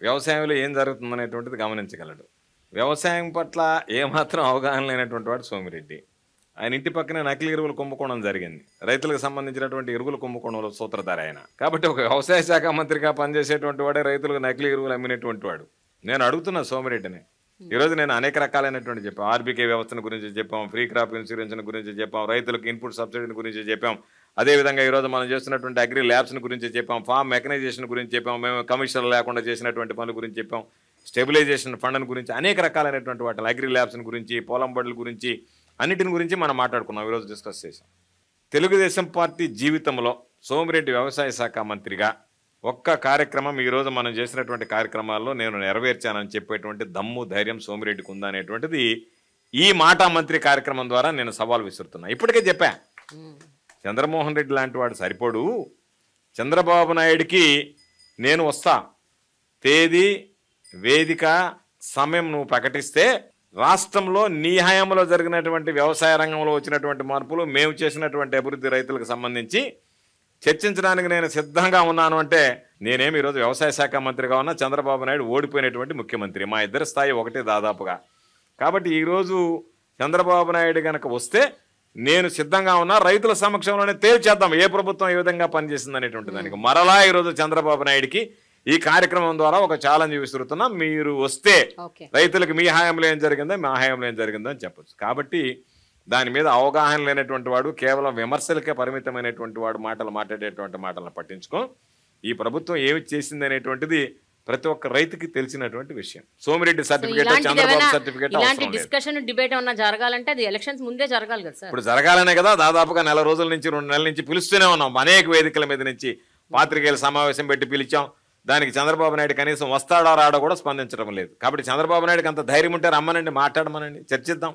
వ్యవసాయంలో ఏం అనేటువంటిది గమనించగలడు వ్యవసాయం పట్ల ఏమాత్రం అవగాహన లేనటువంటి వాడు సోమిరెడ్డి ఆయన ఇంటి పక్కనే నకిలీ ఎరువులు కుంభకోణం జరిగింది రైతులకు సంబంధించినటువంటి ఎరువులు కుంభకోణంలో సూత్రధార ఆయన కాబట్టి ఒక వ్యవసాయ శాఖ మంత్రిగా పనిచేసేటువంటి వాడే రైతులకు నకిలీ ఎరువులు అమ్మినటువంటి వాడు నేను అడుగుతున్నా సోమిరెడ్డిని ఈరోజు నేను అనేక రకాలైనటువంటి చెప్పాం ఆర్బీకే వ్యవస్థను గురించి చెప్పాం ఫ్రీ క్రాప్ ఇన్సూరెన్స్ గురించి చెప్పాం రైతులకు ఇన్పుట్ సబ్సిడీని గురించి చెప్పాం అదేవిధంగా ఈరోజు మనం చేస్తున్నటువంటి అగ్రి ల్యాబ్స్ని గురించి చెప్పాం ఫామ్ మెకనైజేషన్ గురించి చెప్పాం మేము కమిషన్ లేకుండా చేసినటువంటి పనుల గురించి చెప్పాం స్టెబిలైజేషన్ ఫండ్ గురించి అనేక రకాలైనటువంటి వాటి అగ్రి ల్యాబ్స్ని గురించి పొలం బడుల గురించి అన్నిటిని గురించి మనం మాట్లాడుకున్నాం ఈరోజు డిస్కస్ చేసాం తెలుగుదేశం పార్టీ జీవితంలో సోమిరెడ్డి వ్యవసాయ శాఖ మంత్రిగా ఒక్క కార్యక్రమం ఈరోజు మనం చేసినటువంటి కార్యక్రమాల్లో నేను నెరవేర్చానని చెప్పేటువంటి దమ్ము ధైర్యం సోమిరెడ్డికి ఉందా అనేటువంటిది ఈ మాట మంత్రి కార్యక్రమం ద్వారా నేను సవాల్ విసురుతున్నా ఇప్పటికే చెప్పా చంద్రమోహన్ రెడ్డి లాంటి వాడు సరిపోడు చంద్రబాబు నాయుడికి నేను వస్తా తేదీ వేదిక సమయం నువ్వు ప్రకటిస్తే రాష్ట్రంలో నీ హయాంలో జరిగినటువంటి వ్యవసాయ రంగంలో వచ్చినటువంటి మార్పులు మేము చేసినటువంటి అభివృద్ధి రైతులకు సంబంధించి చర్చించడానికి నేను సిద్ధంగా ఉన్నాను అంటే నేనేమి ఈరోజు వ్యవసాయ శాఖ మంత్రిగా ఉన్న చంద్రబాబు నాయుడు ఓడిపోయినటువంటి ముఖ్యమంత్రి మా ఇద్దరి స్థాయి ఒకటే దాదాపుగా కాబట్టి ఈరోజు చంద్రబాబు నాయుడు కనుక వస్తే నేను సిద్ధంగా ఉన్నా రైతుల సమక్షంలోనే తేల్చేద్దాం ఏ ప్రభుత్వం ఏ విధంగా పనిచేసింది అనేటువంటి దానికి మరలా ఈరోజు చంద్రబాబు నాయుడికి ఈ కార్యక్రమం ద్వారా ఒక ఛాలెంజ్ విసురుతున్నాం మీరు వస్తే రైతులకు మీ హాయంలో ఏం జరిగిందో మా హాయంలో ఏం జరిగిందో అని చెప్పచ్చు కాబట్టి దాని మీద అవగాహన లేనటువంటి వాడు కేవలం విమర్శలకే పరిమితమైనటువంటి వాడు మాటలు మాట్లాడేటువంటి మాటలను పట్టించుకో ఈ ప్రభుత్వం ఏమి చేసింది అనేటువంటిది ప్రతి ఒక్క రైతుకి తెలిసినటువంటి విషయం Somireddy certificate Chandrababu certificate discussion debate ఏమన్నా జరగాలంటే అది ఎలక్షన్స్ ముందే జరగాలి కదా ఇప్పుడు జరగాలనే కదా దాదాపుగా నెల రోజుల నుంచి రెండు నెలల నుంచి పిలుస్తూనే ఉన్నాం అనేక వేదికల మీద నుంచి పాత్రికేయుల సమావేశం పెట్టి పిలిచాం దానికి చంద్రబాబు నాయుడు కనీసం వస్తాడా రాడా కూడా స్పందించడం లేదు కాబట్టి చంద్రబాబు నాయుడుకి అంత ధైర్యం ఉంటే రమ్మనండి మాట్లాడమనండి చర్చిద్దాం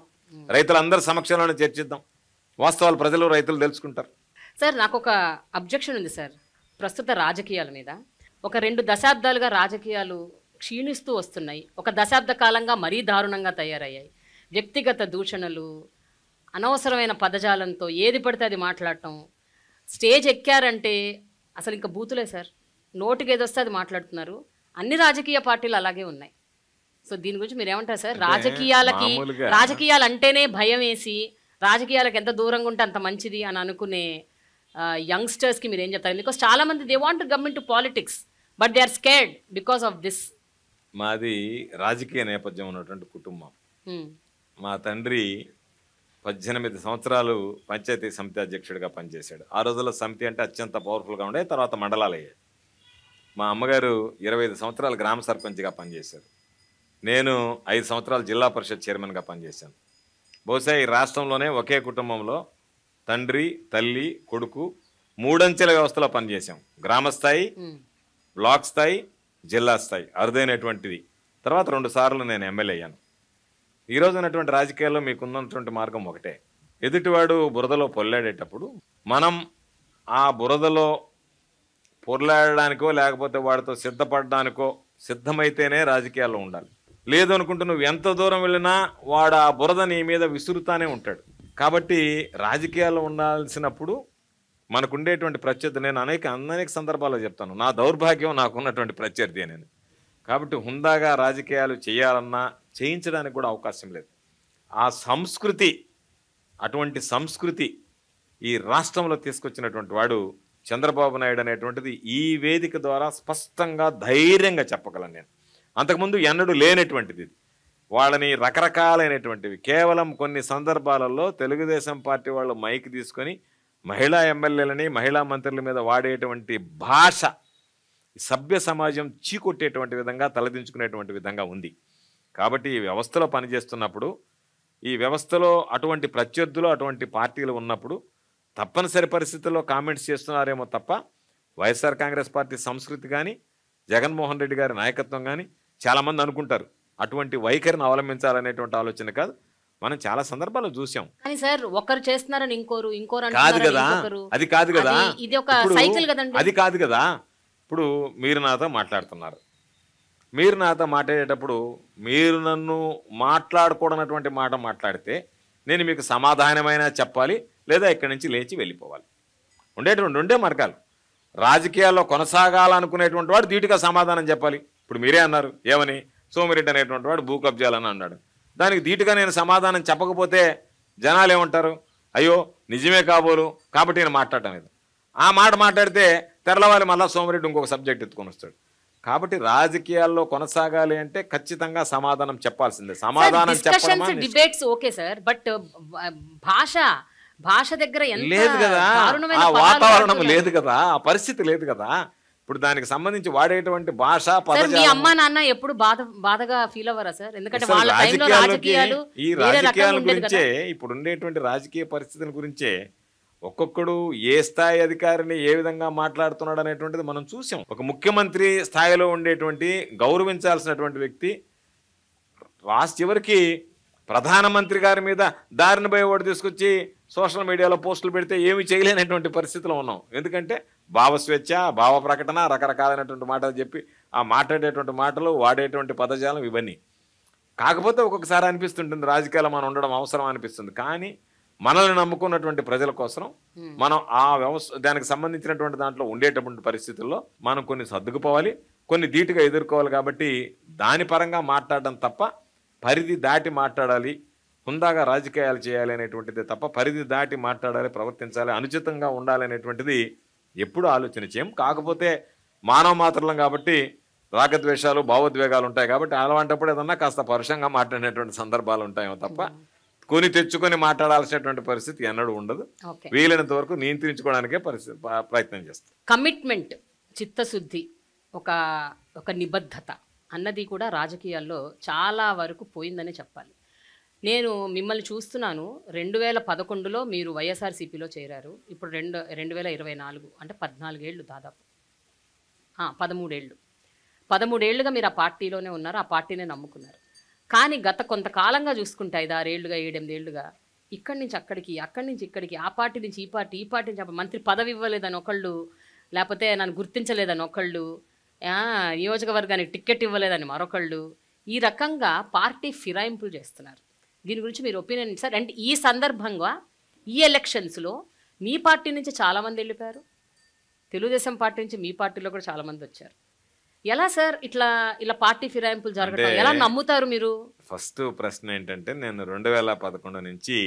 రైతులందరి సమక్షంలోనే చర్చిద్దాం వాస్తవాలు ప్రజలు రైతులు తెలుసుకుంటారు సార్ నాకు ఒక అబ్జెక్షన్ ఉంది సార్ ప్రస్తుత రాజకీయాల మీద ఒక రెండు దశాబ్దాలుగా రాజకీయాలు క్షీణిస్తూ వస్తున్నాయి ఒక దశాబ్ద కాలంగా మరీ దారుణంగా తయారయ్యాయి వ్యక్తిగత దూషణలు అనవసరమైన పదజాలంతో ఏది పడితే అది మాట్లాడటం స్టేజ్ ఎక్కారంటే అసలు ఇంకా బూతులే సార్ నోటుకి ఏదొస్తే అది మాట్లాడుతున్నారు అన్ని రాజకీయ పార్టీలు అలాగే ఉన్నాయి సో దీని గురించి మీరు ఏమంటారు సార్ రాజకీయాలకి రాజకీయాలు అంటేనే భయం వేసి రాజకీయాలకు ఎంత దూరంగా ఉంటే అంత మంచిది అని అనుకునే యంగ్స్టర్స్కి మీరు ఏం చెప్తారు బికాస్ చాలా మంది they want government to politics but they are scared because of this మాది రాజకీయ నేపథ్యం ఉన్నటువంటి కుటుంబం hmm. మా తండ్రి పద్దెనిమిది సంవత్సరాలు పంచాయతీ సమితి అధ్యక్షుడిగా పనిచేశాడు ఆ రోజుల్లో సమితి అంటే అత్యంత పవర్ఫుల్గా ఉండే తర్వాత మండలాలు అయ్యాయి మా అమ్మగారు ఇరవై ఐదు సంవత్సరాలు గ్రామ సర్పంచ్గా పనిచేశారు నేను ఐదు సంవత్సరాలు జిల్లా పరిషత్ చైర్మన్గా పనిచేశాను బహుశా ఈ రాష్ట్రంలోనే ఒకే కుటుంబంలో తండ్రి తల్లి కొడుకు మూడంచెల వ్యవస్థలో పనిచేసాం గ్రామస్థాయి బ్లాక్ స్థాయి జిల్లా స్థాయి అరుదైనటువంటిది తర్వాత రెండు సార్లు నేను ఎమ్మెల్యే అయ్యాను ఈరోజు ఉన్నటువంటి రాజకీయాల్లో ఉన్నటువంటి మార్గం ఒకటే ఎదుటివాడు బురదలో పొల్లాడేటప్పుడు మనం ఆ బురదలో పొరలాడడానికో లేకపోతే వాడితో సిద్ధపడడానికో సిద్ధమైతేనే రాజకీయాల్లో ఉండాలి లేదు అనుకుంటే నువ్వు ఎంత దూరం వెళ్ళినా వాడు ఆ బురద నీ మీద విసురుతానే ఉంటాడు కాబట్టి రాజకీయాల్లో ఉండాల్సినప్పుడు మనకుండేటువంటి ప్రత్యర్థి నేను అనేక అనేక సందర్భాల్లో చెప్తాను నా దౌర్భాగ్యం నాకున్నటువంటి ప్రత్యర్థి నేను కాబట్టి హుందాగా రాజకీయాలు చేయాలన్నా చేయించడానికి కూడా అవకాశం లేదు ఆ సంస్కృతి అటువంటి సంస్కృతి ఈ రాష్ట్రంలో తీసుకొచ్చినటువంటి వాడు చంద్రబాబు నాయుడు అనేటువంటిది ఈ వేదిక ద్వారా స్పష్టంగా ధైర్యంగా చెప్పగలను నేను అంతకుముందు ఎన్నడూ లేనటువంటిది ఇది వాళ్ళని రకరకాలైనటువంటివి కేవలం కొన్ని సందర్భాలలో తెలుగుదేశం పార్టీ వాళ్ళు మైక్ తీసుకొని మహిళా ఎమ్మెల్యేలని మహిళా మంత్రుల మీద వాడేటువంటి భాష సభ్య సమాజం చీకొట్టేటువంటి విధంగా తలదించుకునేటువంటి విధంగా ఉంది కాబట్టి ఈ వ్యవస్థలో పనిచేస్తున్నప్పుడు ఈ వ్యవస్థలో అటువంటి ప్రత్యర్థులు అటువంటి పార్టీలు ఉన్నప్పుడు తప్పనిసరి పరిస్థితుల్లో కామెంట్స్ చేస్తున్నారేమో తప్ప వైఎస్ఆర్ కాంగ్రెస్ పార్టీ సంస్కృతి కానీ జగన్మోహన్ రెడ్డి గారి నాయకత్వం కానీ చాలామంది అనుకుంటారు అటువంటి వైఖరిని అవలంబించాలనేటువంటి ఆలోచన కాదు మనం చాలా సందర్భాలు చూసాం కానీ సార్ ఒకరు చేస్తున్నారని ఇంకోరు ఇంకోరు కాదు కదా అది కాదు కదా ఇది ఒక సైకిల్ కదండి అది కాదు కదా ఇప్పుడు మీరు నాతో మాట్లాడుతున్నారు మీరు నాతో మాట్లాడేటప్పుడు మీరు నన్ను మాట్లాడకూడనటువంటి మాట మాట్లాడితే నేను మీకు సమాధానమైనా చెప్పాలి లేదా ఇక్కడి నుంచి లేచి వెళ్ళిపోవాలి ఉండేటువంటి ఉండే మార్గాలు రాజకీయాల్లో కొనసాగాలనుకునేటువంటి వాడు ధీటుగా సమాధానం చెప్పాలి ఇప్పుడు మీరే అన్నారు ఏమని సోమిరెడ్డి అనేటువంటి వాడు భూ కబ్జాలని అన్నాడు దానికి ధీటుగా నేను సమాధానం చెప్పకపోతే జనాలు ఏమంటారు అయ్యో నిజమే కాబోలు కాబట్టి నేను మాట్లాడటం లేదు ఆ మాట మాట్లాడితే తెరలవాలి మళ్ళీ సోమిరెడ్డి ఇంకొక సబ్జెక్ట్ ఎత్తుకొని వస్తాడు కాబట్టి రాజకీయాల్లో కొనసాగాలి అంటే ఖచ్చితంగా సమాధానం చెప్పాల్సిందే సమాధానం చెప్పాలి డిబేట్స్ ఓకే సార్ బట్ భాష భాష దగ్గర లేదు కదా ఆ వాతావరణం లేదు కదా ఆ పరిస్థితి లేదు కదా ఇప్పుడు దానికి సంబంధించి వాడేటువంటి భాష మీ అమ్మ నాన్న ఎప్పుడు బాధ బాధగా ఫీల్ అవ్వరా సార్ ఎందుకంటే ఈ రాజకీయాల గురించే ఇప్పుడు ఉండేటువంటి రాజకీయ పరిస్థితుల గురించే ఒక్కొక్కడు ఏ స్థాయి అధికారిని ఏ విధంగా మాట్లాడుతున్నాడు అనేటువంటిది మనం చూసాం ఒక ముఖ్యమంత్రి స్థాయిలో ఉండేటువంటి గౌరవించాల్సినటువంటి వ్యక్తి రాష్ట్ర చివరికి ప్రధానమంత్రి గారి మీద దారిని బయవాడు తీసుకొచ్చి సోషల్ మీడియాలో పోస్టులు పెడితే ఏమి చేయలేనటువంటి పరిస్థితిలో ఉన్నాం ఎందుకంటే భావస్వేచ్ఛ భావ ప్రకటన రకరకాలైనటువంటి మాటలు చెప్పి ఆ మాట్లాడేటువంటి మాటలు వాడేటువంటి పదజాలం ఇవన్నీ కాకపోతే ఒక్కొక్కసారి అనిపిస్తుంటుంది రాజకీయాలు మనం ఉండడం అవసరం అనిపిస్తుంది కానీ మనల్ని నమ్ముకున్నటువంటి ప్రజల కోసం మనం ఆ వ్యవస్థ దానికి సంబంధించినటువంటి దాంట్లో ఉండేటటువంటి పరిస్థితుల్లో మనం కొన్ని సర్దుకుపోవాలి కొన్ని ధీటుగా ఎదుర్కోవాలి కాబట్టి దాని పరంగా మాట్లాడడం తప్ప పరిధి దాటి మాట్లాడాలి హుందాగా రాజకీయాలు చేయాలి అనేటువంటిది తప్ప పరిధి దాటి మాట్లాడాలి ప్రవర్తించాలి అనుచితంగా ఉండాలి అనేటువంటిది ఎప్పుడూ ఆలోచన చేయం కాకపోతే మానవ మాత్రలం కాబట్టి రాగద్వేషాలు భావోద్వేగాలు ఉంటాయి కాబట్టి అలాంటప్పుడు ఏదన్నా కాస్త పరుషంగా మాట్లాడేటువంటి సందర్భాలు ఉంటాయో తప్ప కొని తెచ్చుకొని మాట్లాడాల్సినటువంటి పరిస్థితి ఎన్నడూ ఉండదు వీలైనంత వరకు నియంత్రించుకోవడానికే పరిస్థితి ప్రయత్నం చేస్తాం కమిట్మెంట్ చిత్తశుద్ధి ఒక ఒక నిబద్ధత అన్నది కూడా రాజకీయాల్లో చాలా వరకు పోయిందనే చెప్పాలి నేను మిమ్మల్ని చూస్తున్నాను రెండు వేల పదకొండులో మీరు వైఎస్ఆర్సీపీలో చేరారు ఇప్పుడు రెండు రెండు వేల ఇరవై నాలుగు అంటే పద్నాలుగేళ్ళు దాదాపు పదమూడేళ్ళు పదమూడేళ్లుగా మీరు ఆ పార్టీలోనే ఉన్నారు ఆ పార్టీనే నమ్ముకున్నారు కానీ గత కొంతకాలంగా చూసుకుంటే ఐదు ఆరేళ్లుగా ఏళ్ళుగా ఇక్కడి నుంచి అక్కడికి అక్కడి నుంచి ఇక్కడికి ఆ పార్టీ నుంచి ఈ పార్టీ ఈ పార్టీ నుంచి మంత్రి పదవి ఇవ్వలేదని ఒకళ్ళు లేకపోతే నన్ను గుర్తించలేదని ఒకళ్ళు నియోజకవర్గానికి టిక్కెట్ ఇవ్వలేదని మరొకళ్ళు ఈ రకంగా పార్టీ ఫిరాయింపులు చేస్తున్నారు దీని గురించి మీరు ఒపీనియన్ సార్ అంటే ఈ సందర్భంగా ఈ ఎలక్షన్స్లో మీ పార్టీ నుంచి చాలామంది వెళ్ళిపోయారు తెలుగుదేశం పార్టీ నుంచి మీ పార్టీలో కూడా చాలామంది వచ్చారు ఎలా సార్ ఇట్లా ఇలా పార్టీ ఫిరాయింపులు జరగడం ఎలా నమ్ముతారు మీరు ఫస్ట్ ప్రశ్న ఏంటంటే నేను రెండు వేల పదకొండు నుంచి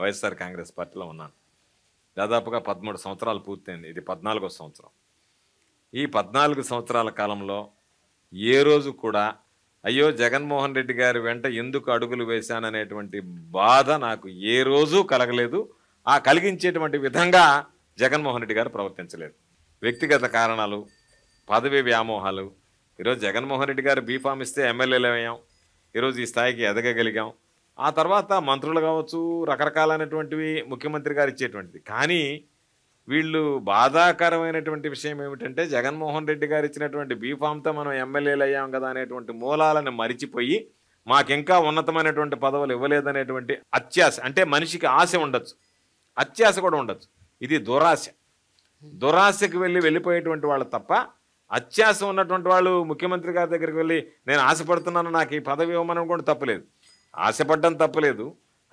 వైఎస్ఆర్ కాంగ్రెస్ పార్టీలో ఉన్నాను దాదాపుగా పదమూడు సంవత్సరాలు పూర్తయింది ఇది పద్నాలుగో సంవత్సరం ఈ పద్నాలుగు సంవత్సరాల కాలంలో ఏ రోజు కూడా అయ్యో జగన్మోహన్ రెడ్డి గారి వెంట ఎందుకు అడుగులు వేశాననేటువంటి బాధ నాకు ఏ రోజూ కలగలేదు ఆ కలిగించేటువంటి విధంగా జగన్మోహన్ రెడ్డి గారు ప్రవర్తించలేదు వ్యక్తిగత కారణాలు పదవి వ్యామోహాలు ఈరోజు జగన్మోహన్ రెడ్డి గారు బీఫామ్ ఇస్తే ఎమ్మెల్యేలు అయ్యాం ఈరోజు ఈ స్థాయికి ఎదగగలిగాం ఆ తర్వాత మంత్రులు కావచ్చు రకరకాలైనటువంటివి ముఖ్యమంత్రి గారు ఇచ్చేటువంటిది కానీ వీళ్ళు బాధాకరమైనటువంటి విషయం ఏమిటంటే జగన్మోహన్ రెడ్డి గారు ఇచ్చినటువంటి బీఫామ్తో మనం ఎమ్మెల్యేలు అయ్యాం కదా అనేటువంటి మూలాలను మరిచిపోయి మాకింకా ఉన్నతమైనటువంటి పదవులు ఇవ్వలేదనేటువంటి అత్యాశ అంటే మనిషికి ఆశ ఉండొచ్చు అత్యాశ కూడా ఉండొచ్చు ఇది దురాశ దురాశకి వెళ్ళి వెళ్ళిపోయేటువంటి వాళ్ళు తప్ప అత్యాశ ఉన్నటువంటి వాళ్ళు ముఖ్యమంత్రి గారి దగ్గరికి వెళ్ళి నేను ఆశపడుతున్నాను నాకు ఈ పదవి ఇవ్వమని కూడా తప్పలేదు ఆశపడ్డం తప్పలేదు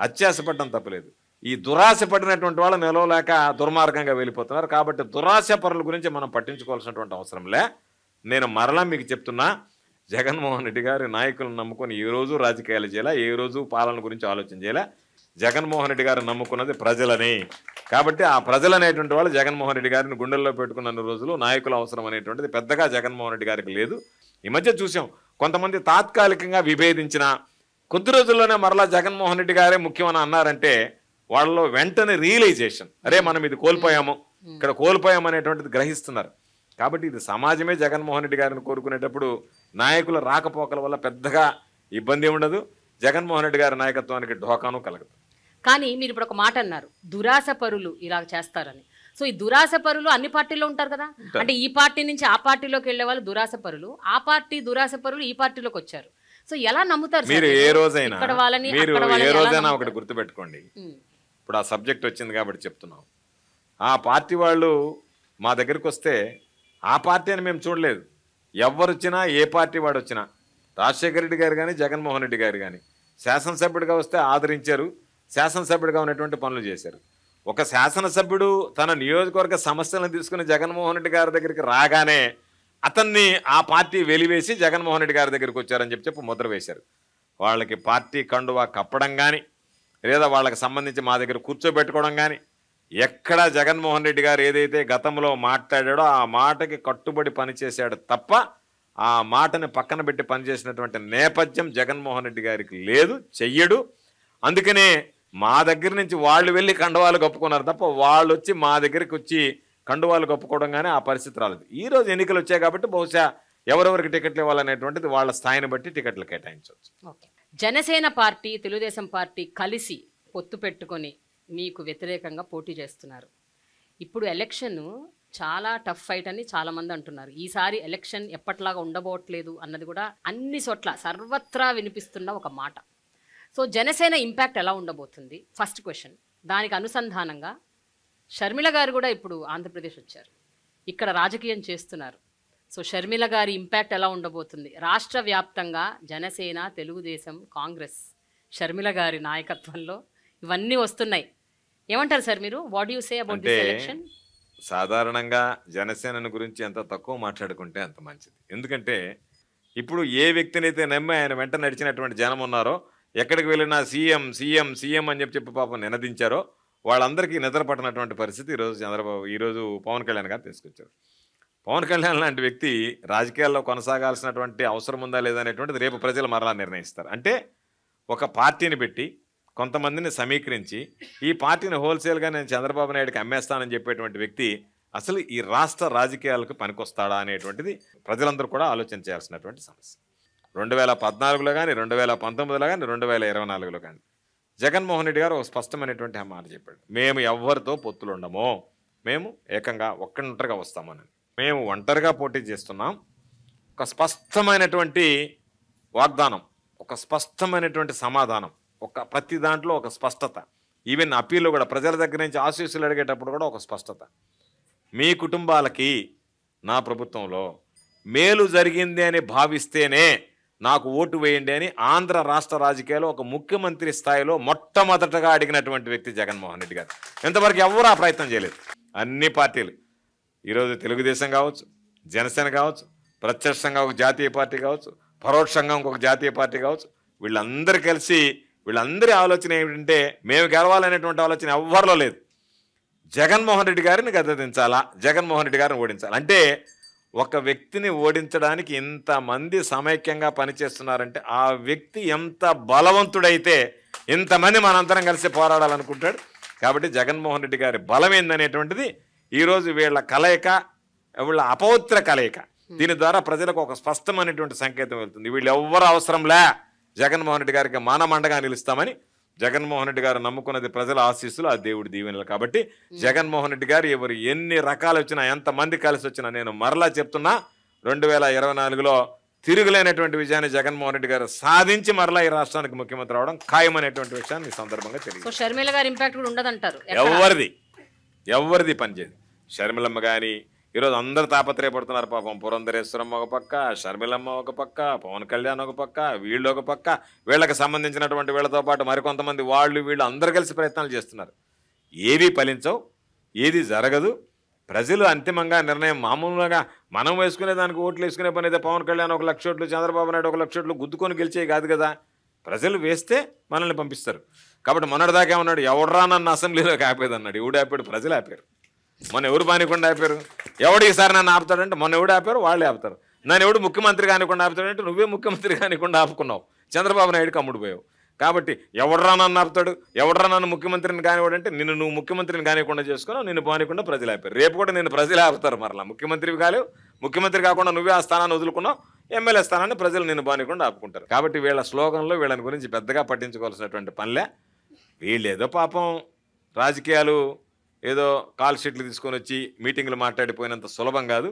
అత్యాశపడ్డం తప్పలేదు ఈ దురాశ పడినటువంటి వాళ్ళు నిలవలేక దుర్మార్గంగా వెళ్ళిపోతున్నారు కాబట్టి దురాశ పరుల గురించి మనం పట్టించుకోవాల్సినటువంటి అవసరంలే నేను మరలా మీకు చెప్తున్నా జగన్మోహన్ రెడ్డి గారి నాయకులను నమ్ముకొని ఏ రోజు రాజకీయాలు చేయాల ఏ రోజు పాలన గురించి ఆలోచన చేయాల జగన్మోహన్ రెడ్డి గారు నమ్ముకున్నది ప్రజలని కాబట్టి ఆ ప్రజలు అనేటువంటి వాళ్ళు జగన్మోహన్ రెడ్డి గారిని గుండెల్లో పెట్టుకున్న రోజులు నాయకుల అవసరం అనేటువంటిది పెద్దగా జగన్మోహన్ రెడ్డి గారికి లేదు ఈ మధ్య చూసాం కొంతమంది తాత్కాలికంగా విభేదించిన కొద్ది రోజుల్లోనే మరలా జగన్మోహన్ రెడ్డి గారే ముఖ్యమని అన్నారంటే వాళ్ళలో వెంటనే రియలైజేషన్ అరే మనం ఇది కోల్పోయాము ఇక్కడ కోల్పోయాము అనేటువంటిది గ్రహిస్తున్నారు కాబట్టి ఇది సమాజమే జగన్మోహన్ రెడ్డి గారిని కోరుకునేటప్పుడు నాయకుల రాకపోకల వల్ల పెద్దగా ఇబ్బంది ఉండదు జగన్మోహన్ రెడ్డి గారి నాయకత్వానికి ఢోకాను కలగదు కానీ మీరు ఇప్పుడు ఒక మాట అన్నారు దురాశ పరులు ఇలా చేస్తారని సో ఈ దురాశ పరులు అన్ని పార్టీల్లో ఉంటారు కదా అంటే ఈ పార్టీ నుంచి ఆ పార్టీలోకి వెళ్లే వాళ్ళు దురాశ పరులు ఆ పార్టీ దురాశ పరులు ఈ పార్టీలోకి వచ్చారు సో ఎలా నమ్ముతారు ఏ రోజైనా మీరు ఏ రోజైనా ఒకటి గుర్తుపెట్టుకోండి ఇప్పుడు ఆ సబ్జెక్ట్ వచ్చింది కాబట్టి చెప్తున్నాం ఆ పార్టీ వాళ్ళు మా దగ్గరికి వస్తే ఆ పార్టీ అని మేము చూడలేదు వచ్చినా ఏ పార్టీ వాడు వచ్చినా రాజశేఖర రెడ్డి గారు కానీ జగన్మోహన్ రెడ్డి గారు కానీ శాసనసభ్యుడిగా వస్తే ఆదరించారు శాసనసభ్యుడిగా ఉన్నటువంటి పనులు చేశారు ఒక శాసనసభ్యుడు తన నియోజకవర్గ సమస్యలను తీసుకుని జగన్మోహన్ రెడ్డి గారి దగ్గరికి రాగానే అతన్ని ఆ పార్టీ వెలివేసి జగన్మోహన్ రెడ్డి గారి దగ్గరికి వచ్చారని చెప్పి ముద్ర వేశారు వాళ్ళకి పార్టీ కండువా కప్పడం కానీ లేదా వాళ్ళకి సంబంధించి మా దగ్గర కూర్చోబెట్టుకోవడం కానీ ఎక్కడ జగన్మోహన్ రెడ్డి గారు ఏదైతే గతంలో మాట్లాడాడో ఆ మాటకి కట్టుబడి పనిచేశాడు తప్ప ఆ మాటని పక్కన పెట్టి పనిచేసినటువంటి నేపథ్యం జగన్మోహన్ రెడ్డి గారికి లేదు చెయ్యడు అందుకనే మా దగ్గర నుంచి వాళ్ళు వెళ్ళి కండువాలు కప్పుకున్నారు తప్ప వాళ్ళు వచ్చి మా దగ్గరికి వచ్చి కండువాలు కప్పుకోవడం కానీ ఆ పరిస్థితి రాలేదు ఈరోజు ఎన్నికలు వచ్చాయి కాబట్టి బహుశా ఎవరెవరికి టికెట్లు ఇవ్వాలనేటువంటిది వాళ్ళ స్థాయిని బట్టి టికెట్లు కేటాయించవచ్చు జనసేన పార్టీ తెలుగుదేశం పార్టీ కలిసి పొత్తు పెట్టుకొని మీకు వ్యతిరేకంగా పోటీ చేస్తున్నారు ఇప్పుడు ఎలక్షన్ చాలా టఫ్ ఫైట్ అని చాలామంది అంటున్నారు ఈసారి ఎలక్షన్ ఎప్పట్లాగా ఉండబోట్లేదు అన్నది కూడా అన్ని చోట్ల సర్వత్రా వినిపిస్తున్న ఒక మాట సో జనసేన ఇంపాక్ట్ ఎలా ఉండబోతుంది ఫస్ట్ క్వశ్చన్ దానికి అనుసంధానంగా షర్మిల గారు కూడా ఇప్పుడు ఆంధ్రప్రదేశ్ వచ్చారు ఇక్కడ రాజకీయం చేస్తున్నారు సో షర్మిల గారి ఇంపాక్ట్ ఎలా ఉండబోతుంది రాష్ట్ర వ్యాప్తంగా జనసేన తెలుగుదేశం కాంగ్రెస్ షర్మిల గారి నాయకత్వంలో ఇవన్నీ వస్తున్నాయి ఏమంటారు సార్ మీరు what you say about election సాధారణంగా జనసేనను గురించి ఎంత తక్కువ మాట్లాడుకుంటే అంత మంచిది ఎందుకంటే ఇప్పుడు ఏ వ్యక్తినైతే నమ్మి ఆయన వెంట నడిచినటువంటి జనం ఉన్నారో ఎక్కడికి వెళ్ళినా సీఎం సీఎం సీఎం అని చెప్పి చెప్పి పాపం నినదించారో వాళ్ళందరికీ నిద్ర పట్టినటువంటి పరిస్థితి ఈరోజు చంద్రబాబు ఈరోజు పవన్ కళ్యాణ్ గారు తీసుకొచ్చారు పవన్ కళ్యాణ్ లాంటి వ్యక్తి రాజకీయాల్లో కొనసాగాల్సినటువంటి అవసరం ఉందా లేదనేటువంటిది రేపు ప్రజలు మరలా నిర్ణయిస్తారు అంటే ఒక పార్టీని పెట్టి కొంతమందిని సమీకరించి ఈ పార్టీని హోల్సేల్గా నేను చంద్రబాబు నాయుడుకి అమ్మేస్తానని చెప్పేటువంటి వ్యక్తి అసలు ఈ రాష్ట్ర రాజకీయాలకు పనికొస్తాడా అనేటువంటిది ప్రజలందరూ కూడా ఆలోచన చేయాల్సినటువంటి సమస్య రెండు వేల పద్నాలుగులో కానీ రెండు వేల పంతొమ్మిదిలో కానీ రెండు వేల ఇరవై నాలుగులో కానీ జగన్మోహన్ రెడ్డి గారు ఒక స్పష్టమైనటువంటి మాట చెప్పాడు మేము ఎవరితో పొత్తులు ఉండము మేము ఏకంగా ఒక్కంటరిగా వస్తామని మేము ఒంటరిగా పోటీ చేస్తున్నాం ఒక స్పష్టమైనటువంటి వాగ్దానం ఒక స్పష్టమైనటువంటి సమాధానం ఒక ప్రతి దాంట్లో ఒక స్పష్టత ఈవెన్ అప్పీల్లో కూడా ప్రజల దగ్గర నుంచి ఆశీస్సులు అడిగేటప్పుడు కూడా ఒక స్పష్టత మీ కుటుంబాలకి నా ప్రభుత్వంలో మేలు జరిగింది అని భావిస్తేనే నాకు ఓటు వేయండి అని ఆంధ్ర రాష్ట్ర రాజకీయాల్లో ఒక ముఖ్యమంత్రి స్థాయిలో మొట్టమొదటగా అడిగినటువంటి వ్యక్తి జగన్మోహన్ రెడ్డి గారు ఇంతవరకు ఎవరు ఆ ప్రయత్నం చేయలేదు అన్ని పార్టీలు ఈరోజు తెలుగుదేశం కావచ్చు జనసేన కావచ్చు ప్రత్యక్షంగా ఒక జాతీయ పార్టీ కావచ్చు పరోక్షంగా ఇంకొక జాతీయ పార్టీ కావచ్చు వీళ్ళందరూ కలిసి వీళ్ళందరి ఆలోచన ఏమిటంటే మేము గెలవాలనేటువంటి ఆలోచన ఎవ్వరిలో లేదు జగన్మోహన్ రెడ్డి గారిని గద్దదించాలా జగన్మోహన్ రెడ్డి గారిని ఓడించాలి అంటే ఒక వ్యక్తిని ఓడించడానికి ఇంతమంది సమైక్యంగా పనిచేస్తున్నారంటే ఆ వ్యక్తి ఎంత బలవంతుడైతే ఇంతమంది మనందరం కలిసి పోరాడాలనుకుంటాడు కాబట్టి జగన్మోహన్ రెడ్డి గారి బలం ఏందనేటువంటిది ఈరోజు వీళ్ళ కలయిక వీళ్ళ అపవిత్ర కలయిక దీని ద్వారా ప్రజలకు ఒక స్పష్టమైనటువంటి సంకేతం వెళ్తుంది వీళ్ళు ఎవ్వరు అవసరంలే జగన్మోహన్ రెడ్డి గారికి మానమండగా నిలుస్తామని జగన్మోహన్ రెడ్డి గారు నమ్ముకున్నది ప్రజల ఆశీస్సులు ఆ దేవుడి దీవెనలు కాబట్టి జగన్మోహన్ రెడ్డి గారు ఎవరు ఎన్ని రకాలు వచ్చినా ఎంతమంది కలిసి వచ్చినా నేను మరలా చెప్తున్నా రెండు వేల ఇరవై నాలుగులో తిరుగులేనటువంటి విజయాన్ని జగన్మోహన్ రెడ్డి గారు సాధించి మరలా ఈ రాష్ట్రానికి ముఖ్యమంత్రి అవడం ఖాయమనేటువంటి విషయాన్ని ఈ సందర్భంగా తెలియదు ఎవరిది ఎవరిది పనిచేయదు షర్మిలమ్మ కానీ ఈరోజు అందరు తాపత్రయపడుతున్నారు పాపం పురంధరేశ్వరం ఒక పక్క షర్మిలమ్మ ఒక పక్క పవన్ కళ్యాణ్ ఒక పక్క వీళ్ళు ఒక పక్క వీళ్ళకి సంబంధించినటువంటి వీళ్ళతో పాటు మరికొంతమంది వాళ్ళు వీళ్ళు అందరు కలిసి ప్రయత్నాలు చేస్తున్నారు ఏవి ఫలించవు ఏది జరగదు ప్రజలు అంతిమంగా నిర్ణయం మామూలుగా మనం వేసుకునే దానికి ఓట్లు వేసుకునే పని అయితే పవన్ కళ్యాణ్ ఒక లక్ష ఓట్లు చంద్రబాబు నాయుడు ఒక లక్ష ఓట్లు గుద్దుకొని గెలిచేవి కాదు కదా ప్రజలు వేస్తే మనల్ని పంపిస్తారు కాబట్టి మొన్నటిదాకా ఏమన్నాడు ఎవడరా నన్ను అసెంబ్లీలోకి ఆపేది అన్నాడు ఎవడు ఆపాడు ప్రజలు ఆపారు మొన్న ఎవరు పానికుండా ఆపారు ఎవడు ఈసారి నన్ను ఆపుతాడంటే మొన్న ఎవడు ఆపారు వాళ్ళు ఆపుతారు నన్ను ఎవడు ముఖ్యమంత్రి కానికుండా ఆపుతాడంటే నువ్వే ముఖ్యమంత్రి కానికుండా ఆపుకున్నావు చంద్రబాబు నాయుడుకి అమ్ముడు పోయావు కాబట్టి ఎవడరా నన్ను ఆపుతాడు ఎవడరా నన్ను ముఖ్యమంత్రిని అంటే నిన్ను నువ్వు ముఖ్యమంత్రిని కానికుండా చేసుకున్నావు నిన్ను పానికుండా ప్రజలు ఆపారు రేపు కూడా నేను ప్రజలు ఆపుతారు మరలా ముఖ్యమంత్రివి కాలేవు ముఖ్యమంత్రి కాకుండా నువ్వే ఆ స్థానాన్ని వదులుకున్నావు ఎమ్మెల్యే స్థానాన్ని ప్రజలు నిన్ను పానికుండా ఆపుకుంటారు కాబట్టి వీళ్ళ శ్లోకంలో వీళ్ళని గురించి పెద్దగా పట్టించుకోవాల్సినటువంటి పనిలే వీళ్ళేదో పాపం రాజకీయాలు ఏదో కాల్ షీట్లు తీసుకొని వచ్చి మీటింగ్లు మాట్లాడిపోయినంత సులభం కాదు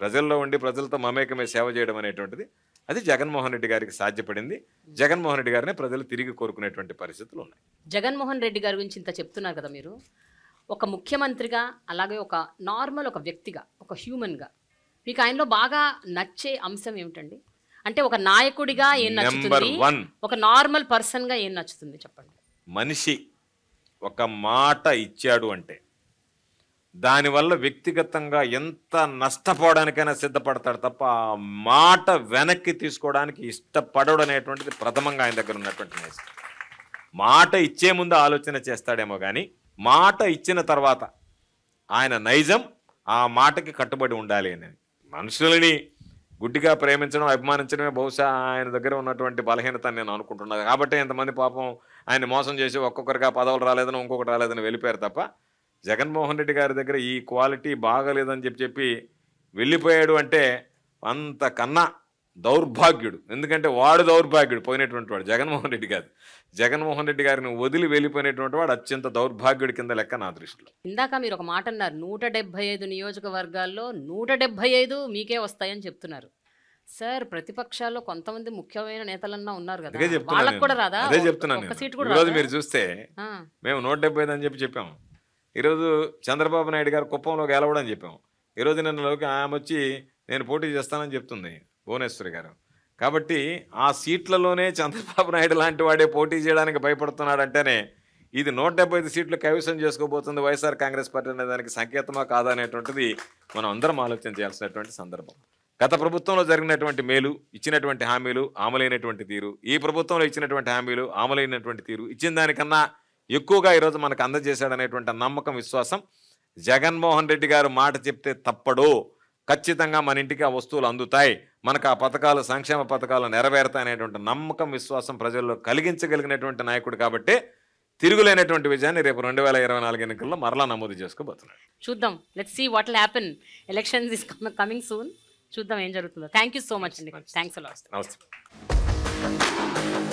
ప్రజల్లో ఉండి ప్రజలతో మమేకమే సేవ చేయడం అనేటువంటిది అది జగన్మోహన్ రెడ్డి గారికి సాధ్యపడింది జగన్మోహన్ రెడ్డి గారిని ప్రజలు తిరిగి కోరుకునేటువంటి పరిస్థితులు ఉన్నాయి జగన్మోహన్ రెడ్డి గారి గురించి ఇంత చెప్తున్నారు కదా మీరు ఒక ముఖ్యమంత్రిగా అలాగే ఒక నార్మల్ ఒక వ్యక్తిగా ఒక హ్యూమన్గా మీకు ఆయనలో బాగా నచ్చే అంశం ఏమిటండి అంటే ఒక నాయకుడిగా ఏం నచ్చుతుంది ఒక నార్మల్ పర్సన్గా ఏం నచ్చుతుంది చెప్పండి మనిషి ఒక మాట ఇచ్చాడు అంటే దానివల్ల వ్యక్తిగతంగా ఎంత నష్టపోవడానికైనా సిద్ధపడతాడు తప్ప ఆ మాట వెనక్కి తీసుకోవడానికి ఇష్టపడడం అనేటువంటిది ప్రథమంగా ఆయన దగ్గర ఉన్నటువంటి నేస్తం మాట ఇచ్చే ముందు ఆలోచన చేస్తాడేమో కానీ మాట ఇచ్చిన తర్వాత ఆయన నైజం ఆ మాటకి కట్టుబడి ఉండాలి అని మనుషులని గుడ్డిగా ప్రేమించడం అభిమానించడమే బహుశా ఆయన దగ్గర ఉన్నటువంటి బలహీనత నేను అనుకుంటున్నాను కాబట్టి ఇంతమంది పాపం ఆయన మోసం చేసి ఒక్కొక్కరిగా పదవులు రాలేదని ఇంకొకటి రాలేదని వెళ్ళిపోయారు తప్ప జగన్మోహన్ రెడ్డి గారి దగ్గర ఈ క్వాలిటీ బాగలేదని చెప్పి చెప్పి వెళ్ళిపోయాడు అంటే అంతకన్నా దౌర్భాగ్యుడు ఎందుకంటే వాడు దౌర్భాగ్యుడు పోయినటువంటి వాడు జగన్మోహన్ రెడ్డి గారు జగన్మోహన్ రెడ్డి గారిని వదిలి వెళ్ళిపోయినటువంటి వాడు అత్యంత దౌర్భాగ్యుడి కింద లెక్క నా దృష్టిలో ఇందాక మీరు ఒక మాట అన్నారు నూట నియోజకవర్గాల్లో నూట మీకే వస్తాయని చెప్తున్నారు సార్ ప్రతిపక్షాల్లో కొంతమంది ముఖ్యమైన నేతలన్నా ఉన్నారు కదా అదే చెప్తున్నాను ఈరోజు రోజు మీరు చూస్తే మేము నూట డెబ్బై అని చెప్పి చెప్పాము ఈరోజు చంద్రబాబు నాయుడు గారు కుప్పంలో గెలవడని చెప్పాము ఈరోజు లోకి ఆమె వచ్చి నేను పోటీ చేస్తానని చెప్తుంది భువనేశ్వరి గారు కాబట్టి ఆ సీట్లలోనే చంద్రబాబు నాయుడు లాంటి వాడే పోటీ చేయడానికి భయపడుతున్నాడు అంటేనే ఇది నూట డెబ్బై ఐదు సీట్లు కైవసం చేసుకోబోతుంది వైఎస్ఆర్ కాంగ్రెస్ పార్టీ అనే దానికి సంకేతమా కాదా అనేటువంటిది మనం అందరం ఆలోచన చేయాల్సినటువంటి సందర్భం గత ప్రభుత్వంలో జరిగినటువంటి మేలు ఇచ్చినటువంటి హామీలు ఆమలైనటువంటి తీరు ఈ ప్రభుత్వంలో ఇచ్చినటువంటి హామీలు ఆమలైనటువంటి తీరు ఇచ్చిన దానికన్నా ఎక్కువగా ఈరోజు మనకు అందజేశాడనేటువంటి నమ్మకం విశ్వాసం జగన్మోహన్ రెడ్డి గారు మాట చెప్తే తప్పడు ఖచ్చితంగా మన ఇంటికి ఆ వస్తువులు అందుతాయి మనకు ఆ పథకాలు సంక్షేమ పథకాలు నెరవేరుతాయనేటువంటి నమ్మకం విశ్వాసం ప్రజల్లో కలిగించగలిగినటువంటి నాయకుడు కాబట్టి తిరుగులేనటువంటి విజయాన్ని రేపు రెండు వేల ఇరవై నాలుగు ఎన్నికల్లో మరలా నమోదు చేసుకోబోతున్నాడు చూద్దాం let's see what happen election coming soon చూద్దాం ఏం జరుగుతుందో థ్యాంక్ యూ సో మచ్ అండి థ్యాంక్స్ అలా నమస్తే